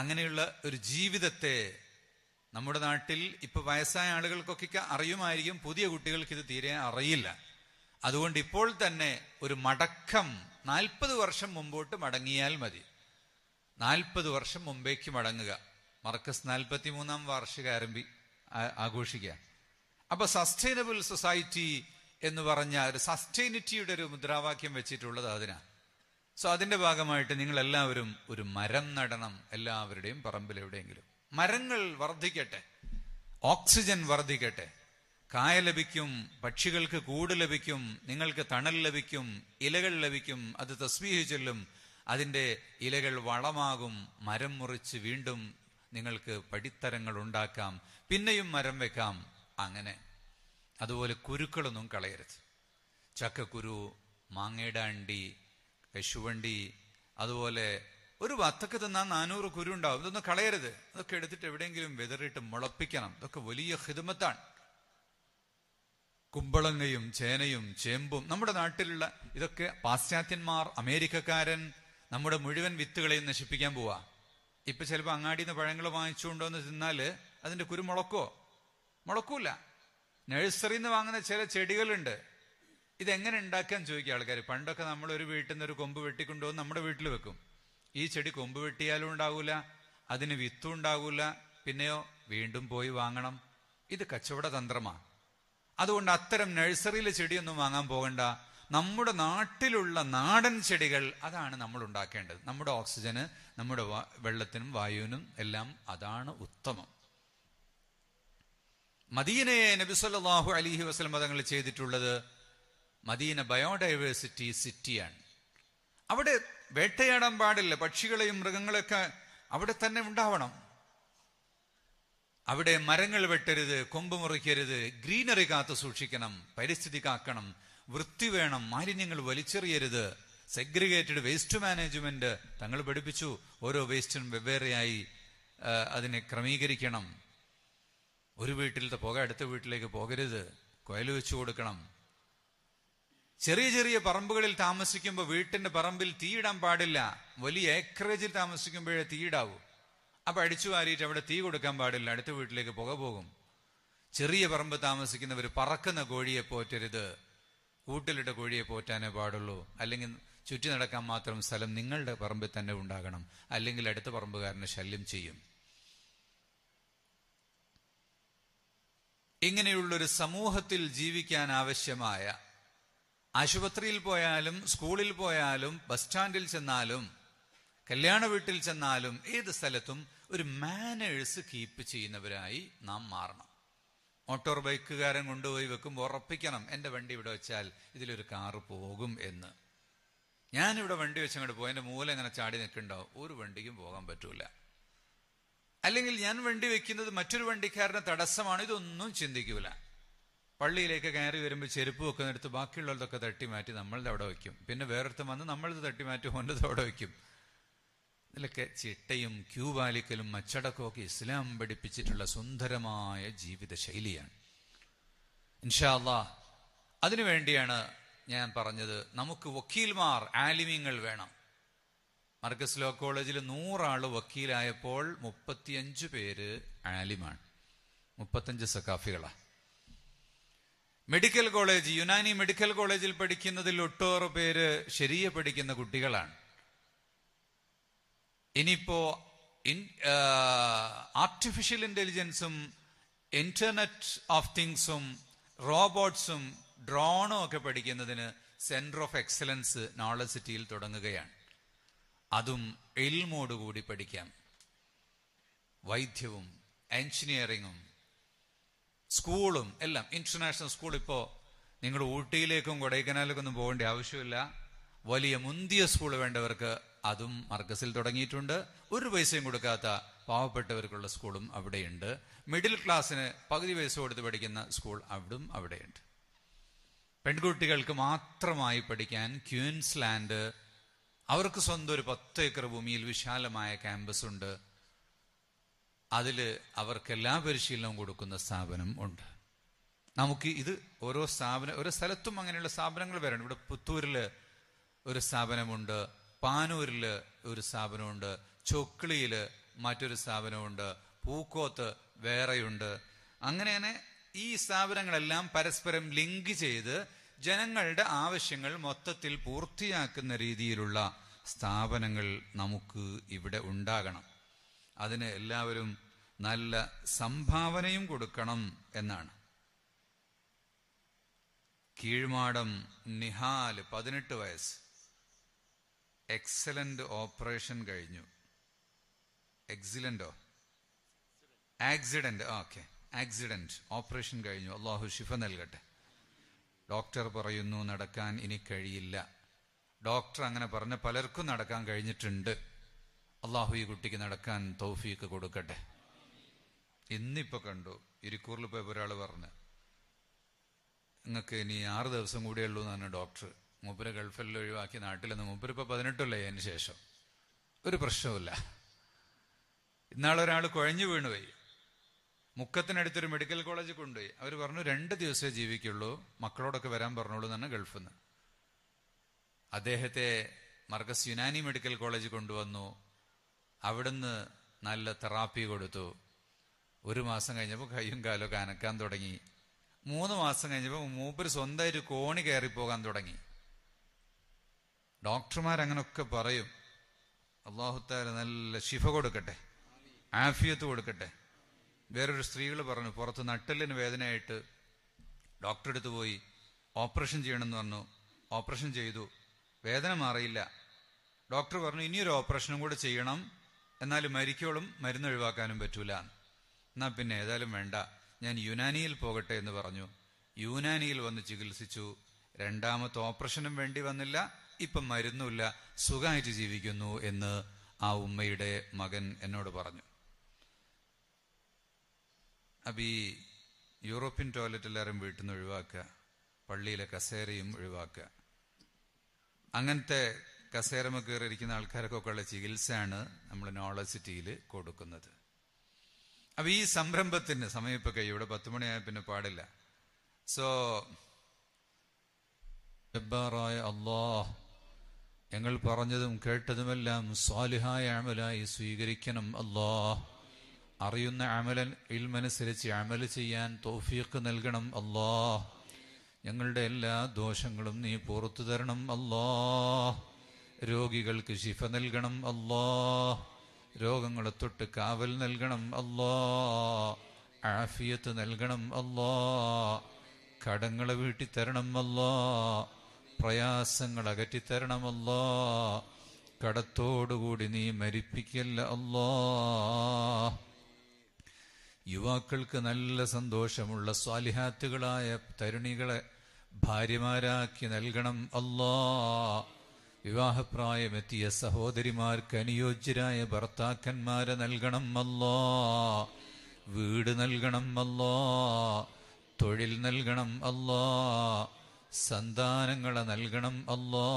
അങ്ങനെയുള്ള ഒരു ജീവിതത്തെ നമ്മുടെ നാട്ടിൽ ഇപ്പൊ വയസ്സായ ആളുകൾക്കൊക്കെ അറിയുമായിരിക്കും പുതിയ കുട്ടികൾക്ക് ഇത് തീരെ അറിയില്ല അതുകൊണ്ട് ഇപ്പോൾ തന്നെ ഒരു മടക്കം നാൽപ്പത് വർഷം മുമ്പോട്ട് മടങ്ങിയാൽ മതി നാൽപ്പത് വർഷം മുമ്പേക്ക് മടങ്ങുക മർക്കസ് നാൽപ്പത്തി മൂന്നാം വാർഷിക ആരംഭി ആഘോഷിക്കുക അപ്പൊ സസ്റ്റൈനബിൾ സൊസൈറ്റി എന്ന് പറഞ്ഞ ഒരു സസ്റ്റൈനിറ്റിയുടെ ഒരു മുദ്രാവാക്യം വെച്ചിട്ടുള്ളത് അതിനാ സോ അതിന്റെ ഭാഗമായിട്ട് നിങ്ങൾ എല്ലാവരും ഒരു മരം നടണം എല്ലാവരുടെയും പറമ്പിൽ എവിടെയെങ്കിലും മരങ്ങൾ വർദ്ധിക്കട്ടെ ഓക്സിജൻ വർദ്ധിക്കട്ടെ കായ ലഭിക്കും പക്ഷികൾക്ക് കൂട് ലഭിക്കും നിങ്ങൾക്ക് തണൽ ലഭിക്കും ഇലകൾ ലഭിക്കും അത് തസ്വീഹ് ചൊല്ലും അതിൻ്റെ ഇലകൾ വളമാകും മരം മുറിച്ച് വീണ്ടും നിങ്ങൾക്ക് പടിത്തരങ്ങൾ ഉണ്ടാക്കാം പിന്നെയും മരം വെക്കാം അങ്ങനെ അതുപോലെ കുരുക്കളൊന്നും കളയരുത് ചക്കക്കുരു മാങ്ങയുടെ അണ്ടി കശുവണ്ടി അതുപോലെ ഒരു വത്തക്ക് തന്നാൽ നാനൂറ് കുരു ഉണ്ടാവും ഇതൊന്നും കളയരുത് അതൊക്കെ എടുത്തിട്ട് എവിടെയെങ്കിലും വിതറിയിട്ട് മുളപ്പിക്കണം ഇതൊക്കെ വലിയ ഹിതമത്താണ് കുമ്പളങ്ങയും ചേനയും ചേമ്പും നമ്മുടെ നാട്ടിലുള്ള ഇതൊക്കെ പാശ്ചാത്യന്മാർ അമേരിക്കക്കാരൻ നമ്മുടെ മുഴുവൻ വിത്തുകളെയും നശിപ്പിക്കാൻ പോവാ ഇപ്പൊ ചിലപ്പോൾ അങ്ങാടിയിൽ നിന്ന് പഴങ്ങൾ വാങ്ങിച്ചുകൊണ്ടോന്ന് തിന്നാൽ അതിന്റെ കുരു മുളക്കോ മുളക്കൂല നഴ്സറിയിൽ നിന്ന് വാങ്ങുന്ന ചില ചെടികളുണ്ട് ഇതെങ്ങനെ ഉണ്ടാക്കാൻ ചോദിക്കുക ആൾക്കാർ പണ്ടൊക്കെ നമ്മൾ ഒരു വീട്ടിൽ നിന്ന് ഒരു കൊമ്പ് വെട്ടിക്കൊണ്ടുപോകും നമ്മുടെ വീട്ടിൽ വെക്കും ഈ ചെടി കൊമ്പ് വെട്ടിയാലും ഉണ്ടാവൂല അതിന് വിത്തും ഉണ്ടാകൂല പിന്നെയോ വീണ്ടും പോയി വാങ്ങണം ഇത് കച്ചവട തന്ത്രമാണ് അതുകൊണ്ട് അത്തരം നഴ്സറിയിലെ ചെടിയൊന്നും വാങ്ങാൻ പോകണ്ട നമ്മുടെ നാട്ടിലുള്ള നാടൻ ചെടികൾ അതാണ് നമ്മൾ ഉണ്ടാക്കേണ്ടത് നമ്മുടെ ഓക്സിജന് നമ്മുടെ വെള്ളത്തിനും വായുവിനും എല്ലാം അതാണ് ഉത്തമം മദീനയെ നബിസ്വല്ലാഹു അലിഹി വസ്ലം മതങ്ങൾ ചെയ്തിട്ടുള്ളത് മദീന ബയോഡൈവേഴ്സിറ്റി സിറ്റിയാണ് അവിടെ വേട്ടയാടാൻ പാടില്ല പക്ഷികളെയും മൃഗങ്ങളെയൊക്കെ അവിടെ തന്നെ ഉണ്ടാവണം അവിടെ മരങ്ങൾ വെട്ടരുത് കൊമ്പ് മുറിക്കരുത് ഗ്രീനറി കാത്തു സൂക്ഷിക്കണം പരിസ്ഥിതി കാക്കണം വൃത്തി വേണം മാലിന്യങ്ങൾ വലിച്ചെറിയരുത് സെഗ്രിഗേറ്റഡ് വേസ്റ്റ് മാനേജ്മെന്റ് തങ്ങൾ പഠിപ്പിച്ചു ഓരോ വേസ്റ്റും വെവ്വേറെയായി അതിനെ ക്രമീകരിക്കണം ഒരു വീട്ടിലത്തെ പുക അടുത്ത വീട്ടിലേക്ക് പോകരുത് കൊയൽ വെച്ചു കൊടുക്കണം ചെറിയ ചെറിയ പറമ്പുകളിൽ താമസിക്കുമ്പോൾ വീട്ടിന്റെ പറമ്പിൽ തീയിടാൻ പാടില്ല വലിയ ഏക്കറേജിൽ താമസിക്കുമ്പോഴേ തീയിടാവൂ അപ്പൊ അടിച്ചു വാരിയിട്ട് അവിടെ തീ കൊടുക്കാൻ പാടില്ല അടുത്ത വീട്ടിലേക്ക് പുക പോകും ചെറിയ പറമ്പ് താമസിക്കുന്നവർ പറക്കുന്ന കോഴിയെ പോറ്റരുത് കൂട്ടിലിട്ട കോഴിയെ പോറ്റാനേ പാടുള്ളൂ അല്ലെങ്കിൽ ചുറ്റി നടക്കാൻ മാത്രം സ്ഥലം നിങ്ങളുടെ പറമ്പിൽ തന്നെ ഉണ്ടാകണം അല്ലെങ്കിൽ അടുത്ത പറമ്പുകാരനെ ശല്യം ചെയ്യും ഇങ്ങനെയുള്ളൊരു സമൂഹത്തിൽ ജീവിക്കാൻ ആവശ്യമായ ആശുപത്രിയിൽ പോയാലും സ്കൂളിൽ പോയാലും ബസ് സ്റ്റാൻഡിൽ ചെന്നാലും കല്യാണ വീട്ടിൽ ചെന്നാലും ഏത് സ്ഥലത്തും ഒരു മാനേഴ്സ് കീപ്പ് ചെയ്യുന്നവരായി നാം മാറണം മോട്ടോർ ബൈക്കുകാരൻ കൊണ്ടുപോയി വെക്കുമ്പോൾ ഉറപ്പിക്കണം എൻ്റെ വണ്ടി ഇവിടെ വെച്ചാൽ ഇതിലൊരു കാറ് പോകും എന്ന് ഞാനിവിടെ വണ്ടി വെച്ച് അങ്ങോട്ട് പോയി എൻ്റെ മൂല ഇങ്ങനെ ചാടി നിൽക്കണ്ടോ ഒരു വണ്ടിക്കും പോകാൻ പറ്റൂല അല്ലെങ്കിൽ ഞാൻ വണ്ടി വെക്കുന്നത് മറ്റൊരു വണ്ടിക്കാരന് തടസ്സമാണ് ഇതൊന്നും ചിന്തിക്കൂല പള്ളിയിലേക്ക് കയറി വരുമ്പോൾ ചെരുപ്പ് വെക്കുന്നിടത്ത് ബാക്കിയുള്ളതൊക്കെ തട്ടി മാറ്റി നമ്മളത് അവിടെ വയ്ക്കും പിന്നെ വേറൊരുത്തം വന്ന് നമ്മളത് തട്ടി മാറ്റി ഓൻ്റെ അവിടെ വയ്ക്കും ഇതിലൊക്കെ ചിട്ടയും ക്യൂപാലിക്കലും അച്ചടക്കമൊക്കെ ഇസ്ലാം പഠിപ്പിച്ചിട്ടുള്ള സുന്ദരമായ ജീവിത ശൈലിയാണ് അതിനു അതിനുവേണ്ടിയാണ് ഞാൻ പറഞ്ഞത് നമുക്ക് വക്കീൽമാർ ആലിമ്യങ്ങൾ വേണം മർക്കസ് ലോ കോളേജിൽ നൂറാള് വക്കീലായപ്പോൾ മുപ്പത്തിയഞ്ച് പേര് ആലിമാണ് മുപ്പത്തഞ്ച് സക്കാഫികളാണ് മെഡിക്കൽ കോളേജ് യുനാനി മെഡിക്കൽ കോളേജിൽ പഠിക്കുന്നതിൽ ഒട്ടേറെ പേര് ശരിയെ പഠിക്കുന്ന കുട്ടികളാണ് ഇനിയിപ്പോ ആർട്ടിഫിഷ്യൽ ഇന്റലിജൻസും ഇന്റർനെറ്റ് ഓഫ് തിങ്സും റോബോട്ട്സും ഡ്രോണും ഒക്കെ പഠിക്കുന്നതിന് സെന്റർ ഓഫ് എക്സലൻസ് നോളജ് സിറ്റിയിൽ തുടങ്ങുകയാണ് അതും എൽമോടുകൂടി പഠിക്കാം വൈദ്യവും എഞ്ചിനീയറിങ്ങും സ്കൂളും എല്ലാം ഇന്റർനാഷണൽ സ്കൂൾ ഇപ്പോൾ നിങ്ങൾ ഊട്ടിയിലേക്കും കൊടൈക്കനാലിലേക്കൊന്നും പോകേണ്ട ആവശ്യമില്ല വലിയ മുന്തിയ സ്കൂൾ വേണ്ടവർക്ക് അതും മർഗസിൽ തുടങ്ങിയിട്ടുണ്ട് ഒരു പൈസയും കൊടുക്കാത്ത പാവപ്പെട്ടവർക്കുള്ള സ്കൂളും അവിടെയുണ്ട് മിഡിൽ ക്ലാസ്സിന് പകുതി പൈസ കൊടുത്ത് പഠിക്കുന്ന സ്കൂൾ അവിടും അവിടെയുണ്ട് പെൺകുട്ടികൾക്ക് മാത്രമായി പഠിക്കാൻ ക്യൂൻസ്ലാൻഡ് അവർക്ക് സ്വന്തം ഒരു പത്ത് ഏക്കർ ഭൂമിയിൽ വിശാലമായ ക്യാമ്പസ് ഉണ്ട് അതിൽ അവർക്ക് എല്ലാ പരിശീലനവും കൊടുക്കുന്ന സ്ഥാപനം ഉണ്ട് നമുക്ക് ഇത് ഓരോ സ്ഥാപനം ഓരോ സ്ഥലത്തും അങ്ങനെയുള്ള സ്ഥാപനങ്ങൾ വരണം ഇവിടെ പുത്തൂരിൽ ഒരു സ്ഥാപനമുണ്ട് പാനൂരിൽ ഒരു സ്ഥാപനമുണ്ട് ചൊക്കിളിയിൽ മറ്റൊരു സ്ഥാപനമുണ്ട് പൂക്കോത്ത് വേറെയുണ്ട് അങ്ങനെ തന്നെ ഈ സ്ഥാപനങ്ങളെല്ലാം പരസ്പരം ലിങ്ക് ചെയ്ത് ജനങ്ങളുടെ ആവശ്യങ്ങൾ മൊത്തത്തിൽ പൂർത്തിയാക്കുന്ന രീതിയിലുള്ള സ്ഥാപനങ്ങൾ നമുക്ക് ഇവിടെ ഉണ്ടാകണം അതിന് എല്ലാവരും നല്ല സംഭാവനയും കൊടുക്കണം എന്നാണ് കീഴ്മാടം നിഹാൽ പതിനെട്ട് വയസ്സ് എക്സലന്റ് ഓപ്പറേഷൻ കഴിഞ്ഞു എക്സിലന്റോ ആക്സിഡന്റ് ഓക്കെ ആക്സിഡന്റ് ഓപ്പറേഷൻ കഴിഞ്ഞു അള്ളാഹു ഷിഫ നൽകട്ടെ ഡോക്ടർ പറയുന്നു നടക്കാൻ ഇനി കഴിയില്ല ഡോക്ടർ അങ്ങനെ പറഞ്ഞ പലർക്കും നടക്കാൻ കഴിഞ്ഞിട്ടുണ്ട് അള്ളാഹു ഈ കുട്ടിക്ക് നടക്കാൻ തൗഫീക്ക് കൊടുക്കട്ടെ ഇന്നിപ്പോ കണ്ടു ഇരിക്കൂറിൽ പോയപ്പോൾ ഒരാൾ പറഞ്ഞു നിങ്ങൾക്ക് ഇനി ആറ് ദിവസം കൂടിയേ ഉള്ളൂ എന്നാണ് ഡോക്ടർ മൂപ്പര് ഗൾഫിൽ ഒഴിവാക്കി നാട്ടിലെന്ന് മൂപ്പര് ഇപ്പൊ പതിനെട്ടല്ലേ അതിന് ശേഷം ഒരു പ്രശ്നവുമില്ല ഇന്നാളൊരാൾ കുഴഞ്ഞു വീണുപോയി മുക്കത്തിനടുത്തൊരു മെഡിക്കൽ കോളേജ് കൊണ്ടുപോയി അവർ പറഞ്ഞു രണ്ട് ദിവസമേ ജീവിക്കുള്ളൂ മക്കളോടൊക്കെ വരാൻ പറഞ്ഞോളൂ എന്നാണ് ഗൾഫിൽ നിന്ന് അദ്ദേഹത്തെ മർഗസ് യുനാനി മെഡിക്കൽ കോളേജ് കൊണ്ടുവന്നു അവിടുന്ന് നല്ല തെറാപ്പി കൊടുത്തു ഒരു മാസം കഴിഞ്ഞപ്പോൾ കയ്യും കാലൊക്കെ അനക്കാൻ തുടങ്ങി മൂന്ന് മാസം കഴിഞ്ഞപ്പോൾ മൂപ്പര് സ്വന്തമായിട്ട് കോണി കയറി പോകാൻ തുടങ്ങി ഡോക്ടർമാരങ്ങനൊക്കെ പറയും അള്ളാഹുത്താല നല്ല ശിഫ കൊടുക്കട്ടെ ആഫിയത്ത് കൊടുക്കട്ടെ വേറൊരു സ്ത്രീകൾ പറഞ്ഞു പുറത്ത് നട്ടലിന് വേദനയായിട്ട് ഡോക്ടറെ അടുത്ത് പോയി ഓപ്പറേഷൻ ചെയ്യണമെന്ന് പറഞ്ഞു ഓപ്പറേഷൻ ചെയ്തു വേദന മാറിയില്ല ഡോക്ടർ പറഞ്ഞു ഇനിയൊരു ഓപ്പറേഷനും കൂടെ ചെയ്യണം എന്നാൽ മരിക്കോളും മരുന്ന് ഒഴിവാക്കാനും പറ്റൂല എന്നാൽ പിന്നെ ഏതായാലും വേണ്ട ഞാൻ യുനാനിയിൽ പോകട്ടെ എന്ന് പറഞ്ഞു യുനാനിയിൽ വന്ന് ചികിത്സിച്ചു രണ്ടാമത്തെ ഓപ്പറേഷനും വേണ്ടി വന്നില്ല ഇപ്പം മരുന്നുമില്ല സുഖമായിട്ട് ജീവിക്കുന്നു എന്ന് ആ ഉമ്മയുടെ മകൻ എന്നോട് പറഞ്ഞു അപ്പൊ ഈ യൂറോപ്യൻ ടോയ്ലറ്റ് എല്ലാവരും വീട്ടിൽ നിന്ന് ഒഴിവാക്കുക പള്ളിയിലെ കസേരയും ഒഴിവാക്കുക അങ്ങനത്തെ കസേരമ കയറിയിരിക്കുന്ന ഉള്ള ചികിത്സയാണ് നമ്മൾ നോളജ് സിറ്റിയിൽ കൊടുക്കുന്നത് അപ്പൊ ഈ സംരംഭത്തിന് സമയം ഇപ്പൊ കഴിയും ഇവിടെ പത്തുമണിയായ പിന്നെ പാടില്ല സോ ജബ്ബാറായ അള്ളാഹ് ഞങ്ങൾ പറഞ്ഞതും കേട്ടതുമെല്ലാം സ്വാലിഹായ അമലായി സ്വീകരിക്കണം അള്ളാഹ് അറിയുന്ന അമലൻ ഇൽമനുസരിച്ച് അമൽ ചെയ്യാൻ തോഫീക്ക് നൽകണം അള്ളാഹ് ഞങ്ങളുടെ എല്ലാ ദോഷങ്ങളും നീ പുറത്തു തരണം അള്ളാഹ് രോഗികൾക്ക് ശിഫ നൽകണം അള്ളാഹ് രോഗങ്ങളെ തൊട്ട് കാവൽ നൽകണം അള്ളാഹ് ആഫിയത്ത് നൽകണം അള്ളാഹ് കടങ്ങളെ വീട്ടിത്തരണം അല്ലാഹ് പ്രയാസങ്ങൾ അകറ്റിത്തരണമല്ലോ കടത്തോടുകൂടി നീ മരിപ്പിക്കല്ല അല്ലോ യുവാക്കൾക്ക് നല്ല സന്തോഷമുള്ള സ്വാലിഹാത്തുകളായ തരുണികളെ ഭാര്യമാരാക്കി നൽകണം അല്ലോ വിവാഹപ്രായമെത്തിയ സഹോദരിമാർക്ക് അനുയോജ്യരായ ഭർത്താക്കന്മാരെ നൽകണം അല്ലോ വീട് നൽകണം അല്ലോ തൊഴിൽ നൽകണം അല്ലോ സന്താനങ്ങളെ നൽകണം അല്ലോ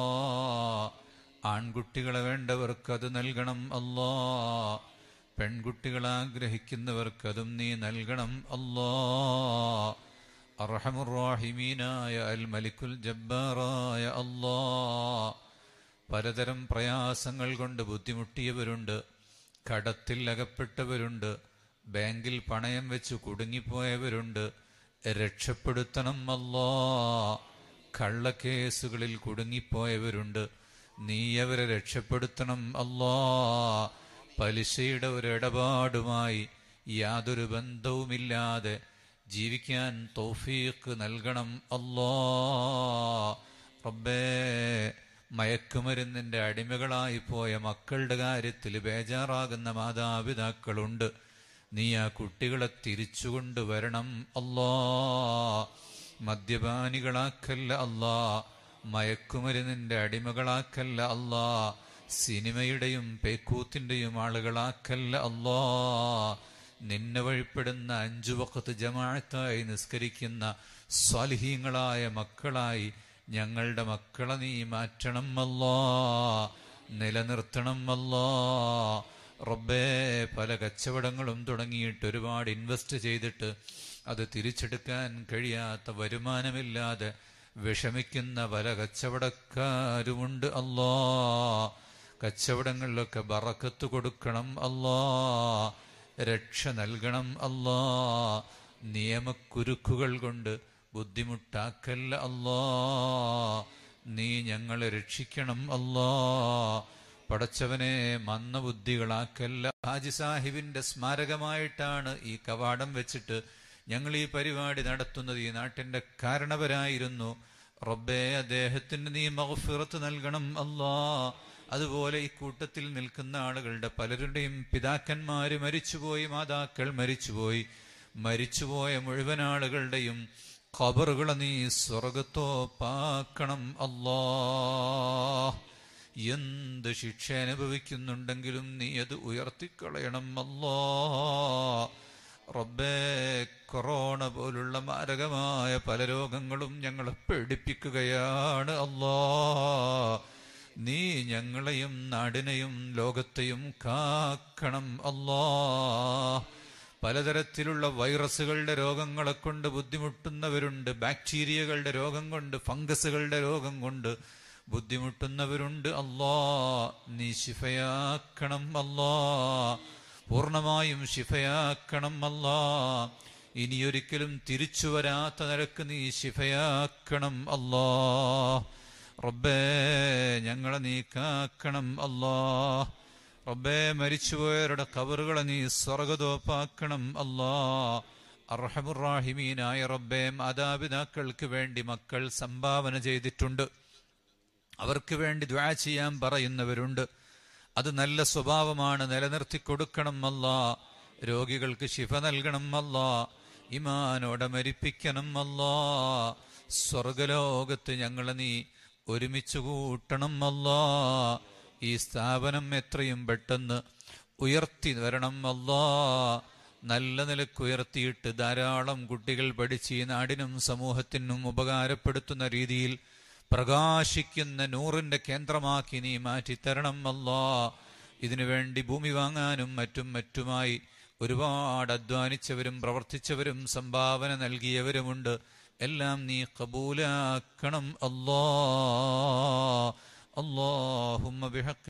ആൺകുട്ടികളെ വേണ്ടവർക്ക് അത് നൽകണം അല്ലോ പെൺകുട്ടികൾ ആഗ്രഹിക്കുന്നവർക്ക് അതും നീ നൽകണം അല്ലോ അർഹമുറാഹിമീനായ അൽ മലിക്കുൽ ജബ്ബാറായ അല്ലോ പലതരം പ്രയാസങ്ങൾ കൊണ്ട് ബുദ്ധിമുട്ടിയവരുണ്ട് കടത്തിൽ അകപ്പെട്ടവരുണ്ട് ബാങ്കിൽ പണയം വെച്ച് കുടുങ്ങിപ്പോയവരുണ്ട് രക്ഷപ്പെടുത്തണം അല്ലോ കള്ളക്കേസുകളിൽ കുടുങ്ങിപ്പോയവരുണ്ട് നീ അവരെ രക്ഷപ്പെടുത്തണം അല്ലാ പലിശയുടെ ഒരിടപാടുമായി യാതൊരു ബന്ധവുമില്ലാതെ ജീവിക്കാൻ തോഫീക്ക് നൽകണം അല്ലോ റബ്ബേ മയക്കുമരുന്നിന്റെ അടിമകളായി പോയ മക്കളുടെ കാര്യത്തിൽ ബേജാറാകുന്ന മാതാപിതാക്കളുണ്ട് നീ ആ കുട്ടികളെ തിരിച്ചുകൊണ്ടുവരണം അല്ലോ മദ്യപാനികളാക്കല്ല അല്ലാ മയക്കുമരുന്നിന്റെ അടിമകളാക്കല്ല അല്ലാ സിനിമയുടെയും പേക്കൂത്തിന്റെയും ആളുകളാക്കല്ല അല്ലാ നിന്നെ വഴിപ്പെടുന്ന അഞ്ചു വക്കത്ത് ജമാഴത്തായി നിസ്കരിക്കുന്ന സ്വാലിഹീങ്ങളായ മക്കളായി ഞങ്ങളുടെ മക്കളെ നീ മാറ്റണം അല്ലാ നിലനിർത്തണം അല്ലാ റബ്ബേ പല കച്ചവടങ്ങളും തുടങ്ങിയിട്ട് ഒരുപാട് ഇൻവെസ്റ്റ് ചെയ്തിട്ട് അത് തിരിച്ചെടുക്കാൻ കഴിയാത്ത വരുമാനമില്ലാതെ വിഷമിക്കുന്ന പല കച്ചവടക്കാരുമുണ്ട് അല്ലോ കച്ചവടങ്ങളിലൊക്കെ ബറക്കത്ത് കൊടുക്കണം അല്ലോ രക്ഷ നൽകണം അല്ലോ നിയമക്കുരുക്കുകൾ കൊണ്ട് ബുദ്ധിമുട്ടാക്കല്ല അല്ലോ നീ ഞങ്ങളെ രക്ഷിക്കണം അല്ലോ പടച്ചവനെ മന്ന ബുദ്ധികളാക്കല്ല ഹാജി സാഹിബിന്റെ സ്മാരകമായിട്ടാണ് ഈ കവാടം വെച്ചിട്ട് ഞങ്ങൾ ഈ പരിപാടി നടത്തുന്നത് ഈ നാട്ടിൻ്റെ കാരണവരായിരുന്നു റബ്ബേ അദ്ദേഹത്തിന് നീ മഹഫിറത്ത് നൽകണം അല്ലാ അതുപോലെ ഈ കൂട്ടത്തിൽ നിൽക്കുന്ന ആളുകളുടെ പലരുടെയും പിതാക്കന്മാര് മരിച്ചുപോയി മാതാക്കൾ മരിച്ചുപോയി മരിച്ചുപോയ മുഴുവൻ ആളുകളുടെയും ഖബറുകളെ നീ സ്വർഗത്തോ പാക്കണം അല്ലാ എന്ത് ശിക്ഷ അനുഭവിക്കുന്നുണ്ടെങ്കിലും നീ അത് ഉയർത്തിക്കളയണം അല്ലാ റബ്ബേ കൊറോണ പോലുള്ള മാരകമായ പല രോഗങ്ങളും ഞങ്ങളെ പേടിപ്പിക്കുകയാണ് അല്ലാ നീ ഞങ്ങളെയും നാടിനെയും ലോകത്തെയും കാക്കണം അല്ലാ പലതരത്തിലുള്ള വൈറസുകളുടെ രോഗങ്ങളെ കൊണ്ട് ബുദ്ധിമുട്ടുന്നവരുണ്ട് ബാക്ടീരിയകളുടെ രോഗം കൊണ്ട് ഫംഗസുകളുടെ രോഗം കൊണ്ട് ബുദ്ധിമുട്ടുന്നവരുണ്ട് അല്ലാ നീ ശിഫയാക്കണം അല്ലാ പൂർണ്ണമായും ശിഫയാക്കണം അല്ല ഇനിയൊരിക്കലും തിരിച്ചു വരാത്ത നിരക്ക് നീ ശിഫയാക്കണം അല്ല റബ്ബേ ഞങ്ങളെ നീ കാക്കണം അല്ല റബ്ബേ മരിച്ചുപോയവരുടെ കവറുകളെ നീ സ്വർഗതോപ്പാക്കണം അല്ല അർഹമുറാഹിമീനായ റബ്ബേ മാതാപിതാക്കൾക്ക് വേണ്ടി മക്കൾ സംഭാവന ചെയ്തിട്ടുണ്ട് അവർക്ക് വേണ്ടി ദ്വാ ചെയ്യാൻ പറയുന്നവരുണ്ട് അത് നല്ല സ്വഭാവമാണ് നിലനിർത്തി കൊടുക്കണം അല്ല രോഗികൾക്ക് ശിഫ നൽകണം അല്ല ഇമാനോടെ മരിപ്പിക്കണം അല്ല സ്വർഗലോകത്ത് ഞങ്ങളെ നീ ഒരുമിച്ച് കൂട്ടണം അല്ല ഈ സ്ഥാപനം എത്രയും പെട്ടെന്ന് ഉയർത്തി വരണം അല്ല നല്ല നിലക്ക് ഉയർത്തിയിട്ട് ധാരാളം കുട്ടികൾ പഠിച്ച് ഈ നാടിനും സമൂഹത്തിനും ഉപകാരപ്പെടുത്തുന്ന രീതിയിൽ പ്രകാശിക്കുന്ന നൂറിന്റെ കേന്ദ്രമാക്കി നീ മാറ്റിത്തരണം അല്ലാ ഇതിനുവേണ്ടി ഭൂമി വാങ്ങാനും മറ്റും മറ്റുമായി ഒരുപാട് അധ്വാനിച്ചവരും പ്രവർത്തിച്ചവരും സംഭാവന നൽകിയവരുമുണ്ട് എല്ലാം നീ കബൂലാക്കണം അല്ലാ അല്ലാഹുമ്മ ബിഹക്